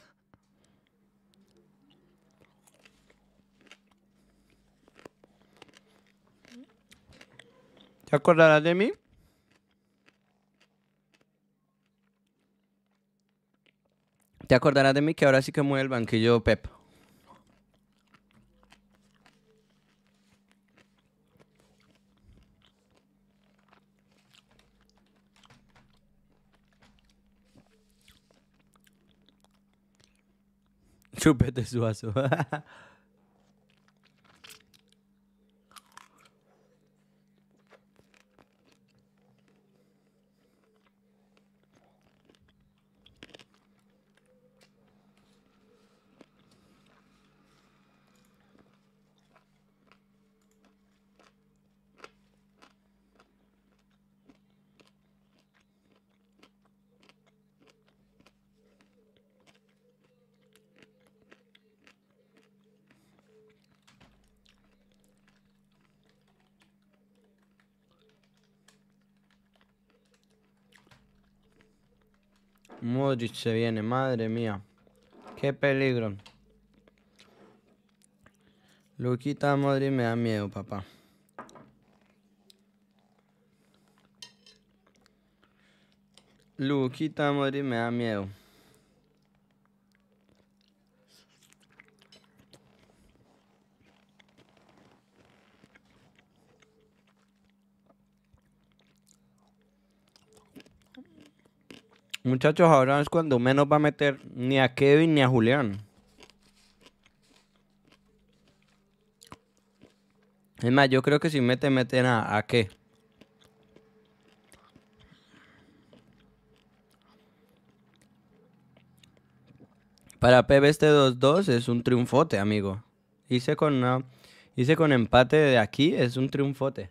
¿Te acordarás de mí? ¿Te acordarás de mí que ahora sí que mueve el banquillo Pep? Chupa da zoação. se viene, madre mía. Qué peligro. Luquita Modric me da miedo, papá. Luquita Modric me da miedo. Muchachos, ahora es cuando menos va a meter ni a Kevin ni a Julián. Es más, yo creo que si mete, meten a, a qué. Para PB este 2-2 es un triunfote, amigo. Hice con, hice con empate de aquí, es un triunfote.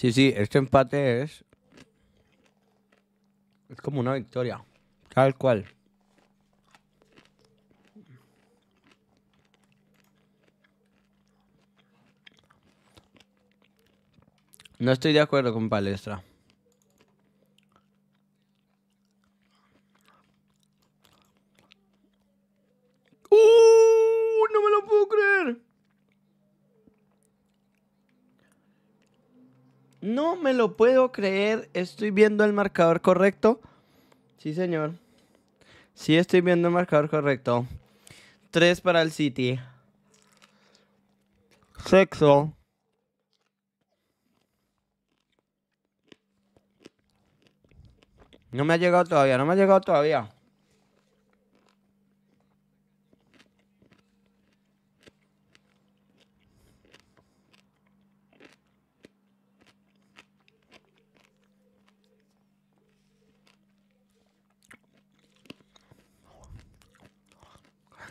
Sí, sí, este empate es. Es como una victoria. Tal cual. No estoy de acuerdo con Palestra. ¡Uh! ¡No me lo puedo creer! No me lo puedo creer. Estoy viendo el marcador correcto. Sí, señor. Sí, estoy viendo el marcador correcto. Tres para el City. Sexo. No me ha llegado todavía, no me ha llegado todavía.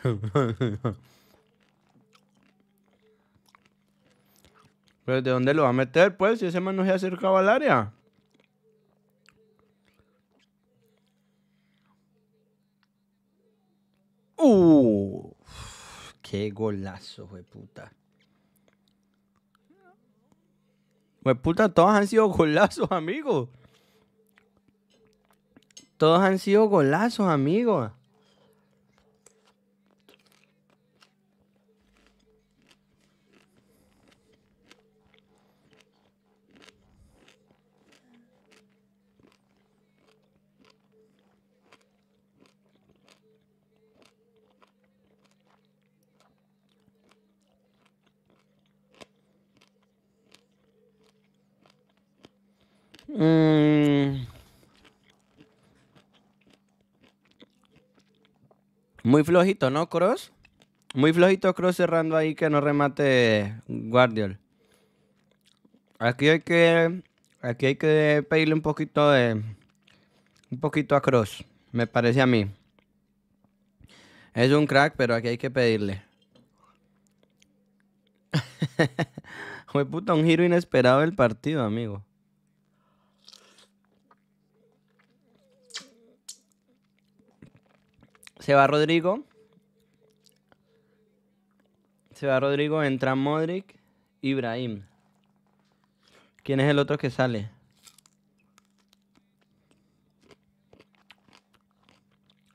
Pero pues, ¿de dónde lo va a meter, pues? Si ese man no se acercaba al área. ¡Uh! ¡Qué golazo, güey, puta! Pues puta, todos han sido golazos, amigos. Todos han sido golazos, amigos. Muy flojito, ¿no, Cross? Muy flojito Cross cerrando ahí que no remate Guardiol. Aquí hay que. Aquí hay que pedirle un poquito de. Un poquito a Cross. Me parece a mí. Es un crack, pero aquí hay que pedirle. Fue puta un giro inesperado el partido, amigo. Se va Rodrigo. Se va Rodrigo, entra Modric, Ibrahim. ¿Quién es el otro que sale?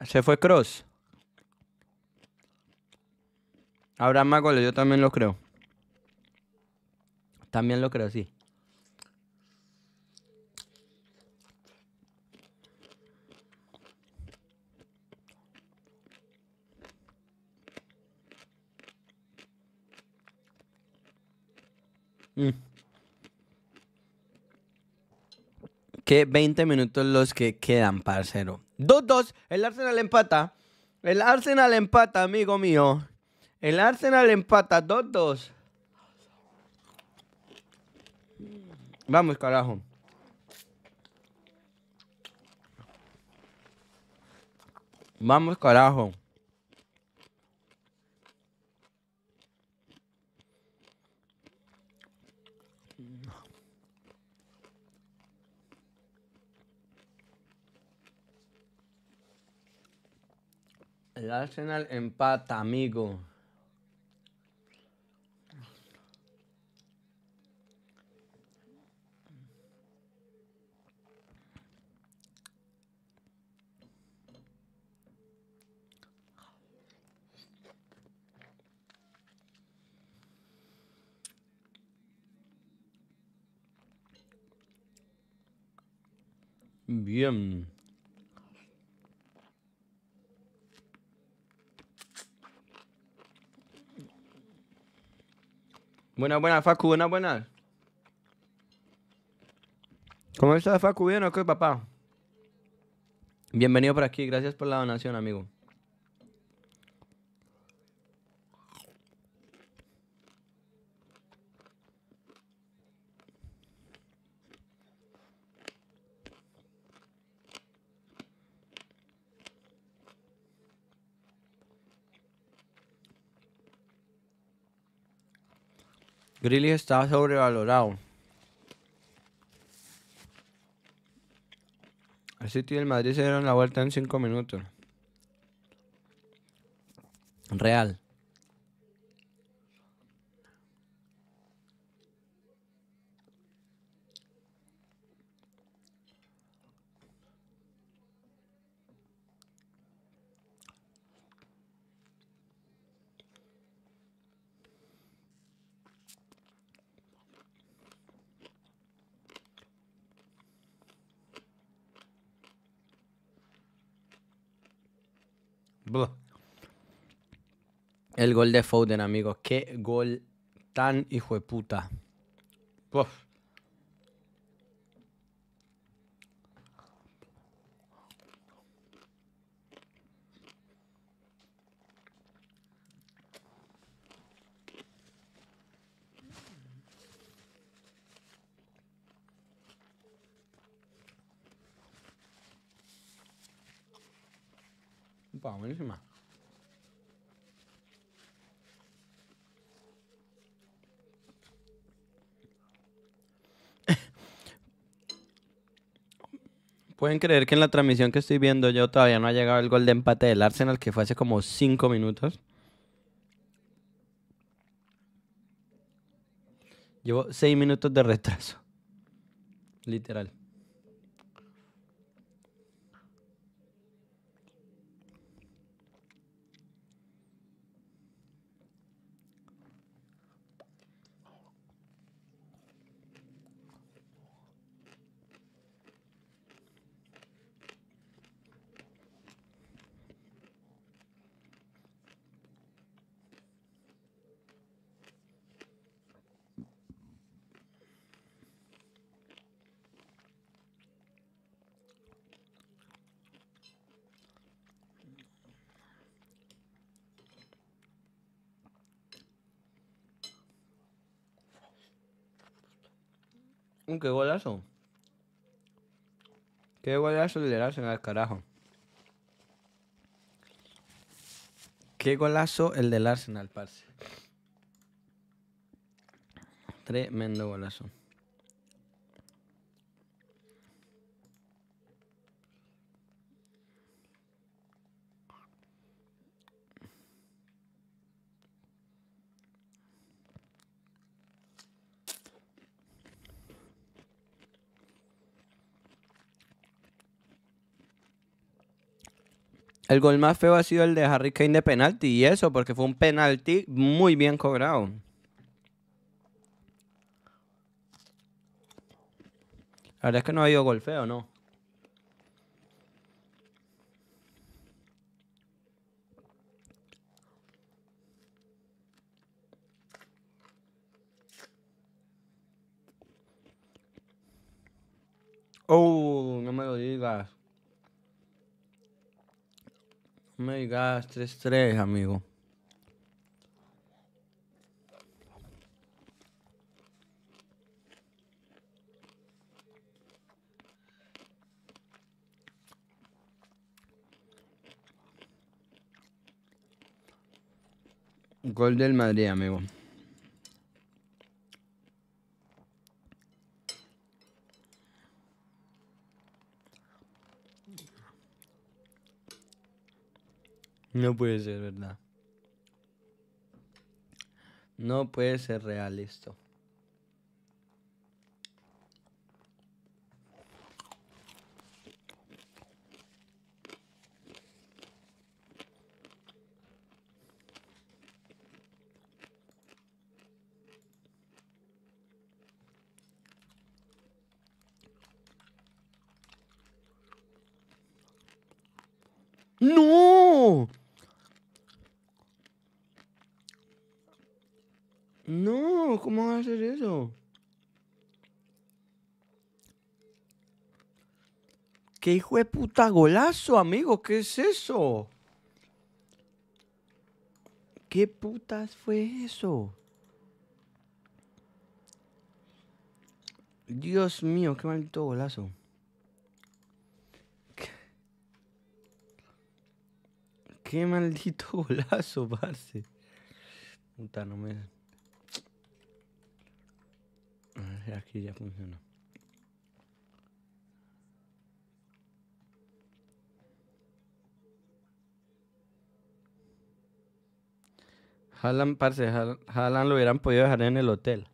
Se fue Cross. Habrá más yo también lo creo. También lo creo, sí. Mm. qué 20 minutos los que quedan, parcero. 2-2. El Arsenal empata. El Arsenal empata, amigo mío. El Arsenal empata 2-2. Vamos, carajo. Vamos, carajo. El Arsenal empata, amigo. Bien. Buenas, buenas, Facu, buenas, buenas. ¿Cómo estás, Facu? ¿Bien o qué, papá? Bienvenido por aquí, gracias por la donación, amigo. Grilly está sobrevalorado. El City y el Madrid se dieron la vuelta en 5 minutos. Real. El gol de Foden, amigos. Qué gol tan hijo de puta. buenísima. Pueden creer que en la transmisión que estoy viendo yo todavía no ha llegado el gol de empate del Arsenal que fue hace como 5 minutos. Llevo 6 minutos de retraso. Literal. ¡Qué golazo! ¡Qué golazo el del al carajo! Qué golazo el del Arsenal, parce. Tremendo golazo. El gol más feo ha sido el de Harry Kane de penalti y eso porque fue un penalti muy bien cobrado. La verdad es que no ha habido gol feo, ¿no? Oh, no me lo digas. Me digas 3-3, amigo. Gol del Madrid, amigo. No puede ser verdad. No puede ser real esto. No. ¿cómo va a hacer eso? ¡Qué hijo de puta golazo, amigo! ¿Qué es eso? ¿Qué putas fue eso? Dios mío, qué maldito golazo. Qué, qué maldito golazo, parce. Puta, no me... aquí ya funciona. jalan parce, Jalan lo hubieran podido dejar en el hotel.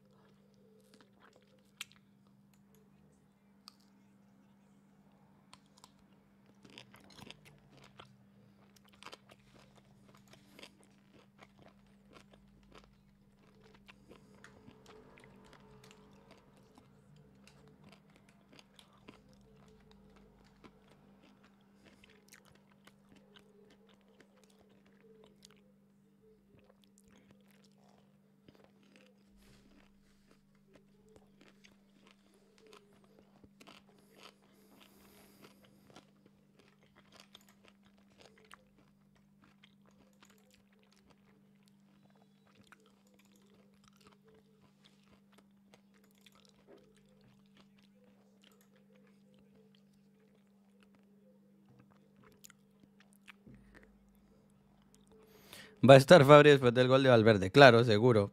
Va a estar Fabri después del gol de Valverde, claro, seguro.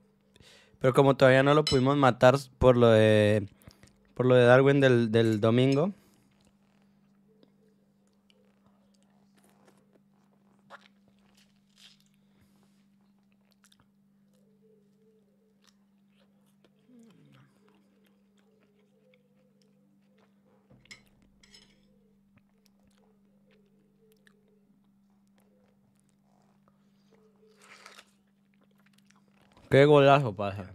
Pero como todavía no lo pudimos matar por lo de, por lo de Darwin del, del domingo, Qué golazo pasa.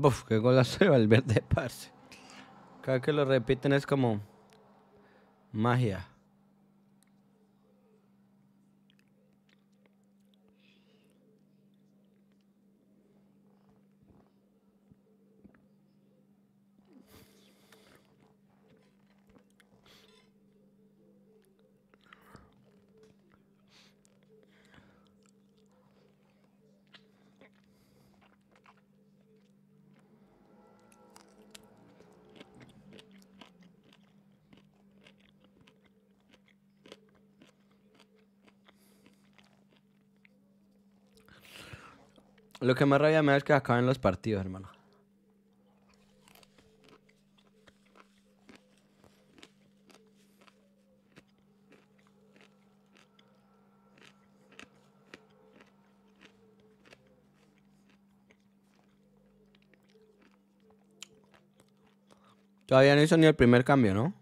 Buf, qué golazo de Valverde, parce. Cada que lo repiten es como magia. Lo que más rabia me da es que acaben los partidos, hermano. Todavía no hizo ni el primer cambio, ¿no?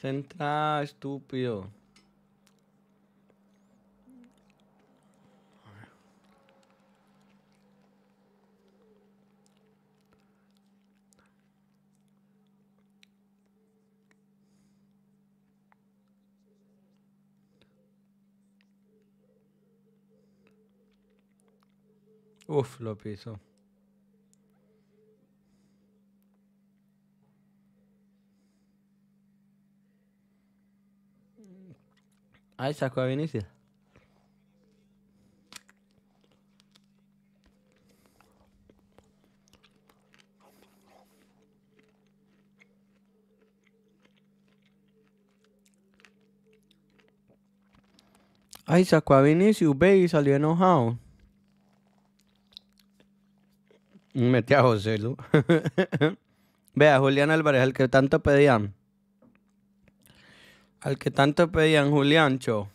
Centra, estúpido. Uf, lo piso. Ay, sacó a Vinicius. Ahí sacó a Vinicius, ve y salió enojado. Mete a José Lu. Vea, Julián Álvarez, el que tanto pedían. Al que tanto pedían Juliancho.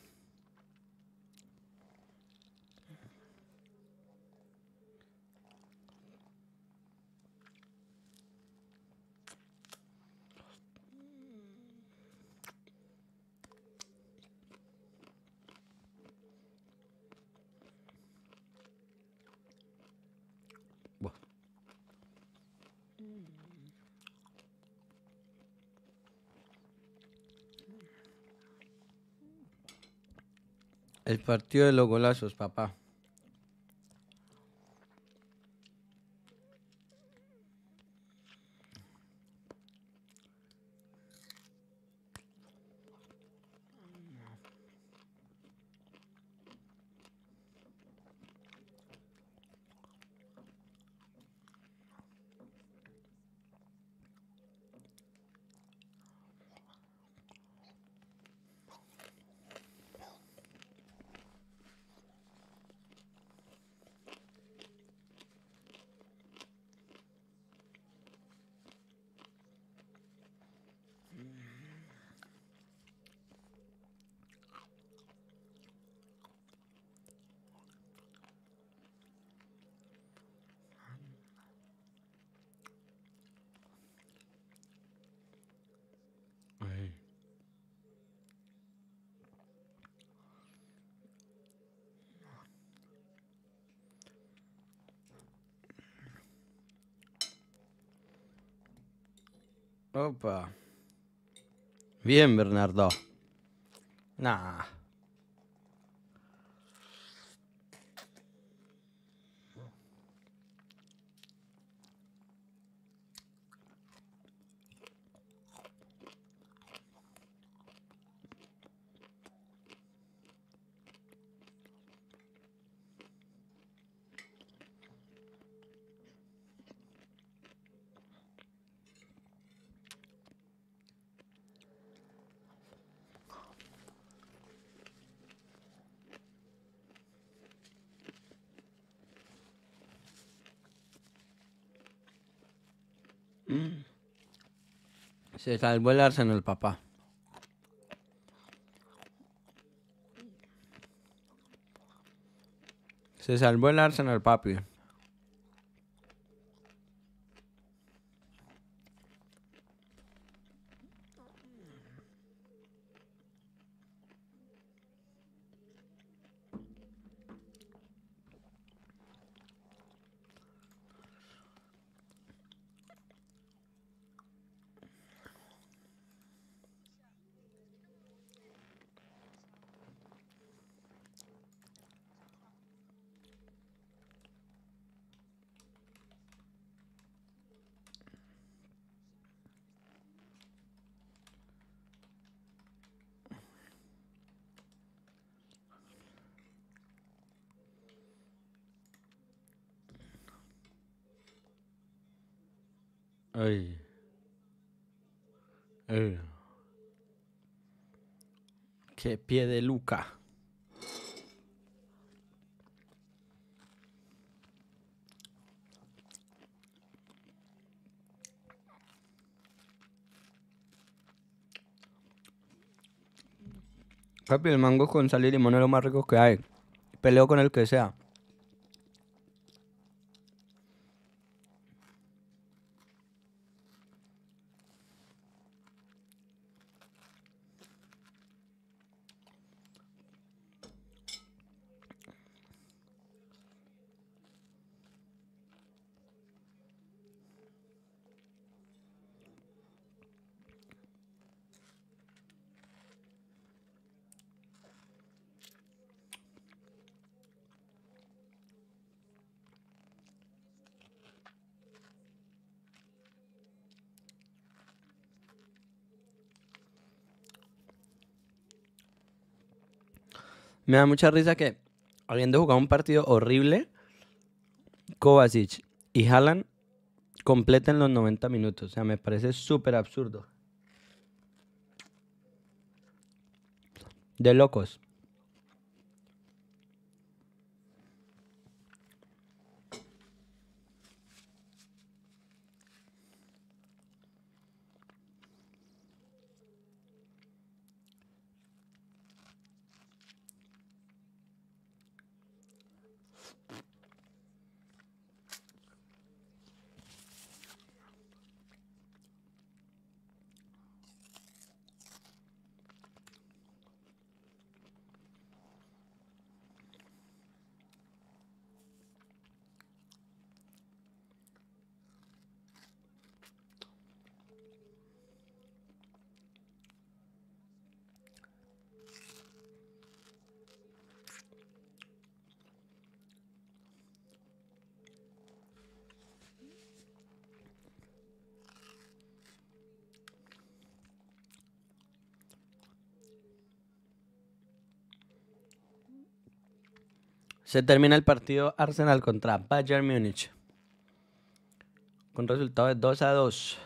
El partido de los golazos, papá. Opa. Bien, Bernardo. Nah. Se salvó el Arsenal, papá. Se salvó el Arsenal, papi. de Luca. Papi, el mango con sal y limón es lo más rico que hay. Peleo con el que sea. Me da mucha risa que, habiendo jugado un partido horrible, Kovacic y Haaland completen los 90 minutos. O sea, me parece súper absurdo. De locos. Se termina el partido Arsenal contra Bayern Múnich. Con resultado de 2 a 2.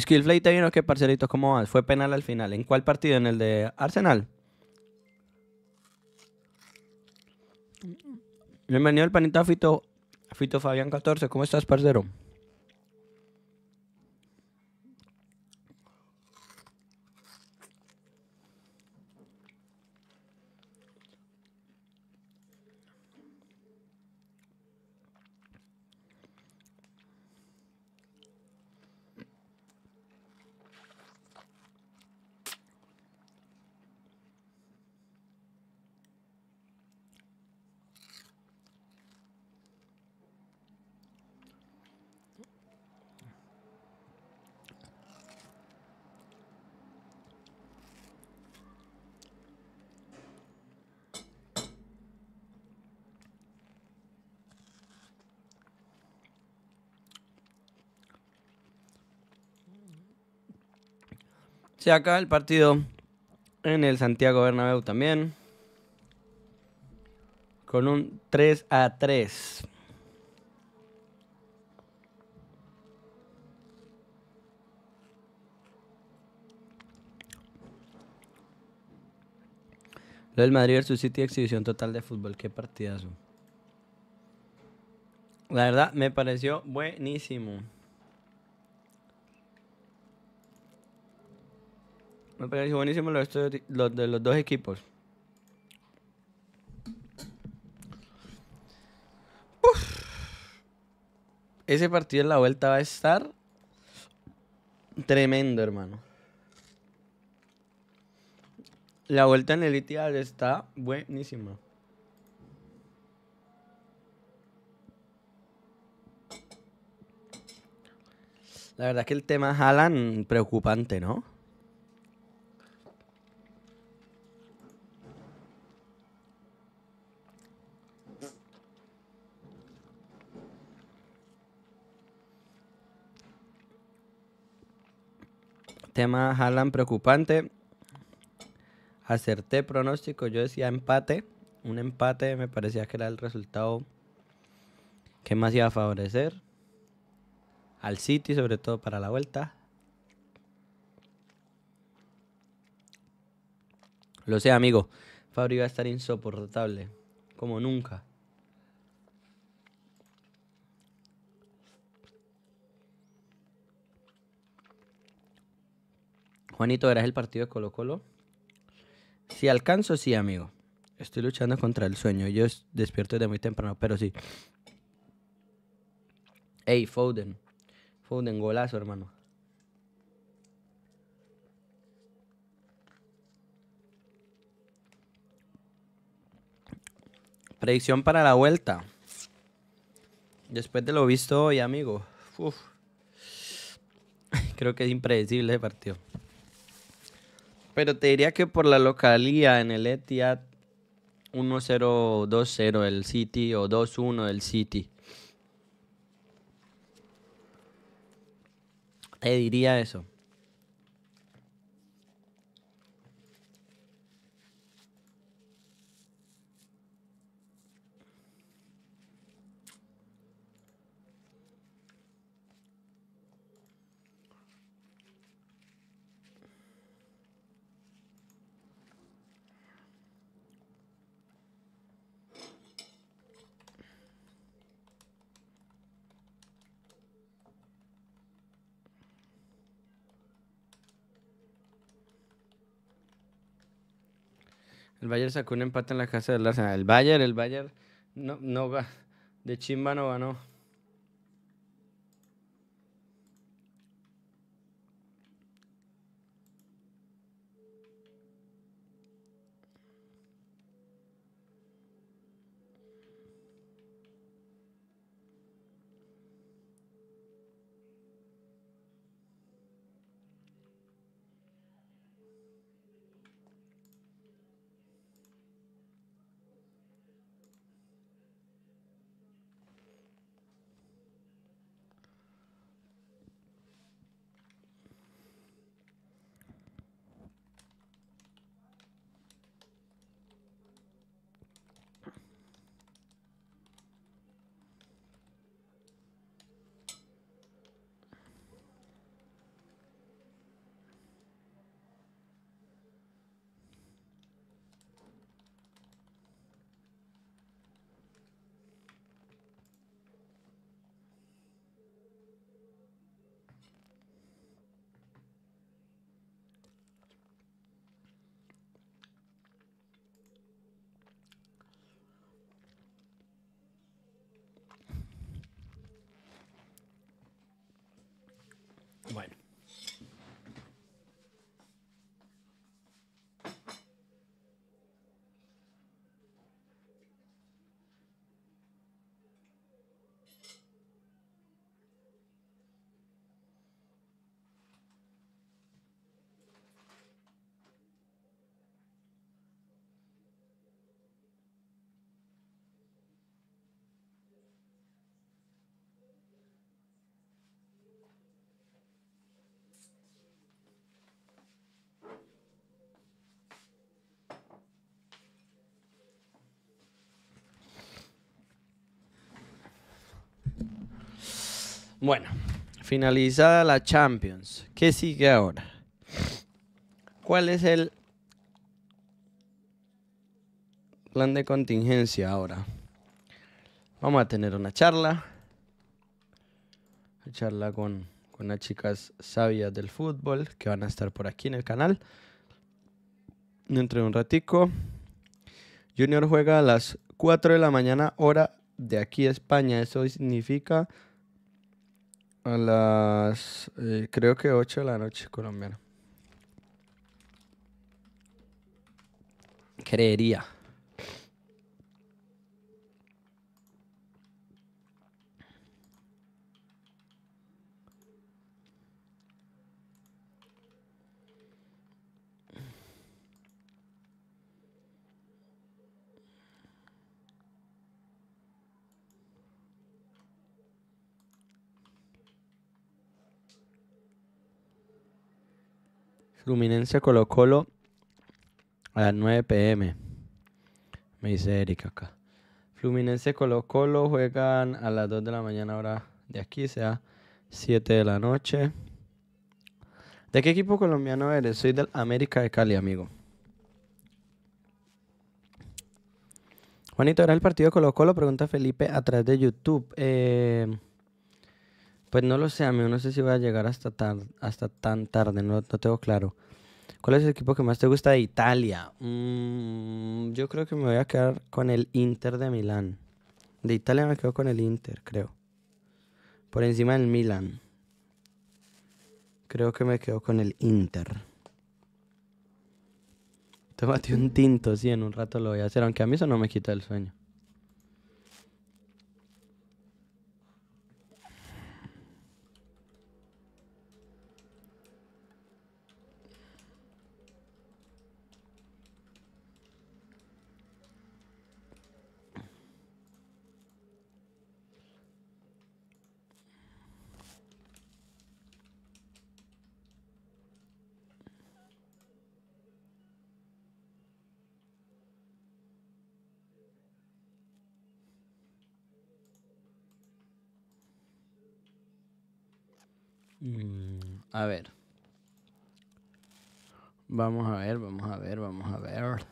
Skillfly te vino que parcerito. ¿cómo vas? Fue penal al final. ¿En cuál partido? ¿En el de Arsenal? Bienvenido el panita Fito, Fito Fabián 14. ¿Cómo estás, parcero? Se acá el partido en el Santiago Bernabéu también. Con un 3 a 3. Lo del Madrid versus City, exhibición total de fútbol. Qué partidazo. La verdad, me pareció buenísimo. Me pareció buenísimo lo de los dos equipos. Ese partido en la vuelta va a estar tremendo, hermano. La vuelta en el ITR está buenísima. La verdad es que el tema Alan preocupante, ¿no? Tema Haaland preocupante. Acerté pronóstico, yo decía empate. Un empate me parecía que era el resultado que más iba a favorecer. Al City, sobre todo para la vuelta. Lo sé, amigo. Fabri va a estar insoportable, como nunca. Juanito, verás el partido de Colo Colo. Si alcanzo, sí, amigo. Estoy luchando contra el sueño. Yo despierto desde muy temprano, pero sí. Ey, Foden. Foden, golazo, hermano. Predicción para la vuelta. Después de lo visto hoy, amigo. Creo que es impredecible ese partido. Pero te diría que por la localía en el Etihad 1020 0 del City o 21 del City. Te diría eso. El Bayer sacó un empate en la casa del Arsenal. El Bayern, el Bayern no, no de chimba no ganó. Bueno, finalizada la Champions, ¿qué sigue ahora? ¿Cuál es el plan de contingencia ahora? Vamos a tener una charla, una charla con, con las chicas sabias del fútbol que van a estar por aquí en el canal. Dentro de un ratico, Junior juega a las 4 de la mañana hora de aquí España. Eso significa a las, eh, creo que 8 de la noche colombiana. Creería. Fluminense Colo Colo a las 9 pm. Me dice Erika acá. Fluminense Colo Colo juegan a las 2 de la mañana hora de aquí, sea 7 de la noche. ¿De qué equipo colombiano eres? Soy del América de Cali, amigo. Juanito, ¿era el partido Colo Colo? Pregunta Felipe a través de YouTube. Eh... Pues no lo sé, amigo. No sé si voy a llegar hasta, hasta tan tarde. No, no tengo claro. ¿Cuál es el equipo que más te gusta de Italia? Mm, yo creo que me voy a quedar con el Inter de Milán. De Italia me quedo con el Inter, creo. Por encima del Milán. Creo que me quedo con el Inter. Tómate un tinto, sí, en un rato lo voy a hacer, aunque a mí eso no me quita el sueño. A ver. Vamos a ver, vamos a ver, vamos a ver.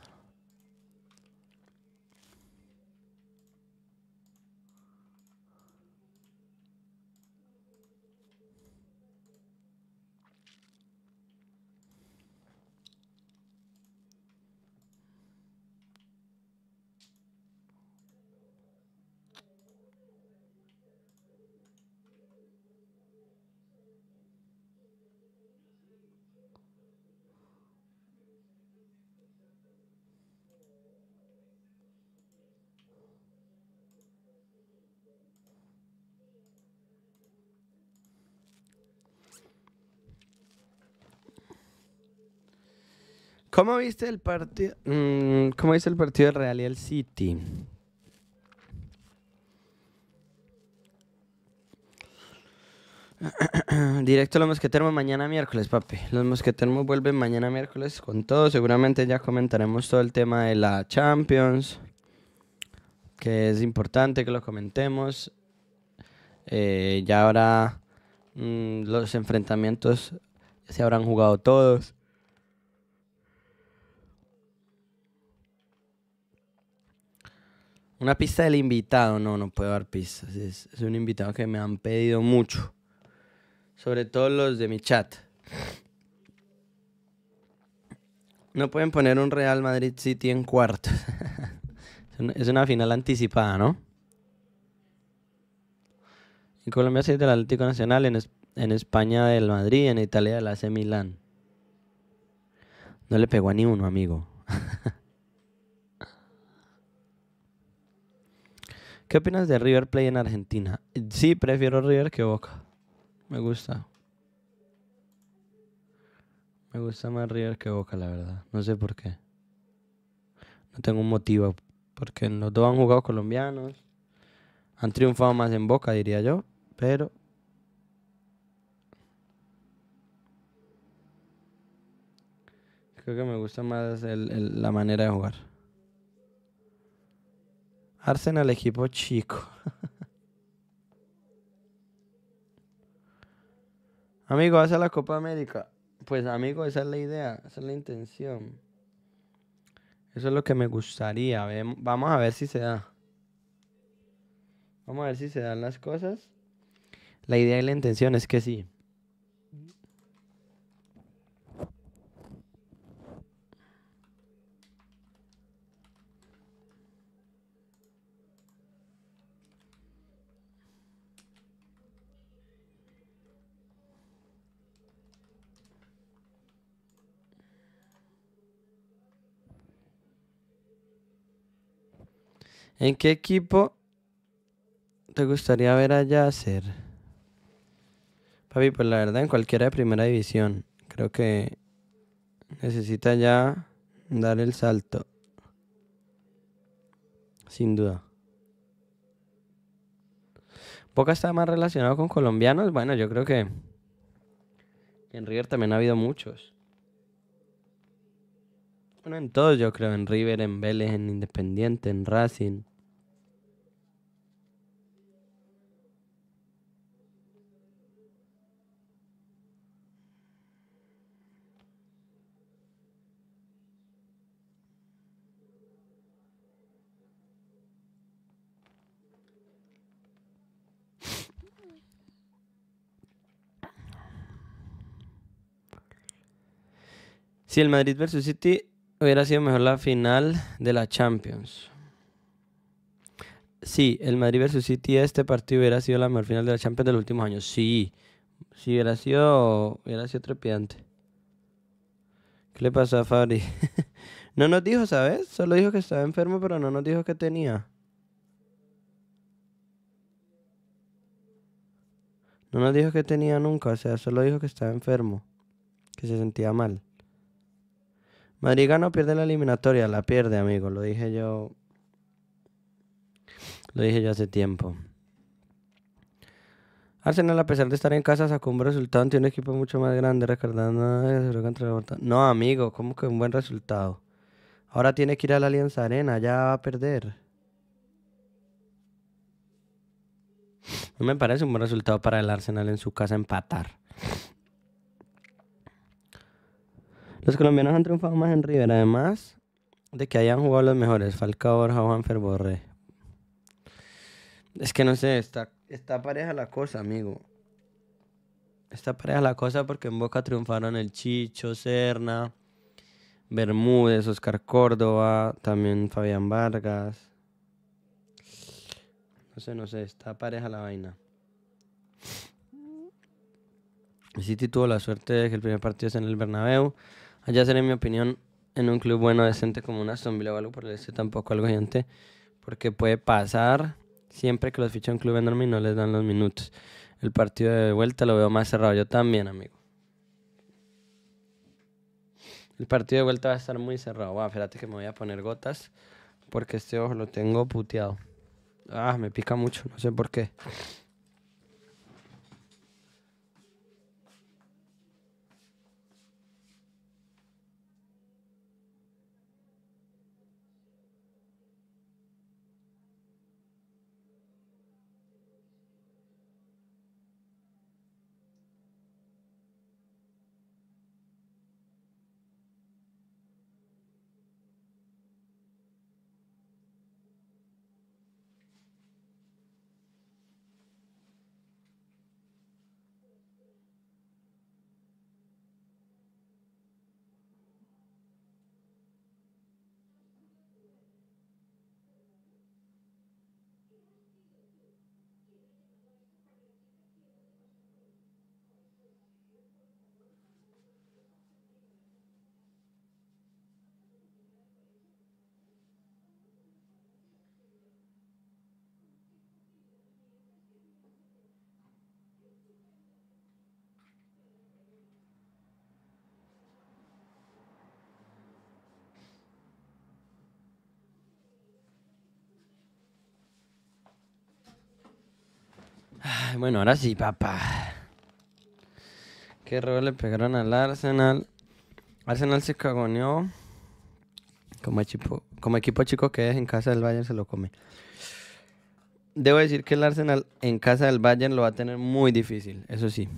¿Cómo viste el partido? Mm, de viste el partido del Real y el City? Directo a los mosquetermos mañana miércoles, papi. Los mosquetermos vuelven mañana miércoles con todo. Seguramente ya comentaremos todo el tema de la Champions, que es importante que lo comentemos. Eh, ya ahora mm, los enfrentamientos, se habrán jugado todos. Una pista del invitado, no, no puedo dar pistas. Es, un invitado que me han pedido mucho. Sobre todo los de mi chat. No pueden poner un Real Madrid City en cuartos. es una final anticipada, ¿no? En Colombia se del Atlético Nacional, en, España del Madrid, en Italia la AC Milán. No le pegó a ni uno, amigo. ¿Qué opinas de River Play en Argentina? Sí, prefiero River que Boca. Me gusta. Me gusta más River que Boca, la verdad. No sé por qué. No tengo un motivo. Porque los dos han jugado colombianos. Han triunfado más en Boca, diría yo. Pero creo que me gusta más la manera de jugar. Arsenal equipo chico. amigo, hace la Copa América. Pues amigo, esa es la idea, esa es la intención. Eso es lo que me gustaría. Vamos a ver si se da. Vamos a ver si se dan las cosas. La idea y la intención es que sí. ¿En qué equipo te gustaría ver a Yasser? Papi, pues la verdad, en cualquiera de primera división. Creo que necesita ya dar el salto. Sin duda. Poca está más relacionado con colombianos. Bueno, yo creo que en River también ha habido muchos. Bueno, en todos yo creo. En River, en Vélez, en Independiente, en Racing. Si el Madrid versus City hubiera sido mejor la final de la Champions. Sí, el Madrid versus City este partido hubiera sido la mejor final de la Champions del último año Sí, sí hubiera sido hubiera sido trepidante. ¿Qué le pasó a Fabri? no nos dijo, ¿sabes? Solo dijo que estaba enfermo, pero no nos dijo que tenía. No nos dijo que tenía nunca, o sea, solo dijo que estaba enfermo, que se sentía mal. Madrid no pierde la eliminatoria. La pierde, amigo. Lo dije yo. Lo dije yo hace tiempo. Arsenal, a pesar de estar en casa, sacó un buen resultado ante un equipo mucho más grande, recordando contra No, amigo, ¿cómo que un buen resultado? Ahora tiene que ir a la Alianza Arena, ya va a perder. No me parece un buen resultado para el Arsenal en su casa empatar. Los colombianos han triunfado más en River, además de que hayan jugado los mejores, Falcao, Borja, Juanfer, Es que no sé, está, está pareja la cosa, amigo. Está pareja la cosa porque en Boca triunfaron el Chicho, Serna, Bermúdez, Oscar Córdoba, también Fabián Vargas. No sé, no sé, está pareja la vaina. El City tuvo la suerte de que el primer partido es en el Bernabéu. Ya en mi opinión, en un club bueno, decente como una Aston Villa o algo por el este, tampoco algo gigante, porque puede pasar siempre que los fichan un club enorme y no les dan los minutos. El partido de vuelta lo veo más cerrado, yo también, amigo. El partido de vuelta va a estar muy cerrado. Va, fíjate que me voy a poner gotas porque este ojo lo tengo puteado. Ah, me pica mucho, no sé por qué. bueno, ahora sí, papá. Qué robo le pegaron al Arsenal. Arsenal se cagoneó. Como equipo, como equipo chico que es en casa del Bayern se lo come. Debo decir que el Arsenal en casa del Bayern lo va a tener muy difícil, eso sí.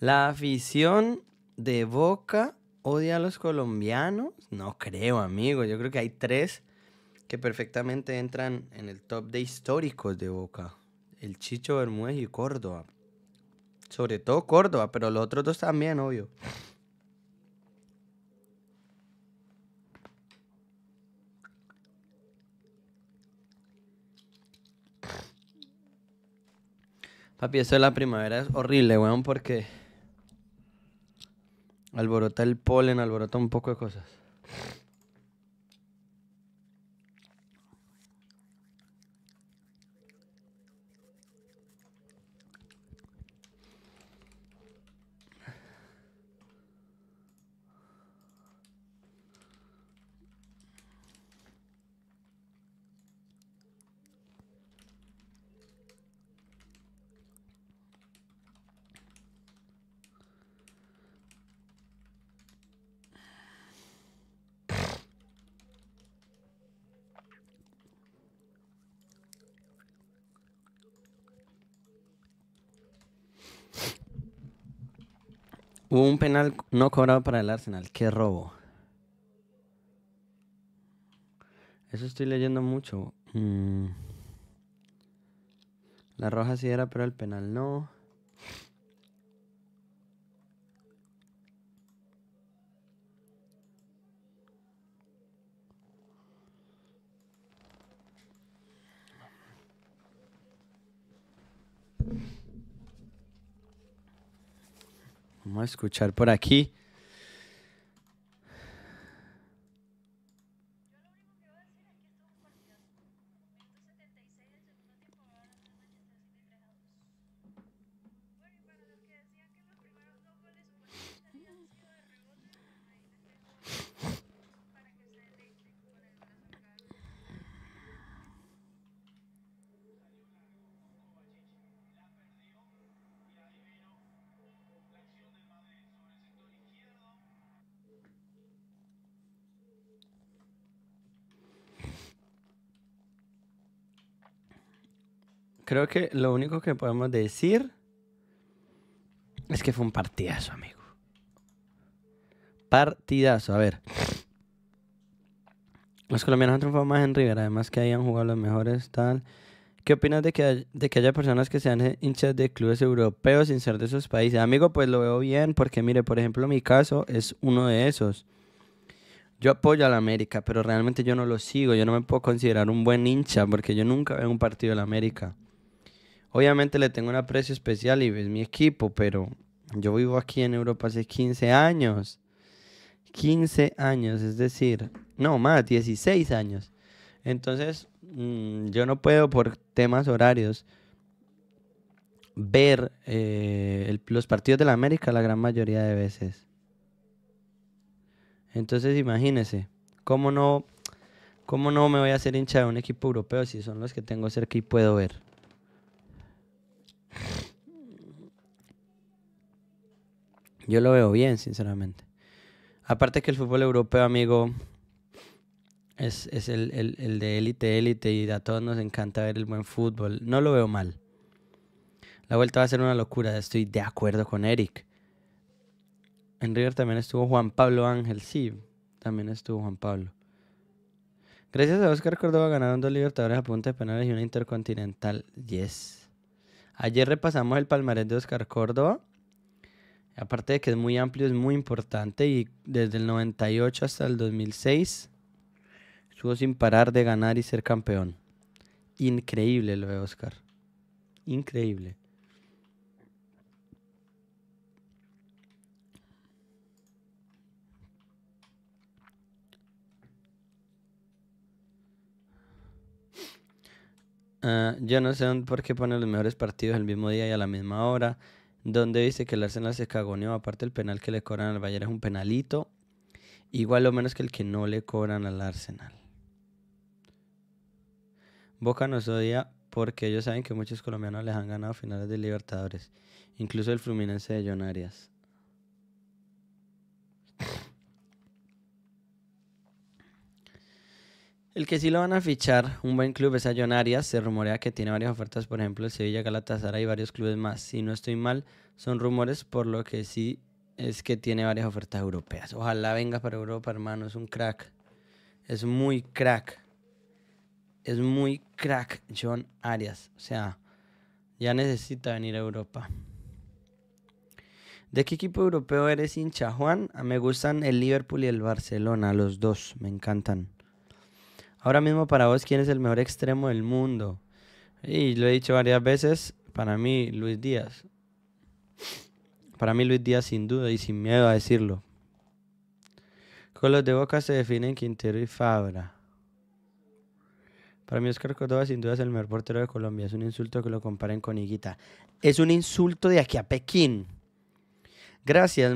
La afición de Boca odia a los colombianos. No creo, amigo. Yo creo que hay tres que perfectamente entran en el top de históricos de Boca. El Chicho Bermúdez y Córdoba. Sobre todo Córdoba, pero los otros dos también, obvio. Papi, esto de la primavera es horrible, weón, porque Alborota el polen, alborota un poco de cosas. Hubo un penal no cobrado para el Arsenal. ¡Qué robo! Eso estoy leyendo mucho. Mm. La roja sí era, pero el penal no. Vamos a escuchar por aquí. creo que lo único que podemos decir es que fue un partidazo, amigo. Partidazo, a ver. Los colombianos han triunfado más en River, además que hayan jugado los mejores, tal. ¿Qué opinas de que, de que haya personas que sean hinchas de clubes europeos sin ser de esos países? Amigo, pues lo veo bien, porque mire, por ejemplo, mi caso es uno de esos. Yo apoyo a la América, pero realmente yo no lo sigo. Yo no me puedo considerar un buen hincha porque yo nunca veo un partido de la América. Obviamente le tengo un aprecio especial y es mi equipo, pero yo vivo aquí en Europa hace 15 años. 15 años, es decir, no más, 16 años. Entonces, mm, yo no puedo por temas horarios ver eh, los partidos de la América la gran mayoría de veces. Entonces, imagínese, ¿cómo no, cómo no me voy a hacer hincha de un equipo europeo si son los que tengo cerca y puedo ver? Yo lo veo bien, sinceramente. Aparte que el fútbol europeo, amigo, es, el, el, de élite, élite y a todos nos encanta ver el buen fútbol. No lo veo mal. La vuelta va a ser una locura, estoy de acuerdo con Eric. En River también estuvo Juan Pablo Ángel, sí, también estuvo Juan Pablo. Gracias a Oscar Córdoba ganaron dos Libertadores a punta de penales y una Intercontinental. Yes. Ayer repasamos el palmarés de Oscar Córdoba. Aparte de que es muy amplio, es muy importante y desde el 98 hasta el 2006 estuvo sin parar de ganar y ser campeón. Increíble lo de Oscar. Increíble. Ah, yo no sé por qué pone los mejores partidos el mismo día y a la misma hora. Donde dice que el Arsenal se cagoneó. Aparte, el penal que le cobran al Bayern es un penalito. Igual o menos que el que no le cobran al Arsenal. Boca nos odia porque ellos saben que muchos colombianos les han ganado finales de Libertadores. Incluso el Fluminense de John Arias. El que sí lo van a fichar, un buen club, es a John Arias. Se rumorea que tiene varias ofertas, por ejemplo, el Sevilla, Galatasaray y varios clubes más. Si no estoy mal, son rumores, por lo que sí es que tiene varias ofertas europeas. Ojalá venga para Europa, hermano. Es un crack. Es muy crack. Es muy crack, John Arias. O sea, ya necesita venir a Europa. ¿De qué equipo europeo eres hincha, Juan? Ah, me gustan el Liverpool y el Barcelona, los dos, me encantan. Ahora mismo para vos, ¿quién es el mejor extremo del mundo? Y lo he dicho varias veces, para mí Luis Díaz. Para mí Luis Díaz sin duda y sin miedo a decirlo. Con los de Boca se definen Quintero y Fabra. Para mí Oscar Córdoba sin duda es el mejor portero de Colombia. Es un insulto que lo comparen con Higuita. Es un insulto de aquí a Pekín. Gracias,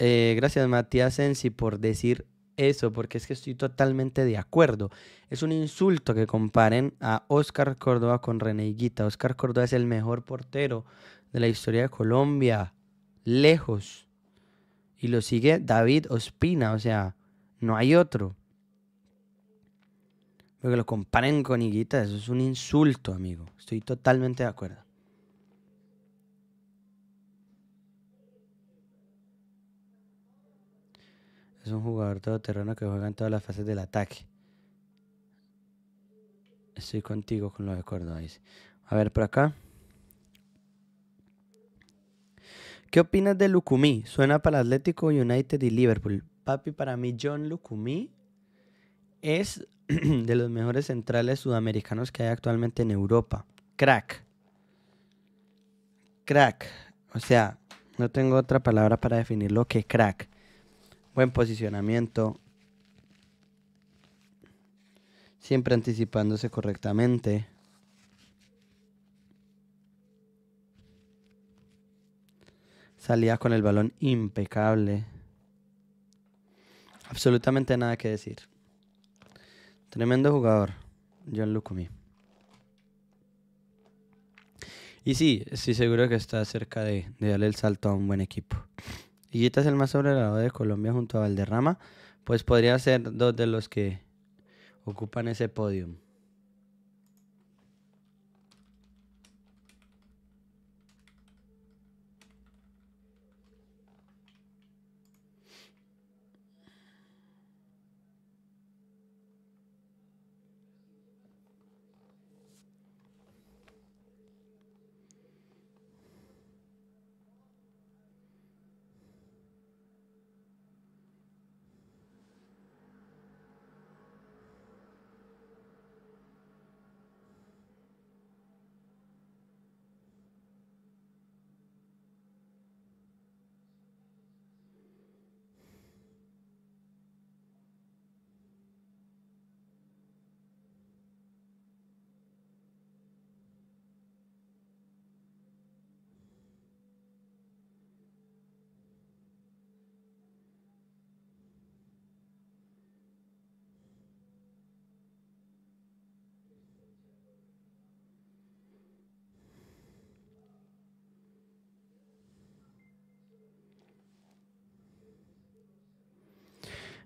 eh, gracias Matías Sensi por decir eso, porque es que estoy totalmente de acuerdo. Es un insulto que comparen a Oscar Córdoba con René Higuita. Oscar Córdoba es el mejor portero de la historia de Colombia, lejos. Y lo sigue David Ospina, o sea, no hay otro. que lo comparen con Higuita, eso es un insulto, amigo. Estoy totalmente de acuerdo. Es un jugador todoterreno que juega en todas las fases del ataque. Estoy contigo con lo de Córdoba, A ver, por acá. ¿Qué opinas de Lukumi? Suena para Atlético United y Liverpool. Papi, para mí John Lukumi es de los mejores centrales sudamericanos que hay actualmente en Europa. Crack. Crack. O sea, no tengo otra palabra para definirlo que crack. Buen posicionamiento. Siempre anticipándose correctamente. Salía con el balón impecable. Absolutamente nada que decir. Tremendo jugador, John Lukumi Y sí, estoy seguro que está cerca de, de darle el salto a un buen equipo. Higuita es el más sobrevalorado de Colombia junto a Valderrama, pues podría ser dos de los que ocupan ese podio.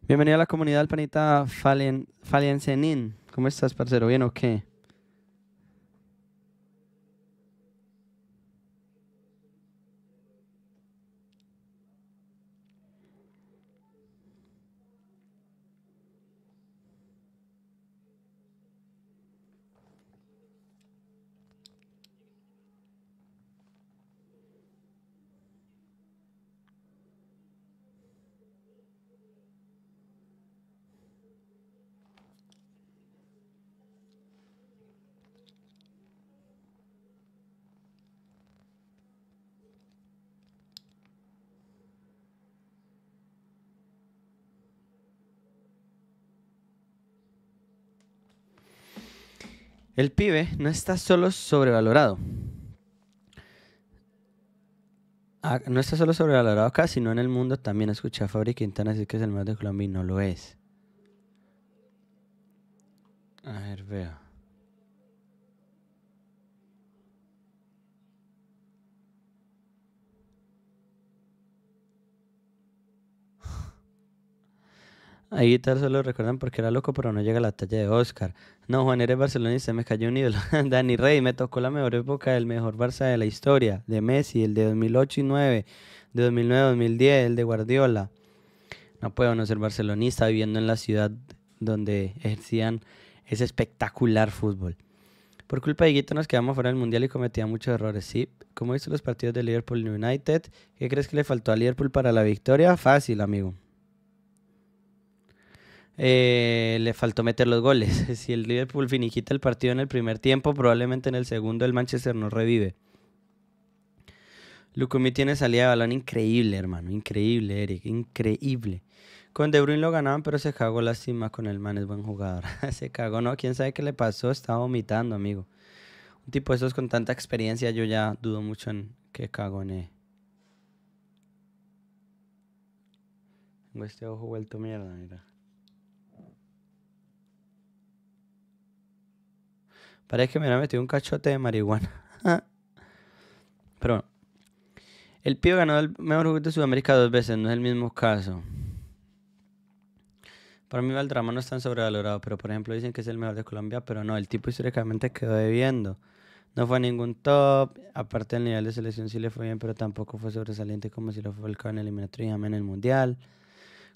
Bienvenido a la comunidad del panita Falien, ¿Cómo estás, parcero? ¿Bien o qué? El pibe no está solo sobrevalorado. Ah, no está solo sobrevalorado acá, sino en el mundo también. Escuché a Fabri Quintana decir que es el mejor de Colombia y no lo es. A ver, veo. Ahí tal solo recuerdan porque era loco, pero no llega a la talla de Oscar. No, Juan, eres barcelonista, me cayó un ídolo. Dani Rey, me tocó la mejor época del mejor Barça de la historia, de Messi, el de 2008 y 9, de 2009-2010, el de Guardiola. No puedo no ser barcelonista viviendo en la ciudad donde ejercían ese espectacular fútbol. Por culpa de Guito nos quedamos fuera del Mundial y cometía muchos errores, ¿sí? ¿Cómo viste los partidos de Liverpool United? ¿Qué crees que le faltó a Liverpool para la victoria? Fácil, amigo. Eh, le faltó meter los goles. Si el Liverpool finiquita el partido en el primer tiempo, probablemente en el segundo el Manchester no revive. Lukumi tiene salida de balón increíble, hermano. Increíble, Eric. Increíble. Con De Bruyne lo ganaban, pero se cagó cima con el man. Es buen jugador. se cagó, ¿no? ¿Quién sabe qué le pasó? Estaba vomitando, amigo. Un tipo de esos con tanta experiencia, yo ya dudo mucho en que cagone. Tengo este ojo vuelto mierda, mira. Parece que me hubiera metido un cachote de marihuana. Pero bueno. El Pío ganó el mejor juguete de Sudamérica dos veces, no es el mismo caso. Para mí Valdrama no es tan sobrevalorado, pero por ejemplo dicen que es el mejor de Colombia, pero no, el tipo históricamente quedó debiendo. No fue ningún top, aparte el nivel de selección sí le fue bien, pero tampoco fue sobresaliente como si lo fue el en eliminatoria en el Mundial.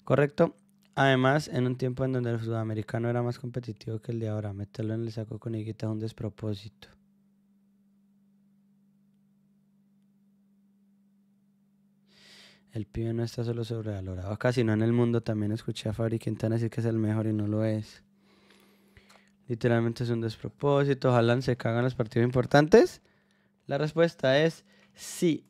¿Correcto? Además, en un tiempo en donde el sudamericano era más competitivo que el de ahora, meterlo en el saco con Higuita es un despropósito. El pibe no está solo sobrevalorado acá, sino en el mundo. También escuché a Fabri decir que es el mejor y no lo es. Literalmente es un despropósito. Jalan se cagan los partidos importantes. La respuesta es sí.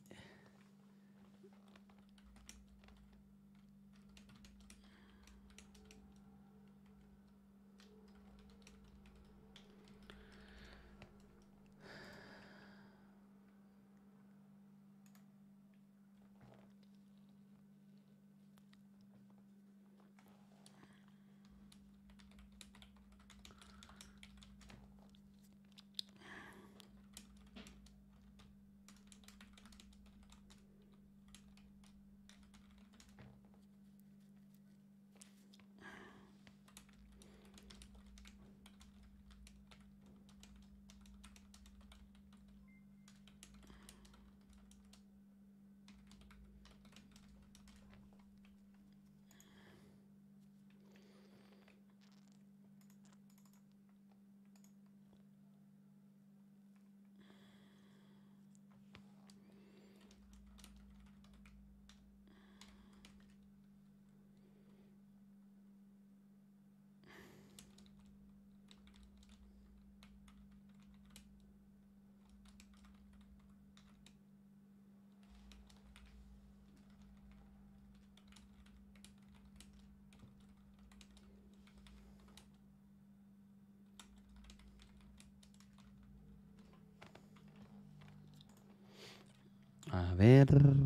Trrr.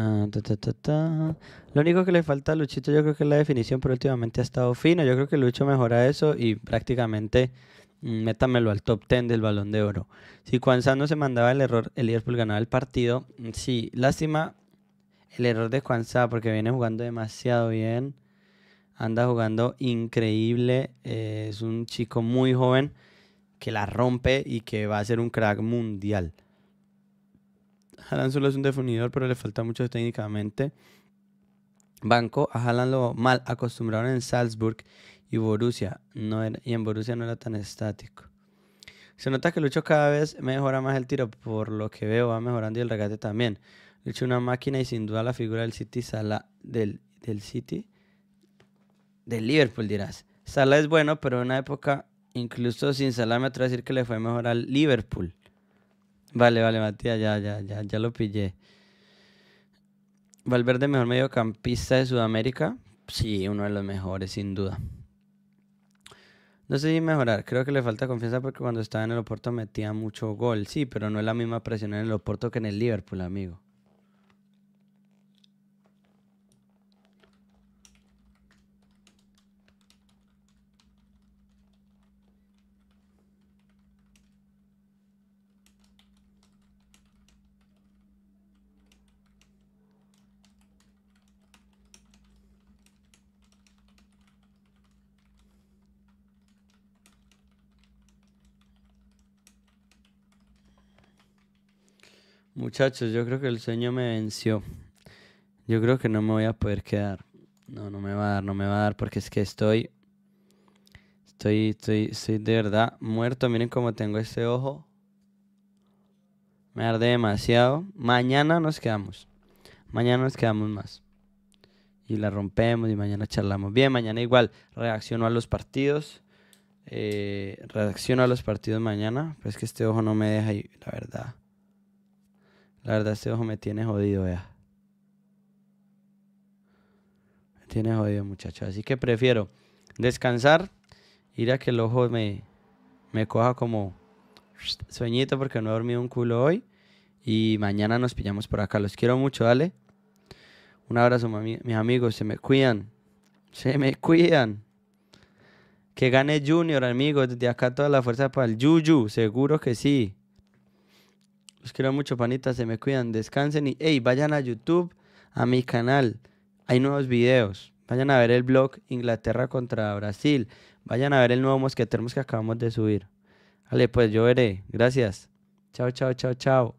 Ah, Lo único que le falta a Luchito yo creo que es la definición, pero últimamente ha estado fino. Yo creo que Lucho mejora eso y prácticamente mm, métamelo al top 10 del balón de oro. Si Juan no se mandaba el error, el Liverpool ganaba el partido. Mm, sí, lástima el error de Juan porque viene jugando demasiado bien. Anda jugando increíble. Eh, es un chico muy joven que la rompe y que va a ser un crack mundial. Haaland solo es un definidor, pero le falta mucho técnicamente. Banco, a Haaland lo mal acostumbraron en Salzburg y Borussia, no y en Borussia no era tan estático. Se nota que Lucho cada vez mejora más el tiro, por lo que veo va mejorando y el regate también. Lucho una máquina y sin duda la figura del City, Sala, del, del City, del Liverpool dirás. Sala es bueno, pero en una época, incluso sin Sala me atrevo a decir que le fue mejor al Liverpool. Vale, vale, Matías, ya, ya, ya, ya lo pillé. Valverde, mejor mediocampista de Sudamérica. Sí, uno de los mejores, sin duda. No sé si mejorar, creo que le falta confianza porque cuando estaba en el Oporto metía mucho gol, sí, pero no es la misma presión en el Oporto que en el Liverpool, amigo. Muchachos, yo creo que el sueño me venció. Yo creo que no me voy a poder quedar. No, no me va a dar, no me va a dar porque es que estoy estoy estoy estoy de verdad muerto. Miren cómo tengo este ojo. Me arde demasiado. Mañana nos quedamos. Mañana nos quedamos más. Y la rompemos y mañana charlamos. Bien, mañana igual reacciono a los partidos. Eh, reacciono a los partidos mañana. Pero es que este ojo no me deja, y, la verdad. La verdad, este ojo me tiene jodido, vea. Me tiene jodido, muchachos. Así que prefiero descansar, ir a que el ojo me, me coja como sueñito porque no he dormido un culo hoy. Y mañana nos pillamos por acá. Los quiero mucho, dale. Un abrazo, mis amigos. Se me cuidan. Se me cuidan. Que gane Junior, amigos. Desde acá toda la fuerza para el Yuyu. Seguro que sí quiero mucho, panitas. Se me cuidan. Descansen y hey, vayan a YouTube, a mi canal. Hay nuevos videos. Vayan a ver el blog Inglaterra contra Brasil. Vayan a ver el nuevo mosquetermos que acabamos de subir. Vale, pues yo veré. Gracias. Chao, chao, chao, chao.